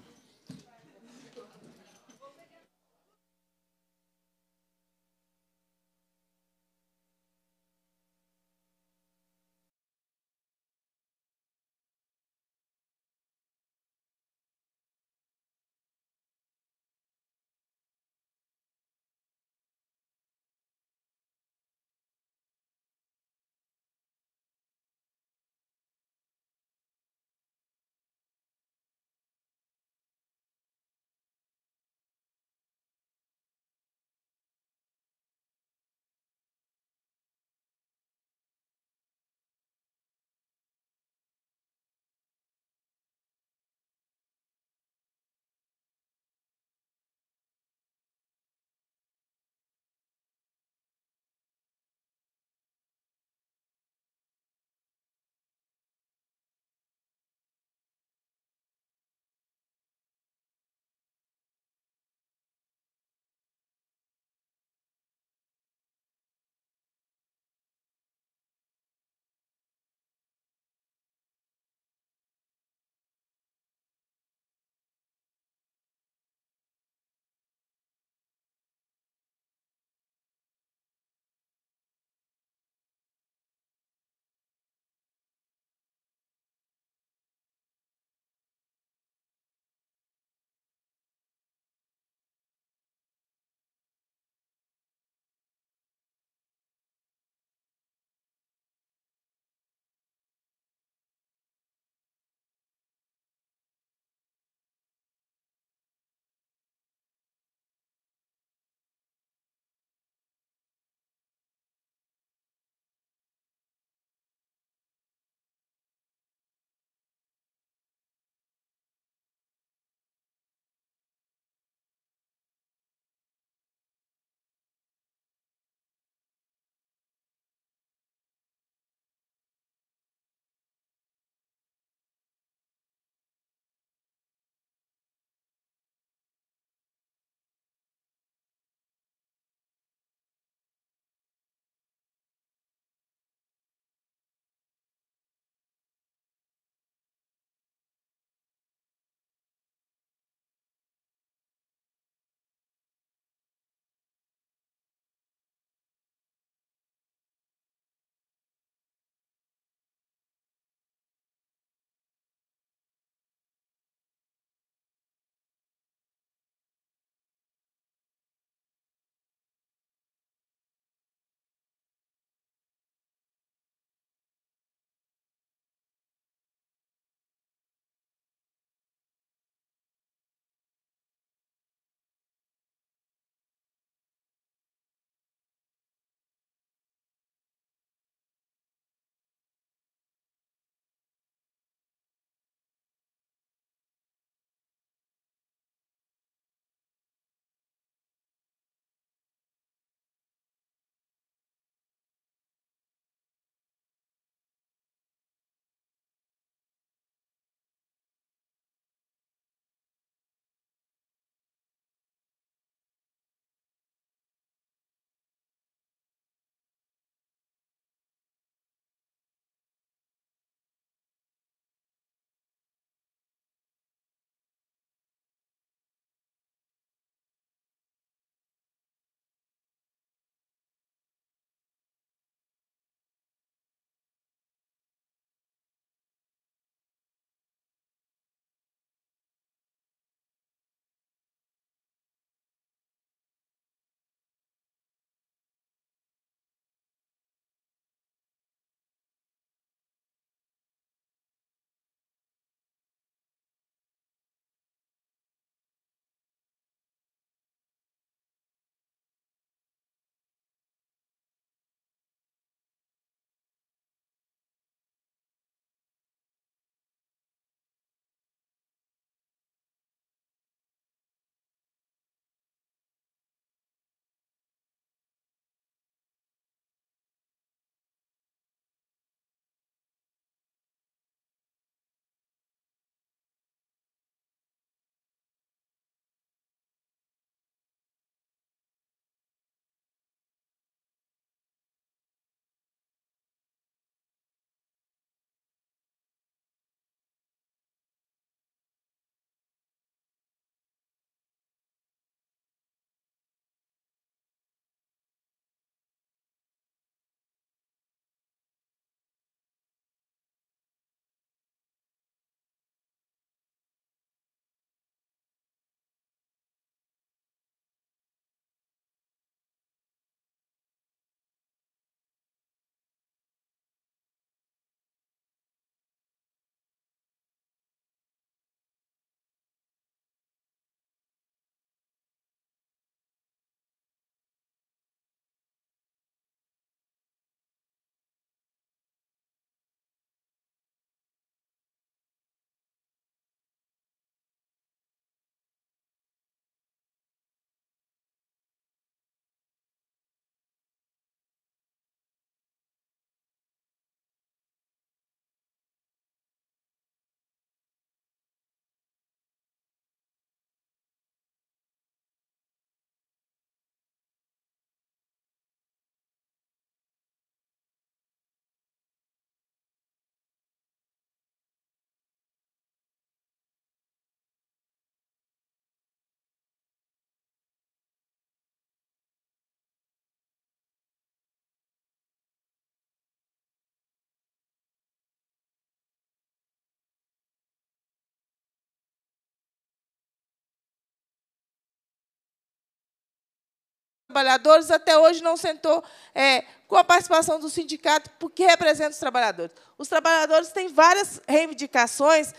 Speaker 12: trabalhadores até hoje não sentou é, com a participação do sindicato, porque representa os trabalhadores. Os trabalhadores têm várias reivindicações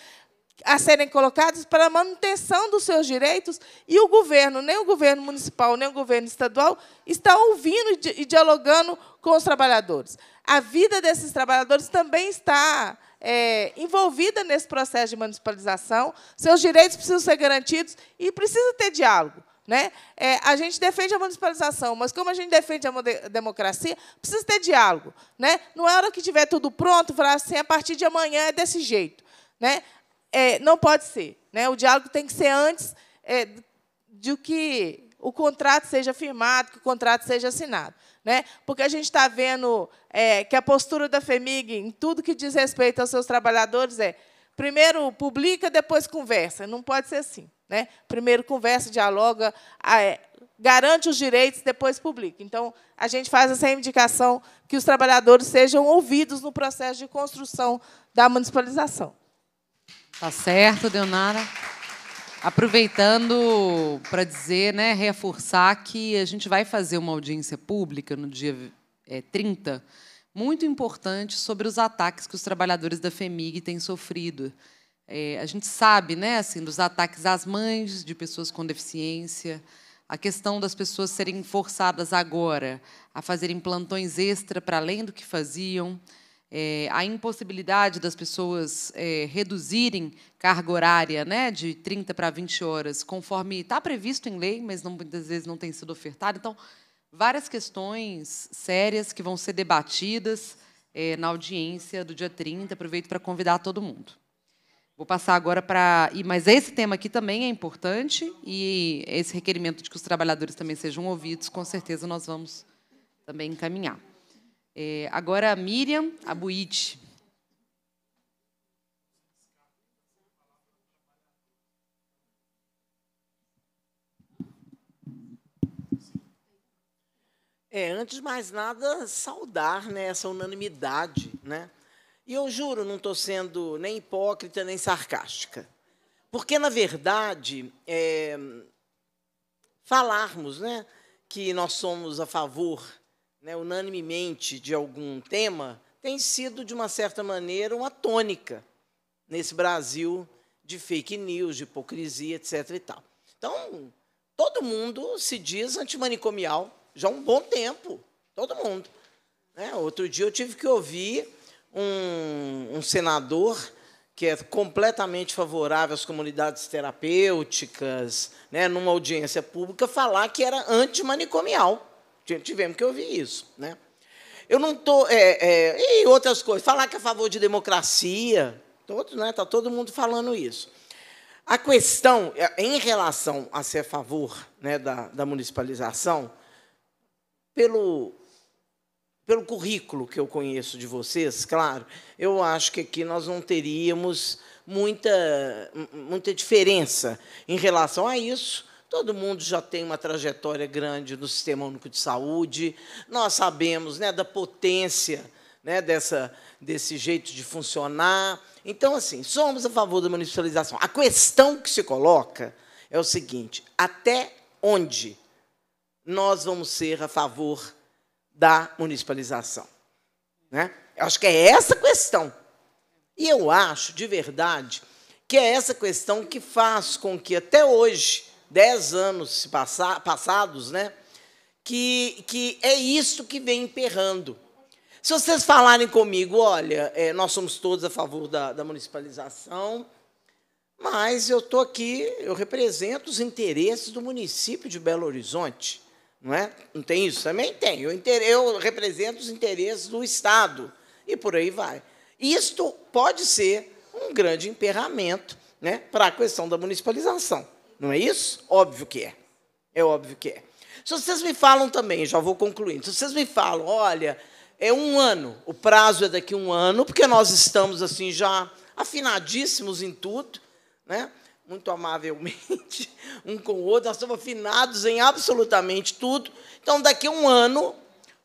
Speaker 12: a serem colocadas para a manutenção dos seus direitos e o governo, nem o governo municipal, nem o governo estadual, está ouvindo e dialogando com os trabalhadores. A vida desses trabalhadores também está é, envolvida nesse processo de municipalização, seus direitos precisam ser garantidos e precisa ter diálogo. Né? É, a gente defende a municipalização, mas como a gente defende a democracia, precisa ter diálogo. Né? Não é hora que tiver tudo pronto, falar assim, a partir de amanhã é desse jeito. Né? É, não pode ser. Né? O diálogo tem que ser antes é, de que o contrato seja firmado, que o contrato seja assinado. Né? Porque a gente está vendo é, que a postura da FEMIG em tudo que diz respeito aos seus trabalhadores é primeiro publica, depois conversa. Não pode ser assim. Né? Primeiro conversa, dialoga, é, garante os direitos, depois publica. Então, a gente faz essa indicação que os trabalhadores sejam ouvidos no processo de construção da municipalização.
Speaker 1: Tá certo, Deonara. Aproveitando para dizer, né, reforçar que a gente vai fazer uma audiência pública no dia é, 30, muito importante sobre os ataques que os trabalhadores da FEMIG têm sofrido. É, a gente sabe, né, assim, dos ataques às mães de pessoas com deficiência, a questão das pessoas serem forçadas agora a fazerem plantões extra para além do que faziam, é, a impossibilidade das pessoas é, reduzirem carga horária né, de 30 para 20 horas, conforme está previsto em lei, mas não, muitas vezes não tem sido ofertado. Então, várias questões sérias que vão ser debatidas é, na audiência do dia 30. Aproveito para convidar todo mundo. Vou passar agora para. Mas esse tema aqui também é importante e esse requerimento de que os trabalhadores também sejam ouvidos, com certeza nós vamos também encaminhar. É, agora, Miriam Abuit.
Speaker 2: É, antes de mais
Speaker 13: nada, saudar né, essa unanimidade né, e eu juro, não estou sendo nem hipócrita nem sarcástica. Porque, na verdade, é, falarmos né, que nós somos a favor né, unanimemente de algum tema tem sido, de uma certa maneira, uma tônica nesse Brasil de fake news, de hipocrisia, etc. E tal. Então, todo mundo se diz antimanicomial já há um bom tempo. Todo mundo. Né? Outro dia eu tive que ouvir um, um senador que é completamente favorável às comunidades terapêuticas, né, numa audiência pública, falar que era antimanicomial. Tivemos que ouvir isso. Né? Eu não estou. É, é, e outras coisas. Falar que é a favor de democracia. Está né, tá todo mundo falando isso. A questão, é, em relação a ser a favor né, da, da municipalização, pelo pelo currículo que eu conheço de vocês, claro, eu acho que aqui nós não teríamos muita, muita diferença em relação a isso. Todo mundo já tem uma trajetória grande no Sistema Único de Saúde. Nós sabemos né, da potência né, dessa, desse jeito de funcionar. Então, assim, somos a favor da municipalização. A questão que se coloca é o seguinte: até onde nós vamos ser a favor da municipalização. Né? Eu acho que é essa questão. E eu acho, de verdade, que é essa questão que faz com que até hoje, dez anos passa, passados, né, que, que é isso que vem emperrando. Se vocês falarem comigo, olha, é, nós somos todos a favor da, da municipalização, mas eu estou aqui, eu represento os interesses do município de Belo Horizonte. Não, é? não tem isso? Também tem. Eu, eu represento os interesses do Estado. E por aí vai. Isto pode ser um grande emperramento né, para a questão da municipalização. Não é isso? Óbvio que é. É óbvio que é. Se vocês me falam também, já vou concluindo, se vocês me falam, olha, é um ano, o prazo é daqui a um ano, porque nós estamos assim já afinadíssimos em tudo, né? muito amavelmente [laughs] um com o outro, nós estamos afinados em absolutamente tudo. Então, daqui a um ano,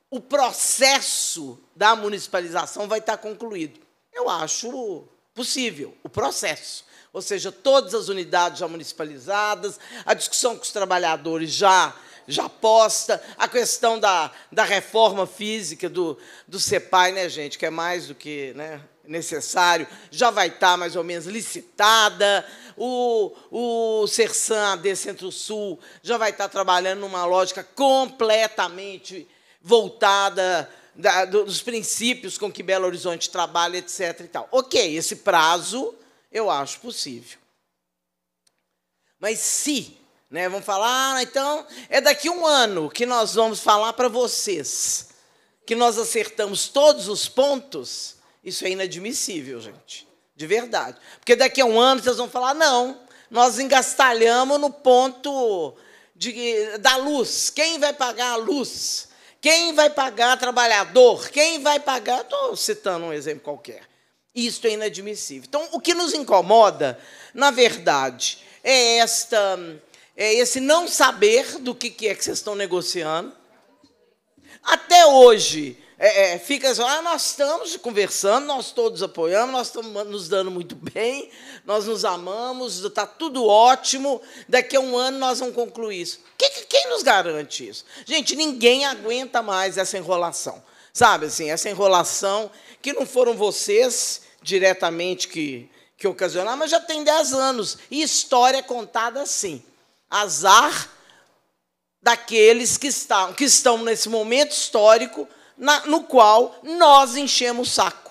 Speaker 13: o processo da municipalização vai estar concluído. Eu acho possível, o processo. Ou seja, todas as unidades já municipalizadas, a discussão com os trabalhadores já já posta, a questão da, da reforma física do, do CEPAI, né, gente, que é mais do que né, necessário, já vai estar mais ou menos licitada, o, o Sersan AD Centro-Sul já vai estar trabalhando numa lógica completamente voltada da, dos princípios com que Belo Horizonte trabalha, etc. E tal. Ok, esse prazo eu acho possível. Mas se, né, vamos falar, ah, então é daqui a um ano que nós vamos falar para vocês que nós acertamos todos os pontos, isso é inadmissível, gente. De verdade. Porque daqui a um ano vocês vão falar: não, nós engastalhamos no ponto de, da luz. Quem vai pagar a luz? Quem vai pagar trabalhador? Quem vai pagar. Estou citando um exemplo qualquer. Isto é inadmissível. Então, o que nos incomoda, na verdade, é esta. É esse não saber do que é que vocês estão negociando. Até hoje, é, é, fica assim, ah, nós estamos conversando, nós todos apoiamos, nós estamos nos dando muito bem, nós nos amamos, está tudo ótimo, daqui a um ano nós vamos concluir isso. Quem, quem nos garante isso? Gente, ninguém aguenta mais essa enrolação. Sabe assim, essa enrolação que não foram vocês diretamente que, que ocasionaram, mas já tem 10 anos. E história contada assim. Azar daqueles que estão, que estão nesse momento histórico na, no qual nós enchemos o saco.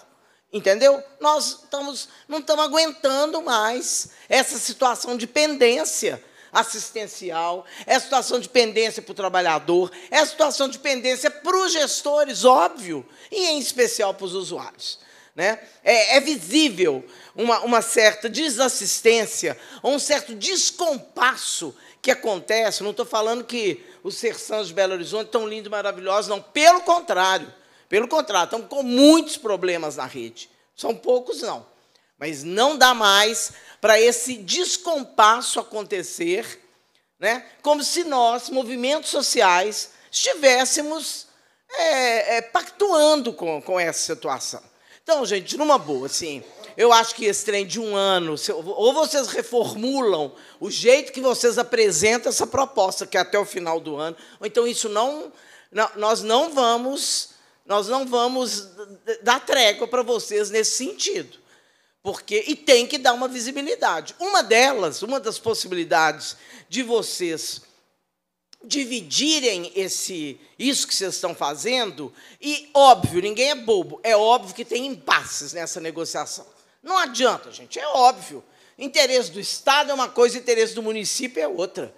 Speaker 13: Entendeu? Nós estamos, não estamos aguentando mais essa situação de pendência assistencial, é situação de pendência para o trabalhador, é situação de pendência para os gestores, óbvio, e em especial para os usuários. Né? É, é visível uma, uma certa desassistência, um certo descompasso que acontece. Não estou falando que os Sersanjos de Belo Horizonte tão lindos, maravilhosos. Não, pelo contrário. Pelo contrário, estão com muitos problemas na rede. São poucos, não. Mas não dá mais para esse descompasso acontecer, né? como se nós, movimentos sociais, estivéssemos é, é, pactuando com, com essa situação. Então, gente, numa boa, assim, eu acho que esse trem de um ano, ou vocês reformulam o jeito que vocês apresentam essa proposta, que é até o final do ano, ou então isso não. Nós não vamos. Nós não vamos dar trégua para vocês nesse sentido. Porque, e tem que dar uma visibilidade. Uma delas, uma das possibilidades de vocês dividirem esse isso que vocês estão fazendo e óbvio, ninguém é bobo, é óbvio que tem impasses nessa negociação. Não adianta, gente, é óbvio. Interesse do Estado é uma coisa, interesse do município é outra.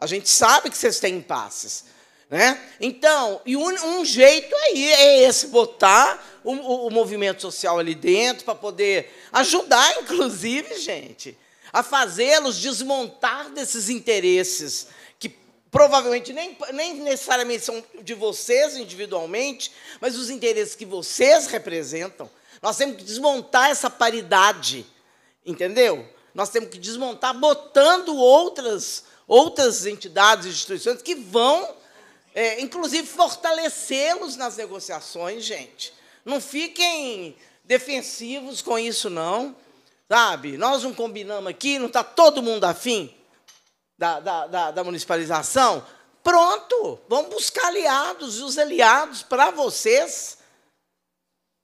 Speaker 13: A gente sabe que vocês têm impasses, né? Então, e um, um jeito aí é esse botar o, o, o movimento social ali dentro para poder ajudar, inclusive, gente, a fazê-los desmontar desses interesses provavelmente nem, nem necessariamente são de vocês individualmente, mas os interesses que vocês representam. Nós temos que desmontar essa paridade, entendeu? Nós temos que desmontar botando outras, outras entidades e instituições que vão, é, inclusive, fortalecê-los nas negociações, gente. Não fiquem defensivos com isso, não. Sabe? Nós não combinamos aqui, não está todo mundo afim da, da, da, da municipalização, pronto, vão buscar aliados, e os aliados para vocês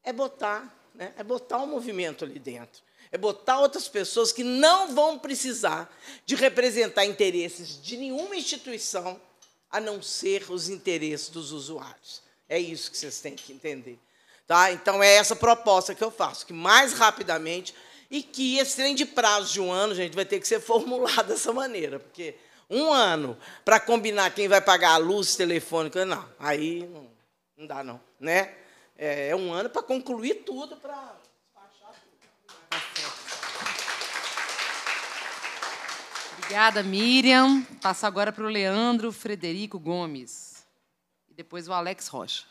Speaker 13: é botar, né? é botar o um movimento ali dentro. É botar outras pessoas que não vão precisar de representar interesses de nenhuma instituição, a não ser os interesses dos usuários. É isso que vocês têm que entender. Tá? Então, é essa proposta que eu faço, que mais rapidamente e que esse trem de prazo de um ano, gente, vai ter que ser [laughs] formulado dessa maneira, porque um ano para combinar quem vai pagar a luz telefônica, não, aí não, não dá não, né? É, é um ano para concluir tudo, para
Speaker 1: Obrigada, Miriam. Passo agora para o Leandro Frederico Gomes. E depois o Alex Rocha.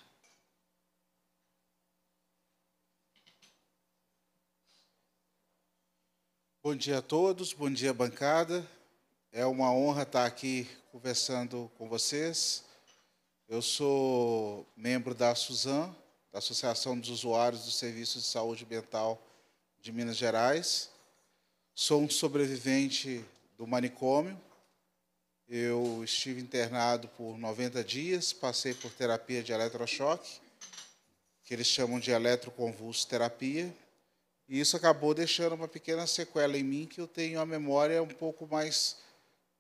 Speaker 14: Bom dia a todos, bom dia bancada. É uma honra estar aqui conversando com vocês. Eu sou membro da SUSAM, da Associação dos Usuários do Serviço de Saúde Mental de Minas Gerais. Sou um sobrevivente do manicômio. Eu estive internado por 90 dias, passei por terapia de eletrochoque, que eles chamam de eletroconvulsoterapia. terapia e isso acabou deixando uma pequena sequela em mim que eu tenho a memória um pouco mais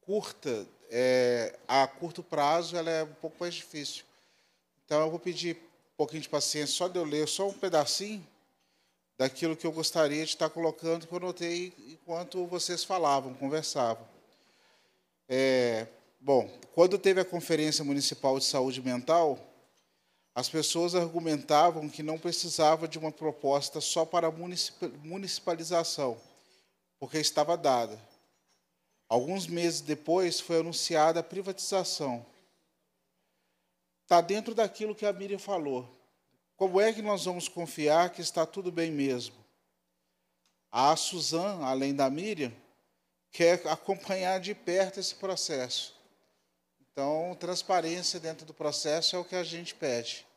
Speaker 14: curta. É, a curto prazo, ela é um pouco mais difícil. Então, eu vou pedir um pouquinho de paciência, só de eu ler só um pedacinho daquilo que eu gostaria de estar colocando, que eu notei enquanto vocês falavam, conversavam. É, bom, quando teve a Conferência Municipal de Saúde Mental, as pessoas argumentavam que não precisava de uma proposta só para a municipalização, porque estava dada. Alguns meses depois foi anunciada a privatização. Está dentro daquilo que a Miriam falou. Como é que nós vamos confiar que está tudo bem mesmo? A Suzan, além da Miriam, quer acompanhar de perto esse processo. Então, transparência dentro do processo é o que a gente pede.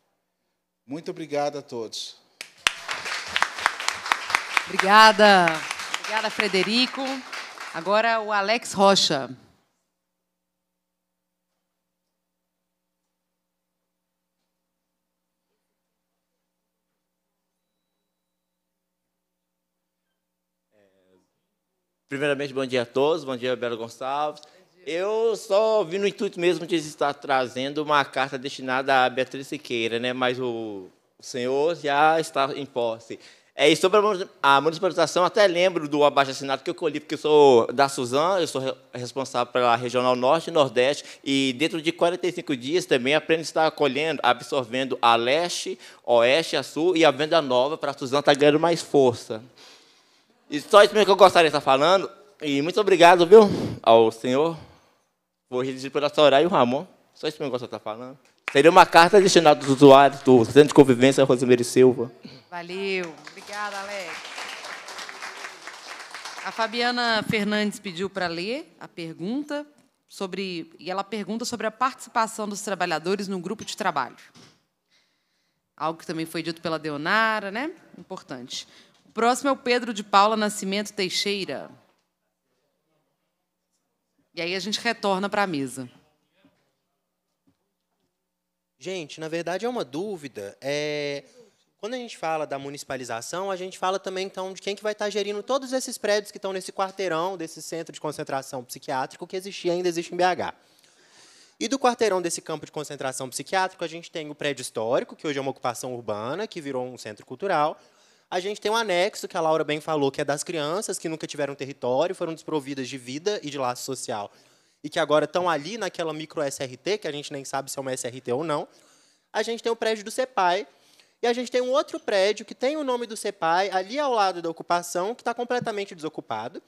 Speaker 14: Muito obrigado a todos.
Speaker 1: Obrigada. Obrigada, Frederico.
Speaker 14: Agora o Alex Rocha.
Speaker 6: Primeiramente, bom dia a todos, bom dia, Belo Gonçalves. Eu só vi no intuito mesmo de estar trazendo uma carta destinada a Beatriz Siqueira, né? mas o senhor já está em posse. É, e sobre a municipalização, até lembro do abaixo-assinado que eu colhi, porque eu sou da Suzan, eu sou responsável pela Regional Norte e Nordeste, e dentro de 45 dias também aprendo a estar colhendo, absorvendo a Leste, Oeste, a Sul, e a venda nova para a Suzan está ganhando mais força. E só isso mesmo que eu gostaria de estar falando, e muito obrigado, viu, ao senhor foi redigido pela Soraya e o Ramon. Só esse negócio que está falando. Seria uma carta destinada aos usuários do Centro de Convivência Rosemary Silva.
Speaker 1: Valeu. Obrigada, Alex. A Fabiana Fernandes pediu para ler a pergunta sobre e ela pergunta sobre a participação dos trabalhadores no grupo de trabalho. Algo que também foi dito pela Deonara, né? Importante. O próximo é o Pedro de Paula Nascimento Teixeira. E aí a gente retorna para a mesa.
Speaker 6: Gente, na verdade é uma dúvida. É... Quando a gente fala da municipalização, a gente fala também então de quem que vai estar tá gerindo todos esses prédios que estão nesse quarteirão desse centro de concentração psiquiátrico que existia ainda existe em BH. E do quarteirão desse campo de concentração psiquiátrico, a gente tem o prédio histórico, que hoje é uma ocupação urbana, que virou um centro cultural, a gente tem um anexo que a Laura bem falou, que é das crianças que nunca tiveram território, foram desprovidas de vida e de laço social, e que agora estão ali naquela micro SRT, que a gente nem sabe se é uma SRT ou não. A gente tem o prédio do SEPAI, e a gente tem um outro prédio que tem o nome do SEPAI, ali ao lado da ocupação, que está completamente desocupado,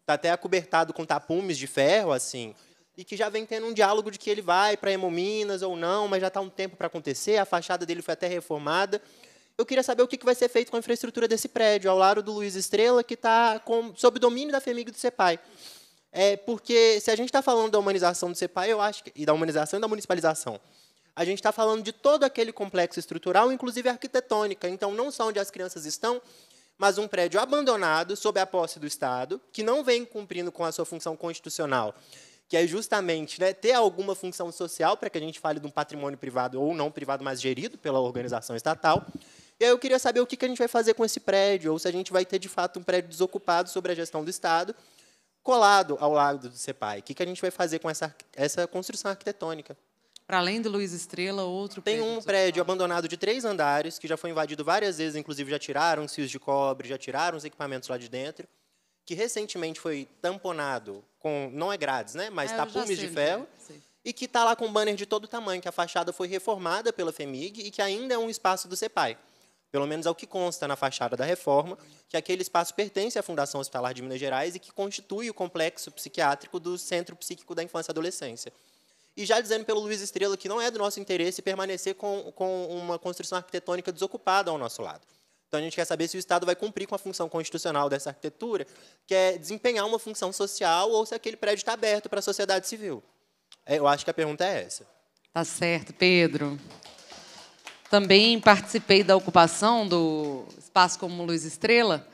Speaker 6: está até acobertado com tapumes de ferro, assim, e que já vem tendo um diálogo de que ele vai para Hemominas ou não, mas já está um tempo para acontecer, a fachada dele foi até reformada. Eu queria saber o que vai ser feito com a infraestrutura desse prédio, ao lado do Luiz Estrela, que está sob domínio da FEMIG e do CEPAI. É, porque se a gente está falando da humanização do CEPAI, eu acho que, e da humanização e da municipalização, a gente está falando de todo aquele complexo estrutural, inclusive arquitetônica. Então, não só onde as crianças estão, mas um prédio abandonado sob a posse do Estado, que não vem cumprindo com a sua função constitucional, que é justamente né, ter alguma função social para que a gente fale de um patrimônio privado ou não privado, mas gerido pela organização estatal. E aí eu queria saber o que, que a gente vai fazer com esse prédio, ou se a gente vai ter, de fato, um prédio desocupado sobre a gestão do Estado, colado ao lado do CEPAI. O que, que a gente vai fazer com essa, essa construção arquitetônica? Para além do Luiz Estrela, outro Tem prédio um prédio abandonado de três andares, que já foi invadido várias vezes, inclusive já tiraram os fios de cobre, já tiraram os equipamentos lá de dentro, que recentemente foi tamponado com, não é grades, né? mas é, tapumes de ferro, né? e que está lá com banner de todo tamanho, que a fachada foi reformada pela FEMIG e que ainda é um espaço do CEPAI pelo menos é o que consta na fachada da reforma, que aquele espaço pertence à Fundação Hospitalar de Minas Gerais e que constitui o complexo psiquiátrico do Centro Psíquico da Infância e Adolescência. E já dizendo pelo Luiz Estrela que não é do nosso interesse permanecer com, com uma construção arquitetônica desocupada ao nosso lado. Então a gente quer saber se o Estado vai cumprir com a função constitucional dessa arquitetura, que é desempenhar uma função social ou se aquele prédio está aberto para a sociedade civil. É, eu acho que a pergunta é essa.
Speaker 1: Tá certo, Pedro. Também participei da ocupação do espaço como Luz Estrela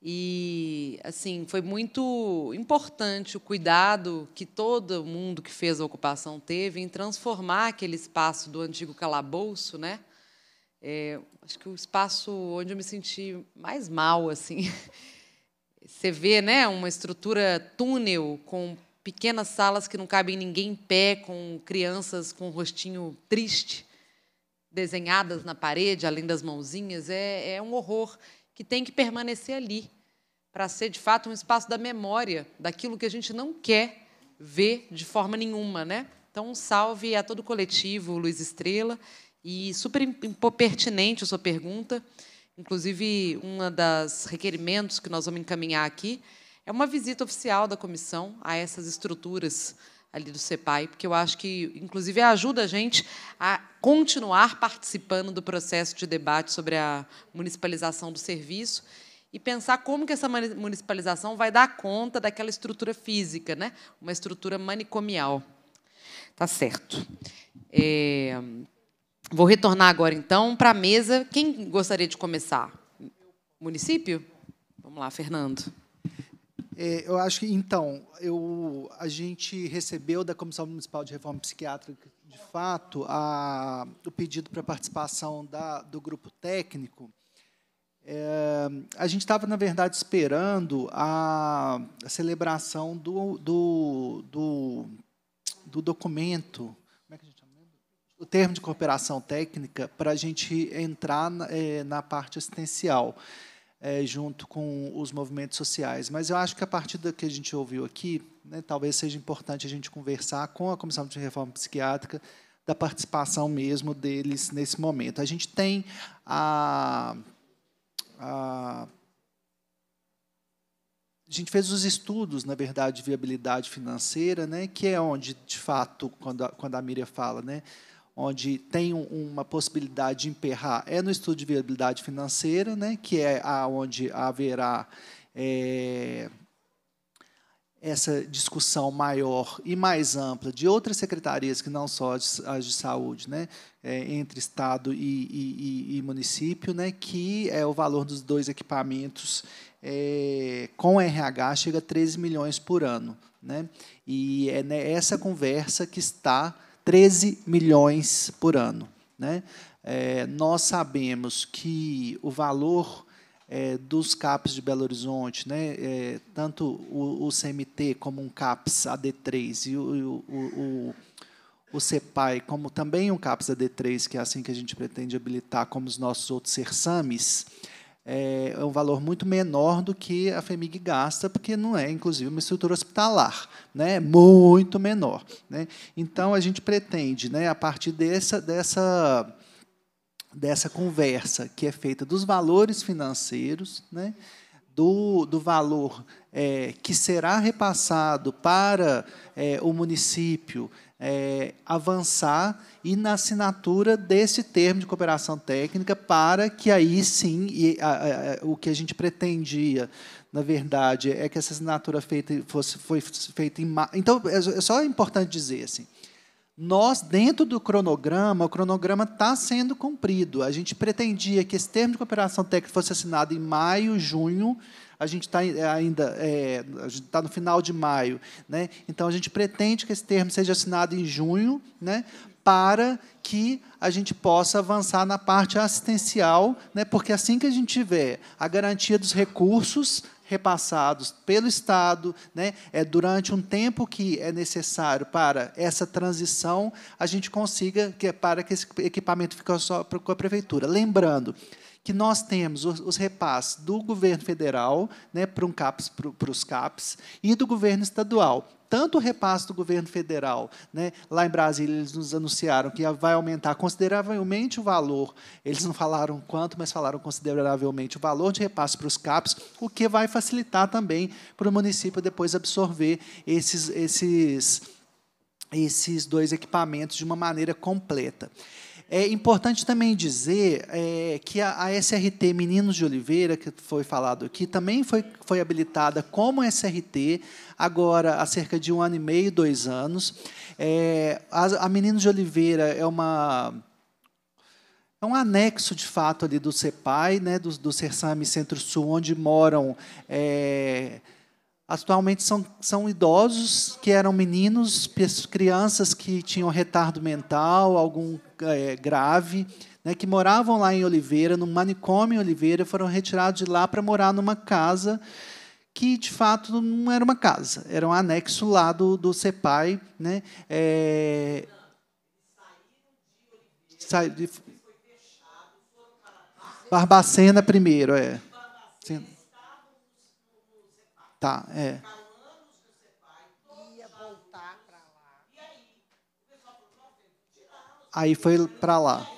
Speaker 1: e assim foi muito importante o cuidado que todo mundo que fez a ocupação teve em transformar aquele espaço do antigo calabouço, né? É, acho que o espaço onde eu me senti mais mal, assim. [laughs] Você vê, né, uma estrutura túnel com pequenas salas que não cabem ninguém em pé, com crianças com um rostinho triste desenhadas na parede, além das mãozinhas, é, é um horror que tem que permanecer ali para ser de fato um espaço da memória daquilo que a gente não quer ver de forma nenhuma, né? Então, um salve a todo o coletivo, Luiz Estrela, e super pertinente a sua pergunta. Inclusive, um dos requerimentos que nós vamos encaminhar aqui é uma visita oficial da comissão a essas estruturas ali do CEPAI, porque eu acho que, inclusive, ajuda a gente a continuar participando do processo de debate sobre a municipalização do serviço e pensar como que essa municipalização vai dar conta daquela estrutura física, né? uma estrutura manicomial. Tá certo. É... Vou retornar agora, então, para a mesa. Quem gostaria de começar? Município? Vamos lá, Fernando.
Speaker 9: É, eu acho que, então, eu, a gente recebeu da Comissão Municipal de Reforma Psiquiátrica, de fato, a, o pedido para participação da, do grupo técnico. É, a gente estava, na verdade, esperando a, a celebração do, do, do, do documento é o termo de cooperação técnica para a gente entrar na, é, na parte assistencial é, junto com os movimentos sociais. Mas eu acho que a partir do que a gente ouviu aqui, né, talvez seja importante a gente conversar com a Comissão de Reforma Psiquiátrica da participação mesmo deles nesse momento. A gente tem a, a a gente fez os estudos, na verdade, de viabilidade financeira, né, que é onde, de fato, quando a, quando a Miriam fala, né, onde tem uma possibilidade de emperrar é no estudo de viabilidade financeira, né, que é a onde haverá é, essa discussão maior e mais ampla de outras secretarias que não só as de saúde, né, é, entre Estado e, e, e, município, né, que é o valor dos dois equipamentos é, com RH chega a 13 milhões por ano. Né, e é essa conversa que está 13 milhões por ano. Né? É, nós sabemos que o valor é, dos CAPs de Belo Horizonte, né, é, tanto o, o, CMT como um CAPs AD3 e o, o, o, CEPAI, como também um CAPs AD3, que é assim que a gente pretende habilitar, como os nossos outros SERSAMES, é, é, um valor muito menor do que a FEMIG gasta, porque não é, inclusive, uma estrutura hospitalar, né? É muito menor. Né? Então, a gente pretende, né, a partir dessa, dessa, dessa conversa que é feita dos valores financeiros, né, do, do valor é, que será repassado para é, o município é, avançar e na assinatura desse termo de cooperação técnica para que aí sim e, a, a, o que a gente pretendia na verdade é que essa assinatura feita fosse foi feita em então é, é só importante dizer assim nós, dentro do cronograma, o cronograma está sendo cumprido. A gente pretendia que esse termo de cooperação técnica fosse assinado em maio, junho, a gente está ainda é, a gente tá no final de maio. Né? Então, a gente pretende que esse termo seja assinado em junho, né? para que a gente possa avançar na parte assistencial, né? porque assim que a gente tiver a garantia dos recursos repassados pelo Estado, né, é, durante um tempo que é necessário para essa transição, a gente consiga que é para que esse equipamento fique só com a prefeitura. Lembrando que nós temos os, os repasses do governo federal né, para um CAPS, para os CAPS, e do governo estadual tanto o repasse do governo federal, né, lá em Brasília eles nos anunciaram que vai aumentar consideravelmente o valor, eles não falaram quanto, mas falaram consideravelmente o valor de repasse para os CAPs, o que vai facilitar também para o município depois absorver esses, esses, esses dois equipamentos de uma maneira completa. É importante também dizer é, que a, a, SRT Meninos de Oliveira, que foi falado aqui, também foi, foi habilitada como SRT, agora há cerca de um ano e meio, dois anos. É, a, a Meninos de Oliveira é uma é um anexo, de fato, ali do CEPAI, né, do, do CERSAM Centro-Sul, onde moram é, Atualmente são, são idosos que eram meninos, crianças que tinham retardo mental, algum é, grave, né, que moravam lá em Oliveira, no manicômio em Oliveira, foram retirados de lá para morar numa casa que de fato não era uma casa, era um anexo lá do, do CEPAI. Né? É... Eh, Sa... Barbacena primeiro, é. Barbacena. Tá, é. Aí foi para lá.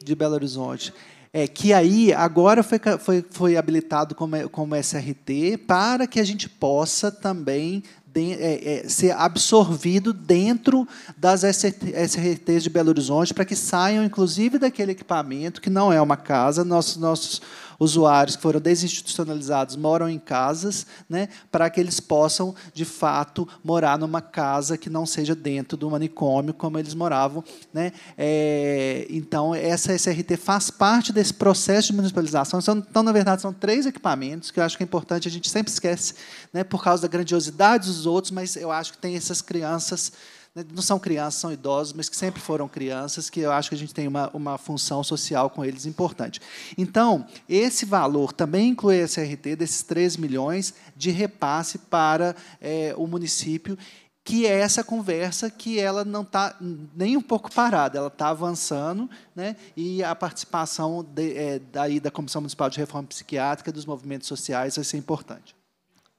Speaker 9: De Belo Horizonte. É que aí agora foi, foi, foi habilitado como, como SRT para que a gente possa também de, é, é, ser absorvido dentro das SRTs de Belo Horizonte para que saiam, inclusive, daquele equipamento que não é uma casa. Nossos, nossos usuários que foram desinstitucionalizados moram em casas, né, para que eles possam, de fato, morar numa casa que não seja dentro do manicômio, como eles moravam. Né? É, então, essa SRT faz parte desse processo de municipalização. Então, na verdade, são três equipamentos que eu acho que é importante, a gente sempre esquece, né, por causa da grandiosidade dos outros, mas eu acho que tem essas crianças né, não são crianças, são idosos, mas que sempre foram crianças, que eu acho que a gente tem uma, uma função social com eles importante. Então, esse valor também inclui a SRT desses 3 milhões de repasse para é, o município, que é essa conversa que ela não está nem um pouco parada, ela está avançando, né? e a participação de, é, daí da Comissão Municipal de Reforma Psiquiátrica, dos movimentos sociais, vai ser importante.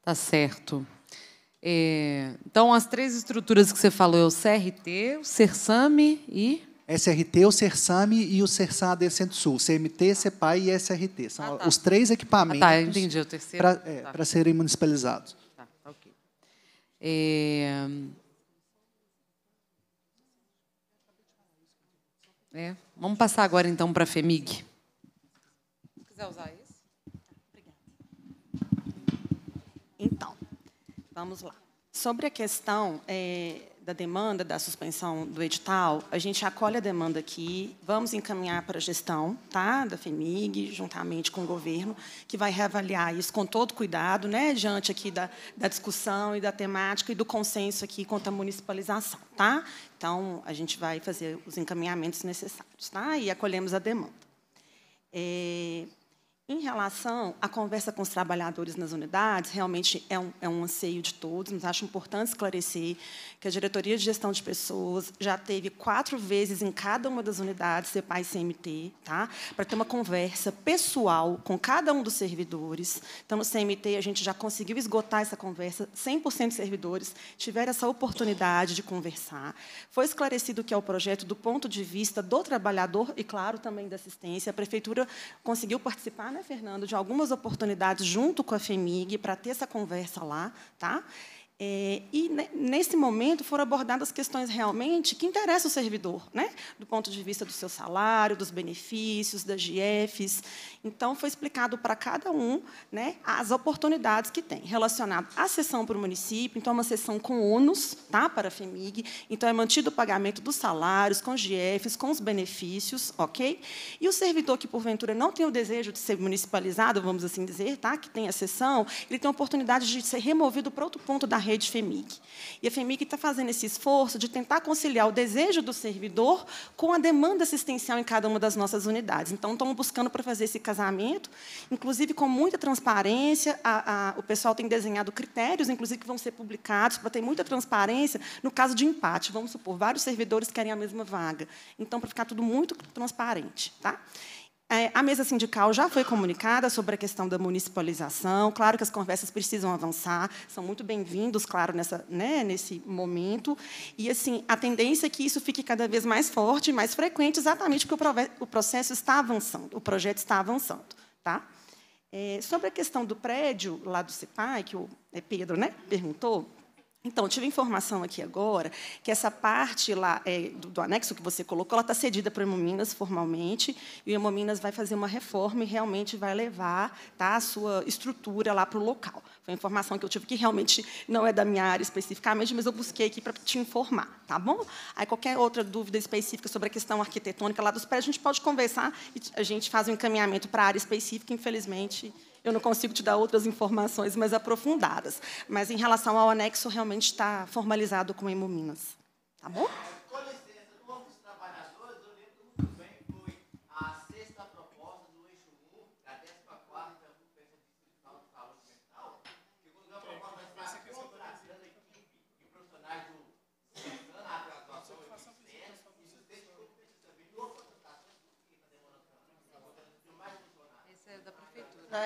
Speaker 9: Tá certo. É, então, as três estruturas que você falou é o CRT, o CERSAME e. SRT, o CERSAME e o CERSAD Centro Sul, CMT, tá. CEPAI e SRT. Ah, São ah, tá. os três equipamentos ah, tá, entendi, o terceiro. para é, tá. serem municipalizados.
Speaker 1: Tá, tá, ok. É... É, vamos passar agora, então, para a FEMIG. Se quiser usar isso.
Speaker 10: Vamos lá. Sobre a questão é, da demanda da suspensão do edital, a gente acolhe a demanda aqui, vamos encaminhar para a gestão tá, da FEMIG, juntamente com o governo, que vai reavaliar isso com todo cuidado, né, diante aqui da, da discussão e da temática e do consenso aqui quanto à municipalização. Tá? Então, a gente vai fazer os encaminhamentos necessários tá, e acolhemos a demanda. É, em relação à conversa com os trabalhadores nas unidades, realmente é um, é um anseio de todos, mas acho importante esclarecer que a Diretoria de Gestão de Pessoas já teve quatro vezes em cada uma das unidades CEPAI CMT, tá? para ter uma conversa pessoal com cada um dos servidores. Então, no CMT, a gente já conseguiu esgotar essa conversa, 100% dos servidores tiveram essa oportunidade de conversar. Foi esclarecido que é o projeto do ponto de vista do trabalhador e, claro, também da assistência. A Prefeitura conseguiu participar, né? Fernando, de algumas oportunidades junto com a FEMIG para ter essa conversa lá, tá? É, e nesse momento foram abordadas questões realmente que interessam o servidor, né? do ponto de vista do seu salário, dos benefícios, das GFs. Então, foi explicado para cada um né, as oportunidades que tem, relacionado à sessão para o município, então, é uma sessão com ônus tá, para a FEMIG, então, é mantido o pagamento dos salários, com GFs, com os benefícios, ok? E o servidor que, porventura, não tem o desejo de ser municipalizado, vamos assim dizer, tá, que tem a sessão, ele tem a oportunidade de ser removido para outro ponto da rede rede FEMIG. E a FEMIC está fazendo esse esforço de tentar conciliar o desejo do servidor com a demanda assistencial em cada uma das nossas unidades. Então, estamos buscando para fazer esse casamento, inclusive com muita transparência. A, a, o pessoal tem desenhado critérios, inclusive, que vão ser publicados para ter muita transparência no caso de empate. Vamos supor, vários servidores querem a mesma vaga. Então, para ficar tudo muito transparente. Tá? É, a mesa sindical já foi comunicada sobre a questão da municipalização. Claro que as conversas precisam avançar, são muito bem-vindos, claro, nessa, né, nesse momento. E assim, a tendência é que isso fique cada vez mais forte, mais frequente, exatamente porque o, processo está avançando, o projeto está avançando, tá? É, sobre a questão do prédio lá do CEPAI, que o é, Pedro né, perguntou, então, tive informação aqui agora que essa parte lá é, do, do, anexo que você colocou, ela está cedida para o Hemominas formalmente, e o Hemominas vai fazer uma reforma e realmente vai levar tá, a sua estrutura lá para o local. Foi informação que eu tive que realmente não é da minha área especificamente, mas eu busquei aqui para te informar, tá bom? Aí qualquer outra dúvida específica sobre a questão arquitetônica lá dos prédios, a gente pode conversar e a gente faz um encaminhamento para a área específica, infelizmente eu não consigo te dar outras informações mais aprofundadas. Mas em relação ao anexo, realmente está formalizado com o Hemominas. Tá bom?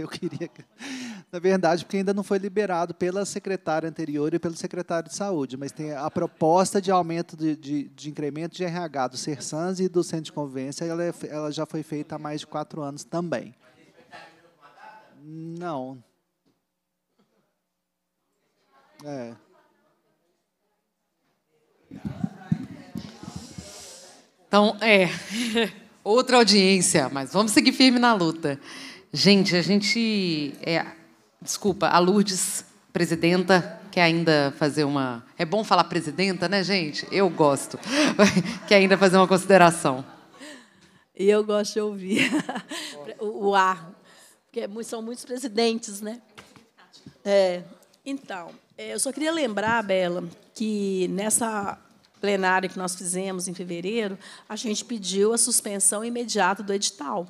Speaker 9: Eu queria. Na verdade, porque ainda não foi liberado pela secretária anterior e pelo secretário de saúde, mas tem a proposta de aumento de, de, de incremento de RH do Sersans e do Centro de Convivência, ela, é, ela já foi feita há mais de quatro anos também. Não. É.
Speaker 1: Então, é. [laughs] Outra audiência, mas vamos seguir firme na luta. Gente, a gente. É, desculpa, a Lourdes, presidenta, quer ainda fazer uma. É bom falar presidenta, né, gente? Eu gosto. [laughs] quer ainda fazer uma consideração.
Speaker 4: eu gosto de ouvir [laughs] o ar, porque são muitos presidentes, né? É, então, é, eu só queria lembrar, Bela, que nessa plenária que nós fizemos em fevereiro, a gente pediu a suspensão imediata do edital.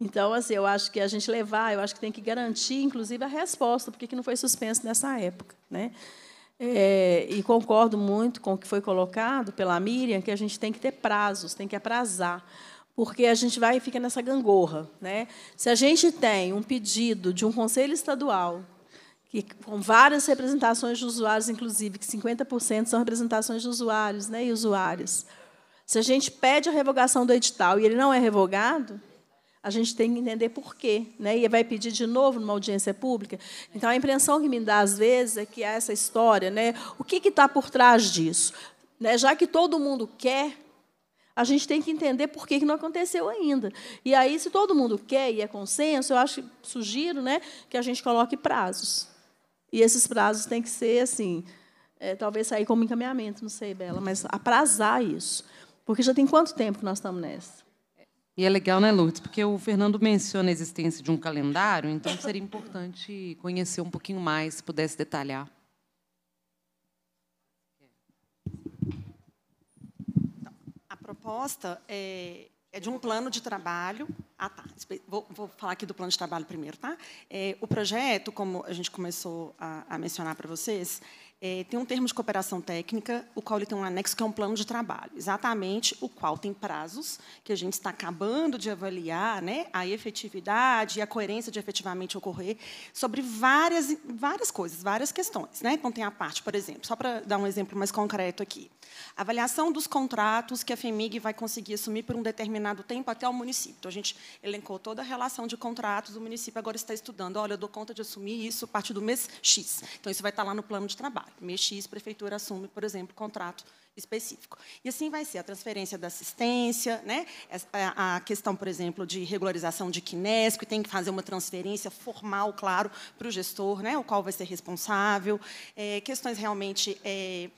Speaker 4: Então, assim, eu acho que a gente levar, eu acho que tem que garantir, inclusive, a resposta, porque que não foi suspenso nessa época. Né? É, e concordo muito com o que foi colocado pela Miriam, que a gente tem que ter prazos, tem que aprazar, porque a gente vai e fica nessa gangorra. Né? Se a gente tem um pedido de um conselho estadual, que, com várias representações de usuários, inclusive, que 50% são representações de usuários né, e usuárias, se a gente pede a revogação do edital e ele não é revogado, a gente tem que entender por quê, né? E vai pedir de novo numa audiência pública. Então a impressão que me dá às vezes é que há é essa história, né? O que está por trás disso? Né? Já que todo mundo quer, a gente tem que entender por que, que não aconteceu ainda. E aí, se todo mundo quer e é consenso, eu acho, sugiro, né, que a gente coloque prazos. E esses prazos têm que ser assim, é, talvez sair como encaminhamento, não sei, Bela, mas aprazar isso, porque já tem quanto tempo que nós estamos nessa?
Speaker 1: E é legal, né, Lourdes? Porque o Fernando menciona a existência de um calendário, então seria
Speaker 4: importante
Speaker 1: conhecer um pouquinho mais, se pudesse detalhar. Então,
Speaker 10: a proposta é, é de um plano de trabalho. Ah, tá. Vou, vou, falar aqui do plano de trabalho primeiro, tá? É, o projeto, como a gente começou a, a mencionar para vocês, é, tem um termo de cooperação técnica, o qual ele tem um anexo que é um plano de trabalho, exatamente o qual tem prazos que a gente está acabando de avaliar, né, a efetividade e a coerência de efetivamente ocorrer sobre várias várias coisas, várias questões, né? Então tem a parte, por exemplo, só para dar um exemplo mais concreto aqui, avaliação dos contratos que a FEMIG vai conseguir assumir por um determinado tempo até o município. Então a gente elencou toda a relação de contratos, o município agora está estudando, olha, eu dou conta de assumir isso a partir do mês X. Então isso vai estar lá no plano de trabalho. Mx prefeitura assume, por exemplo, contrato específico. E assim vai ser a transferência da assistência, né? a questão, por exemplo, de regularização de quinesco, e tem que fazer uma transferência formal, claro, para o gestor, né? o qual vai ser responsável, é, questões realmente é,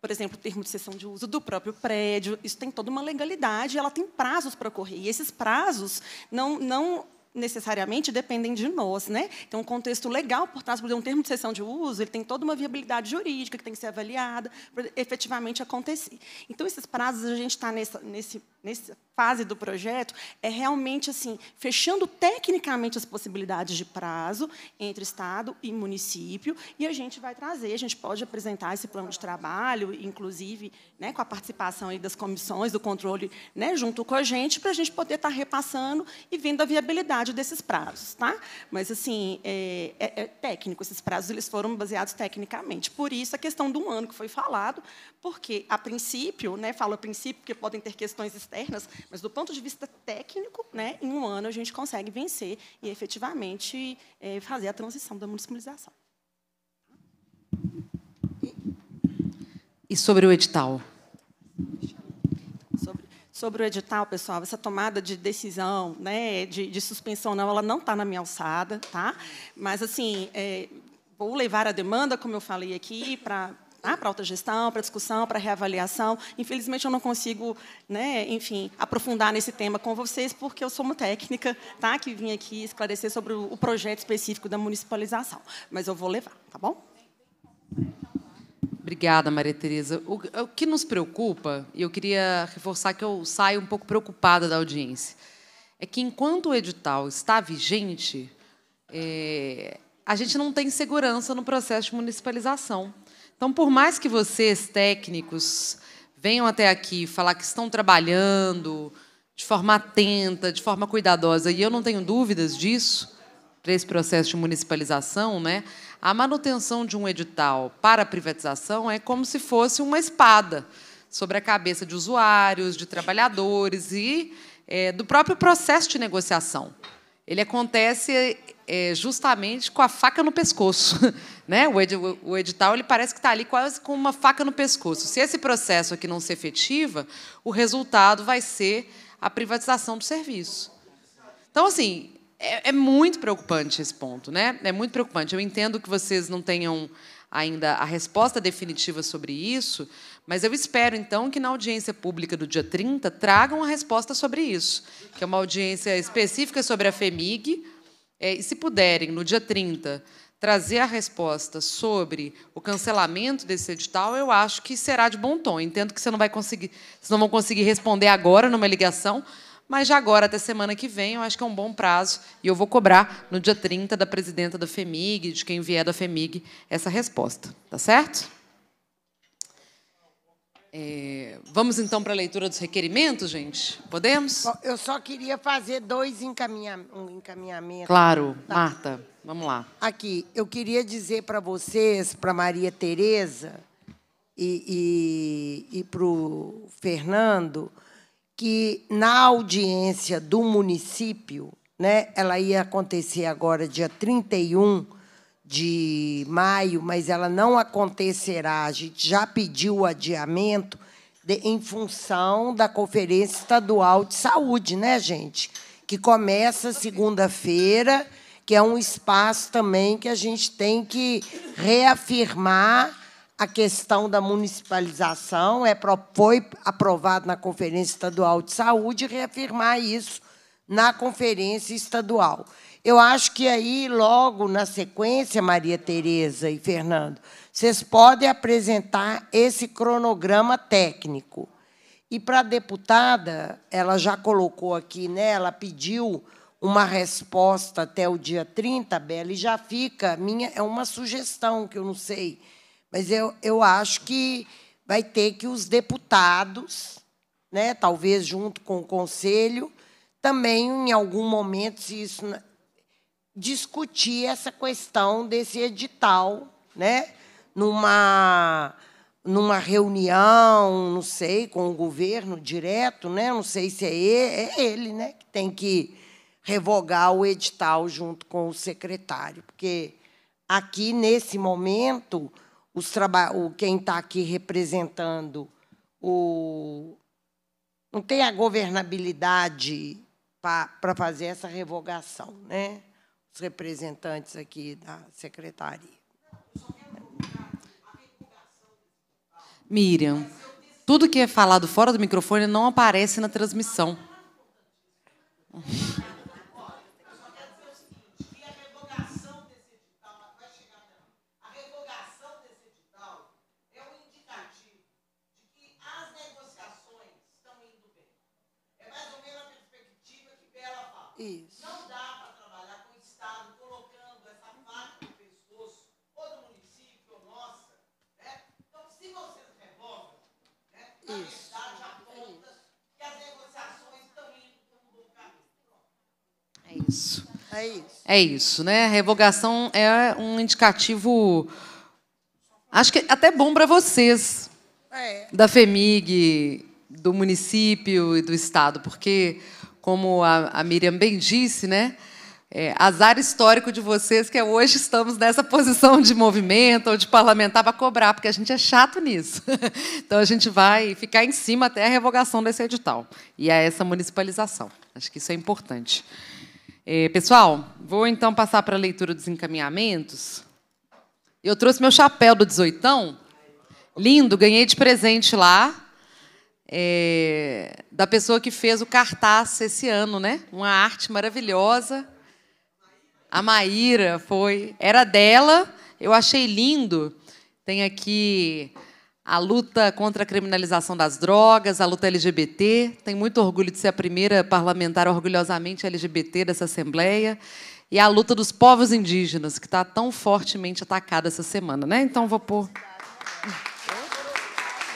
Speaker 10: por exemplo, o termo de cessão de uso do próprio prédio. Isso tem toda uma legalidade, ela tem prazos para correr. E esses prazos não, não necessariamente dependem de nós, né? Então, um contexto legal por trás, por exemplo, um termo de cessão de uso, ele tem toda uma viabilidade jurídica que tem que ser avaliada para efetivamente acontecer. Então, esses prazos, a gente está nessa, nesse, nessa fase do projeto, é realmente assim, fechando tecnicamente as possibilidades de prazo entre Estado e município, e a gente vai trazer, a gente pode apresentar esse plano de trabalho, inclusive né, com a participação aí das comissões, do controle né, junto com a gente, para a gente poder estar tá repassando e vendo a viabilidade desses prazos, tá? Mas assim é, é, é técnico. Esses prazos eles foram baseados tecnicamente. Por isso a questão do ano que foi falado, porque a princípio, né? Falo a princípio porque podem ter questões externas, mas do ponto de vista técnico, né? Em um ano a gente consegue vencer e efetivamente é, fazer a transição da municipalização.
Speaker 1: E sobre o edital?
Speaker 10: sobre o edital, pessoal, essa tomada de decisão, né, de, de suspensão não, ela não está na minha alçada, tá? Mas assim, é, vou levar a demanda, como eu falei aqui, para tá? ah, para gestão, para discussão, para reavaliação. Infelizmente, eu não consigo, né, enfim, aprofundar nesse tema com vocês, porque eu sou uma técnica tá, que vim aqui esclarecer sobre o projeto específico da municipalização.
Speaker 1: Mas eu vou levar, tá bom? Obrigada, Maria Tereza. O, o que nos preocupa, e eu queria reforçar que eu saio um pouco preocupada da audiência, é que enquanto o edital está vigente, é, a gente não tem segurança no processo de municipalização. Então, por mais que vocês, técnicos, venham até aqui falar que estão trabalhando de forma atenta, de forma cuidadosa, e eu não tenho dúvidas disso, três processos de municipalização, né, a manutenção de um edital para privatização é como se fosse uma espada sobre a cabeça de usuários, de trabalhadores e é, do próprio processo de negociação. Ele acontece é, justamente com a faca no pescoço. [laughs] Né? O, edital ele parece que está ali quase com uma faca no pescoço. Se esse processo aqui não se efetiva, o resultado vai ser a privatização do serviço. Então, assim, é, é, muito preocupante esse ponto, né? É muito preocupante. Eu entendo que vocês não tenham ainda a resposta definitiva sobre isso, mas eu espero, então, que na audiência pública do dia 30 tragam a resposta sobre isso, que é uma audiência específica sobre a FEMIG. É, e, se puderem, no dia 30, trazer a resposta sobre o cancelamento desse edital, eu acho que será de bom tom. Entendo que você não vai conseguir, vocês não vão conseguir responder agora numa ligação, mas já agora, até semana que vem, eu acho que é um bom prazo, e eu vou cobrar no dia 30 da presidenta da FEMIG, de quem vier da FEMIG, essa resposta. Tá certo? É, vamos então para a leitura dos requerimentos, gente? Podemos?
Speaker 2: Eu só queria fazer dois encaminhamentos. Claro, tá. Marta, vamos lá. Aqui, eu queria dizer para vocês, para Maria Tereza e, e, e para o Fernando, que na audiência do município, né, ela ia acontecer agora dia 31 de maio, mas ela não acontecerá. A gente já pediu o adiamento de, em função da Conferência Estadual de Saúde, né, gente? Que começa segunda-feira, que é um espaço também que a gente tem que reafirmar a questão da municipalização é, foi aprovado na Conferência Estadual de Saúde reafirmar isso na Conferência Estadual. Eu acho que aí, logo na sequência, Maria Tereza e Fernando, vocês podem apresentar esse cronograma técnico. E para a deputada, ela já colocou aqui, né, ela pediu uma resposta até o dia 30, Bela, e já fica, minha, é uma sugestão que eu não sei mas eu, eu acho que vai ter que os deputados, né, talvez junto com o conselho, também em algum momento, se isso discutir essa questão desse edital, né, numa numa reunião, não sei, com o governo direto, né, não sei se é ele, é ele, né, que tem que revogar o edital junto com o secretário, porque aqui nesse momento os o, quem está aqui representando o. Não tem a governabilidade para fazer essa revogação, né? Os representantes aqui da secretaria.
Speaker 1: Miriam, tudo que é falado fora do microfone não aparece na transmissão. É isso. É isso, né? A revogação é um indicativo, acho que até bom para vocês, é. da FEMIG, do município e do Estado, porque, como a, a Miriam bem disse, né? É, azar histórico de vocês que hoje estamos nessa posição de movimento ou de parlamentar para cobrar, porque a gente é chato nisso. [laughs] Então a gente vai ficar em cima até a revogação desse edital e a essa municipalização. Acho que isso é importante. É, pessoal, vou então passar para a leitura dos encaminhamentos. Eu trouxe meu chapéu do 18. Lindo, ganhei de presente lá. É, da pessoa que fez o cartaz esse ano, né? Uma arte maravilhosa. A Maíra foi. Era dela. Eu achei lindo. Tem aqui a luta contra a criminalização das drogas, a luta LGBT. Tenho muito orgulho de ser a primeira parlamentar orgulhosamente LGBT dessa Assembleia. E a luta dos povos indígenas, que está tão fortemente atacada essa semana, né? Então vou pôr.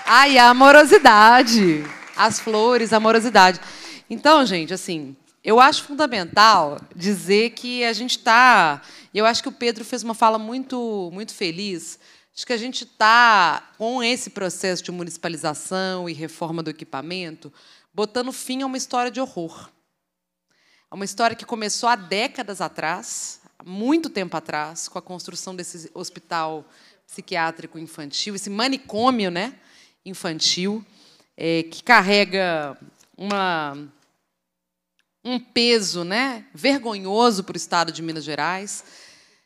Speaker 1: Ai, a amorosidade. As flores, a amorosidade. Então, gente, assim, eu acho fundamental dizer que a gente está. Eu acho que o Pedro fez uma fala muito, muito feliz Acho que a gente está, com esse processo de municipalização e reforma do equipamento, botando fim a uma história de horror. É uma história que começou há décadas atrás, há muito tempo atrás, com a construção desse hospital psiquiátrico infantil, esse manicômio né, infantil, é, que carrega uma, um peso né, vergonhoso para o Estado de Minas Gerais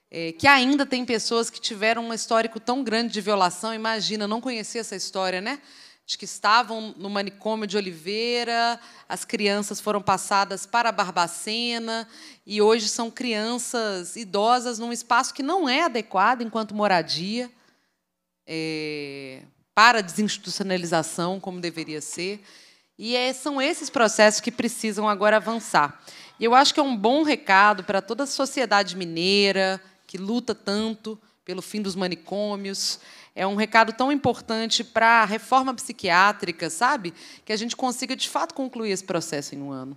Speaker 1: é, que ainda tem pessoas que tiveram um histórico tão grande de violação, imagina, não conhecia essa história, né? De que estavam no manicômio de Oliveira, as crianças foram passadas para Barbacena e hoje são crianças idosas num espaço que não é adequado enquanto moradia é, para desinstitucionalização, como deveria ser. E é, são esses processos que precisam agora avançar. E eu acho que é um bom recado para toda a sociedade mineira, que luta tanto pelo fim dos manicômios. É um recado tão importante para a reforma psiquiátrica, sabe? Que a gente consiga, de fato, concluir esse processo em um ano.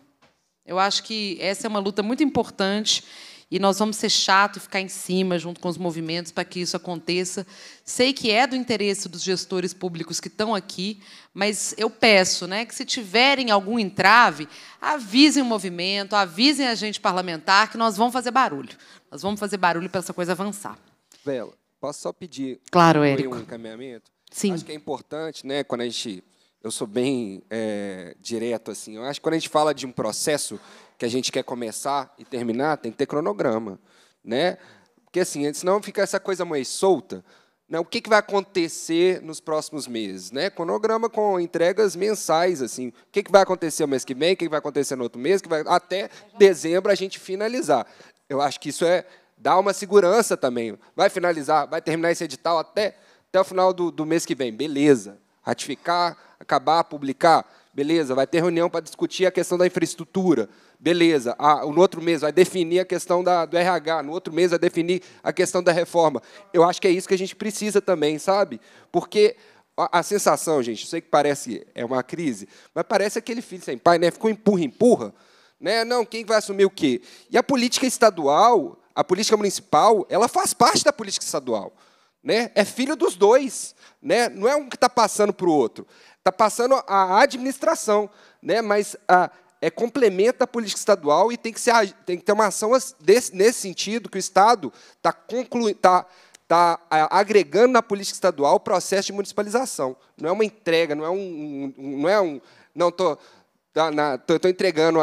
Speaker 1: Eu acho que essa é uma luta muito importante e nós vamos ser chato e ficar em cima junto com os movimentos para que isso aconteça. Sei que é do interesse dos gestores públicos que estão aqui, mas eu peço, né, que se tiverem algum entrave, avisem o movimento, avisem a gente parlamentar que nós vamos fazer barulho. Nós vamos fazer barulho para essa coisa avançar.
Speaker 7: Vela, posso só pedir claro, Érico. um encaminhamento? Sim. Acho que é importante, né, quando a gente. Eu sou bem é, direto, assim. Eu acho que quando a gente fala de um processo que a gente quer começar e terminar, tem que ter cronograma. Né? Porque assim, senão fica essa coisa mais solta. Né? O que, que vai acontecer nos próximos meses? Né? Cronograma com entregas mensais. assim. O que, que vai acontecer o mês que vem, o que, que vai acontecer no outro mês, que vai até dezembro a gente finalizar. Eu acho que isso é dar uma segurança também. Vai finalizar, vai terminar esse edital até, até o final do, do mês que vem. Beleza. Ratificar, acabar, publicar. Beleza, vai ter reunião para discutir a questão da infraestrutura. Beleza, ah, no outro mês vai definir a questão da, do RH, no outro mês vai definir a questão da reforma. Eu acho que é isso que a gente precisa também, sabe? Porque a, a sensação, gente, eu sei que parece é uma crise, mas parece aquele filho sem pai, né? Ficou empurra, empurra. Né? Não, quem vai assumir o quê? E a política estadual, a política municipal, ela faz parte da política estadual. Né? É filho dos dois. Né? Não é um que está passando para o outro. Está passando a administração, né? mas a, é complemento da política estadual e tem que, ser, tem que ter uma ação desse, nesse sentido, que o Estado está tá, tá, agregando na política estadual o processo de municipalização. Não é uma entrega, não é um. um não é um não, tô, estou entregando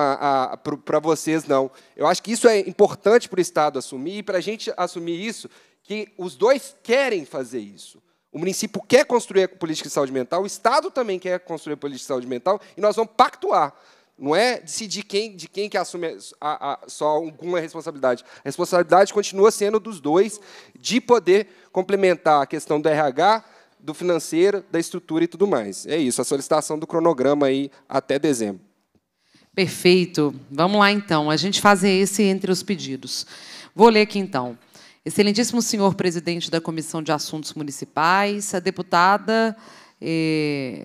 Speaker 7: para vocês, não. Eu acho que isso é importante para o Estado assumir, e para a gente assumir isso, que os dois querem fazer isso. O município quer construir a política de saúde mental, o Estado também quer construir a política de saúde mental, e nós vamos pactuar. Não é decidir quem, de quem que assume a, a, só alguma responsabilidade. A responsabilidade continua sendo dos dois, de poder complementar a questão do RH, do financeiro, da estrutura e tudo mais. É isso, a solicitação do cronograma aí até dezembro.
Speaker 1: Perfeito. Vamos lá então. A gente faz esse entre os pedidos. Vou ler aqui então. Excelentíssimo senhor presidente da Comissão de Assuntos Municipais, a deputada eh,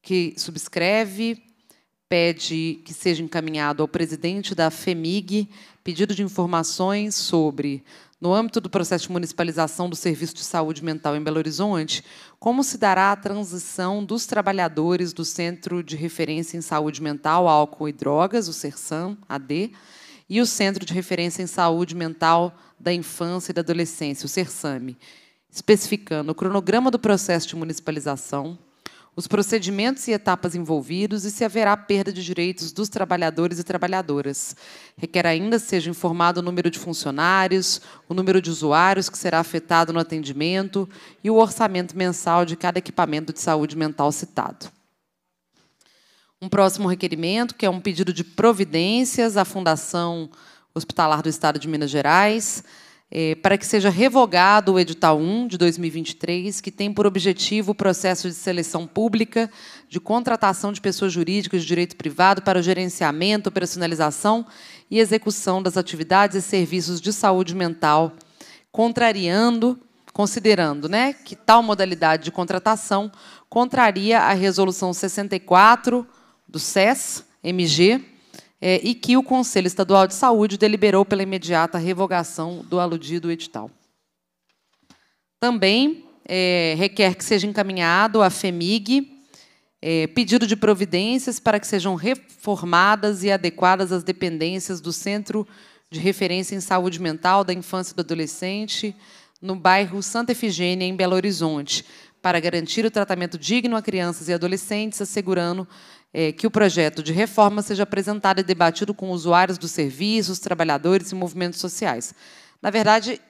Speaker 1: que subscreve pede que seja encaminhado ao presidente da FEMIG pedido de informações sobre no âmbito do processo de municipalização do Serviço de Saúde Mental em Belo Horizonte, como se dará a transição dos trabalhadores do Centro de Referência em Saúde Mental, Álcool e Drogas, o CERSAM, AD, e o Centro de Referência em Saúde Mental da Infância e da Adolescência, o CERSAME, especificando o cronograma do processo de municipalização, os procedimentos e etapas envolvidos e se haverá perda de direitos dos trabalhadores e trabalhadoras. Requer ainda seja informado o número de funcionários, o número de usuários que será afetado no atendimento e o orçamento mensal de cada equipamento de saúde mental citado. Um próximo requerimento, que é um pedido de providências à Fundação Hospitalar do Estado de Minas Gerais, é, para que seja revogado o edital 1 de 2023, que tem por objetivo o processo de seleção pública de contratação de pessoas jurídicas de direito privado para o gerenciamento, operacionalização e execução das atividades e serviços de saúde mental, contrariando, considerando, né, que tal modalidade de contratação contraria a resolução 64 do SES MG é, e que o Conselho Estadual de Saúde deliberou pela imediata revogação do aludido edital. Também é, requer que seja encaminhado à FEMIG é, pedido de providências para que sejam reformadas e adequadas as dependências do Centro de Referência em Saúde Mental da Infância e do Adolescente no bairro Santa Efigênia, em Belo Horizonte, para garantir o tratamento digno a crianças e adolescentes, assegurando é, que o projeto de reforma seja apresentado e debatido com usuários dos serviços, trabalhadores e movimentos sociais. Na verdade,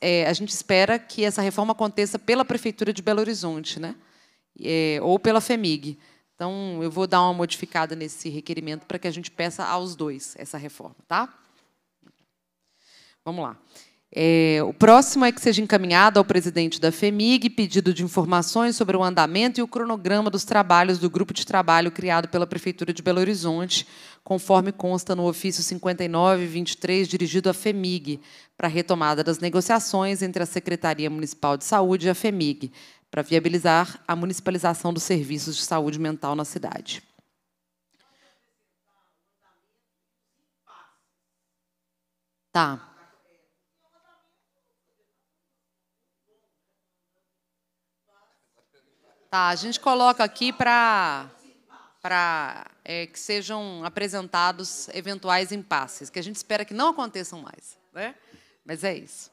Speaker 1: é, a gente espera que essa reforma aconteça pela Prefeitura de Belo Horizonte, né? É, ou pela FEMIG. Então, eu vou dar uma modificada nesse requerimento para que a gente peça aos dois essa reforma, tá? Vamos lá. É, o próximo é que seja encaminhado ao presidente da FEMIG pedido de informações sobre o andamento e o cronograma dos trabalhos do grupo de trabalho criado pela Prefeitura de Belo Horizonte, conforme consta no ofício 5923 dirigido à FEMIG, para a retomada das negociações entre a Secretaria Municipal de Saúde e a FEMIG, para viabilizar a municipalização dos serviços de saúde mental na cidade. Tá. Tá, a gente coloca aqui para para é, que sejam apresentados eventuais impasses, que a gente espera que não aconteçam mais. Né? Mas é isso.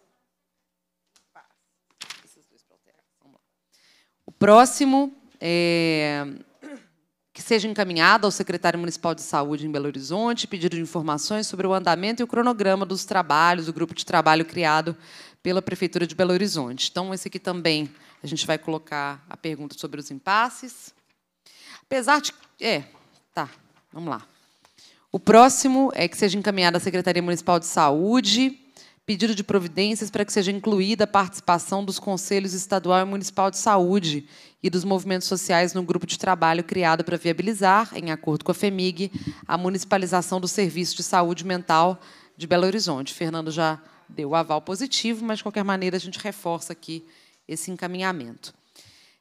Speaker 1: O próximo é que seja encaminhado ao secretário municipal de saúde em Belo Horizonte pedido de informações sobre o andamento e o cronograma dos trabalhos do grupo de trabalho criado pela prefeitura de Belo Horizonte. Então, esse aqui também a gente vai colocar a pergunta sobre os impasses. Apesar de. É, tá, vamos lá. O próximo é que seja encaminhada à Secretaria Municipal de Saúde pedido de providências para que seja incluída a participação dos conselhos estadual e municipal de saúde e dos movimentos sociais no grupo de trabalho criado para viabilizar, em acordo com a FEMIG, a municipalização do serviço de saúde mental de Belo Horizonte. Fernando já deu o aval positivo, mas, de qualquer maneira, a gente reforça aqui esse encaminhamento.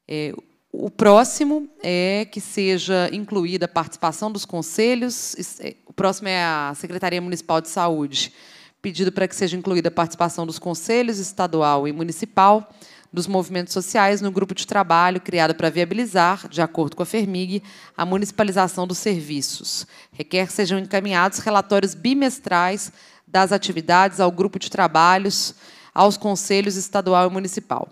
Speaker 1: É, o próximo é que seja incluída a participação dos conselhos. É, o próximo é a Secretaria Municipal de Saúde, pedido para que seja incluída a participação dos conselhos estadual e municipal dos movimentos sociais no grupo de trabalho criado para viabilizar, de acordo com a FERMIG, a municipalização dos serviços. Requer que sejam encaminhados relatórios bimestrais das atividades ao grupo de trabalhos aos conselhos estadual e municipal.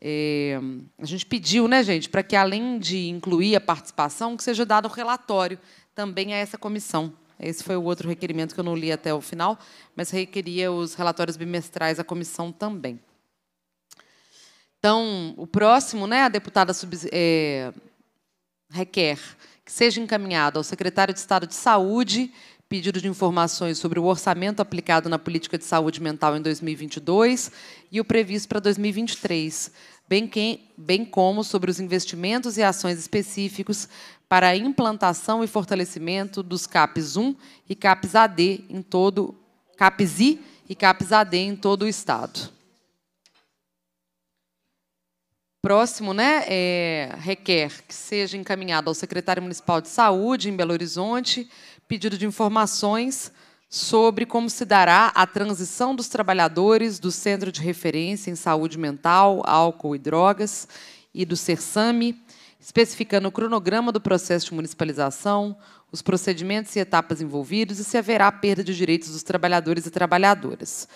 Speaker 1: É, a gente pediu, né, gente, para que além de incluir a participação, que seja dado o relatório também a essa comissão. Esse foi o outro requerimento que eu não li até o final, mas requeria os relatórios bimestrais à comissão também. Então, o próximo, né, a deputada é, requer que seja encaminhado ao secretário de Estado de Saúde pedido de informações sobre o orçamento aplicado na política de saúde mental em 2022 e o previsto para 2023, bem, quem, bem como sobre os investimentos e ações específicos para a implantação e fortalecimento dos CAPs 1 e CAPs AD em todo CAPs I e CAPs AD em todo o estado. Próximo, né, é, requer que seja encaminhado ao secretário municipal de saúde em Belo Horizonte pedido de informações sobre como se dará a transição dos trabalhadores do Centro de Referência em Saúde Mental, Álcool e Drogas e do CERSAME, especificando o cronograma do processo de municipalização, os procedimentos e etapas envolvidos e se haverá perda de direitos dos trabalhadores e trabalhadoras.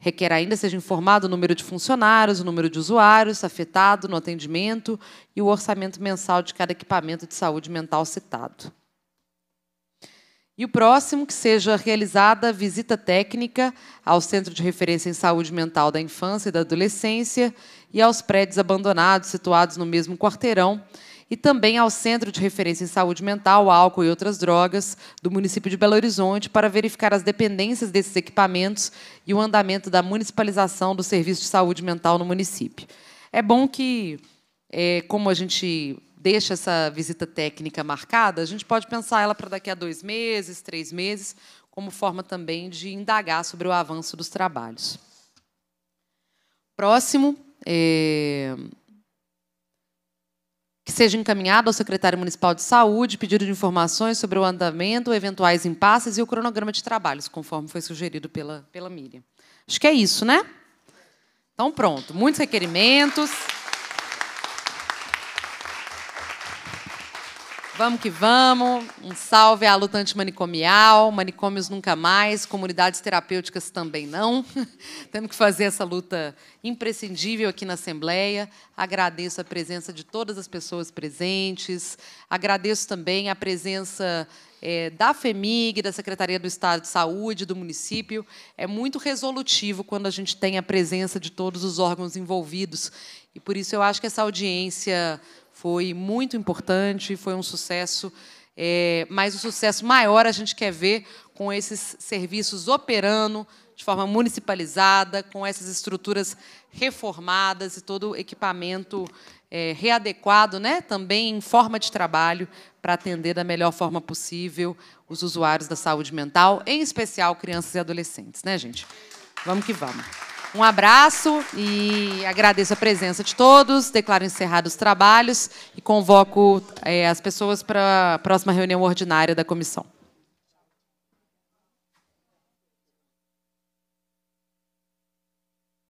Speaker 1: Requer ainda seja informado o número de funcionários, o número de usuários afetado no atendimento e o orçamento mensal de cada equipamento de saúde mental citado. E o próximo, que seja realizada visita técnica ao Centro de Referência em Saúde Mental da Infância e da Adolescência e aos prédios abandonados situados no mesmo quarteirão, e também ao Centro de Referência em Saúde Mental, Álcool e Outras Drogas do município de Belo Horizonte para verificar as dependências desses equipamentos e o andamento da municipalização do serviço de saúde mental no município. É bom que, é, como a gente deixa essa visita técnica marcada, a gente pode pensar ela para daqui a dois meses, três meses, como forma também de indagar sobre o avanço dos trabalhos. Próximo, é... que seja encaminhado ao secretário municipal de saúde pedido de informações sobre o andamento, eventuais impasses e o cronograma de trabalhos, conforme foi sugerido pela, pela Miriam. Acho que é isso, né? Então, pronto. Muitos requerimentos. Vamos que vamos. Um salve à luta antimanicomial, manicômios nunca mais, comunidades terapêuticas também não. [laughs] Temos que fazer essa luta imprescindível aqui na Assembleia. Agradeço a presença de todas as pessoas presentes. Agradeço também a presença é, da FEMIG, da Secretaria do Estado de Saúde, do município. É muito resolutivo quando a gente tem a presença de todos os órgãos envolvidos. E, por isso, eu acho que essa audiência foi muito importante, foi um sucesso. É, mas o sucesso maior a gente quer ver com esses serviços operando de forma municipalizada, com essas estruturas reformadas e todo o equipamento é, readequado, né, também em forma de trabalho, para atender da melhor forma possível os usuários da saúde mental, em especial crianças e adolescentes, né, gente? Vamos que vamos. Um abraço e agradeço a presença de todos. Declaro encerrados os trabalhos e convoco é, as pessoas para a próxima reunião ordinária da comissão.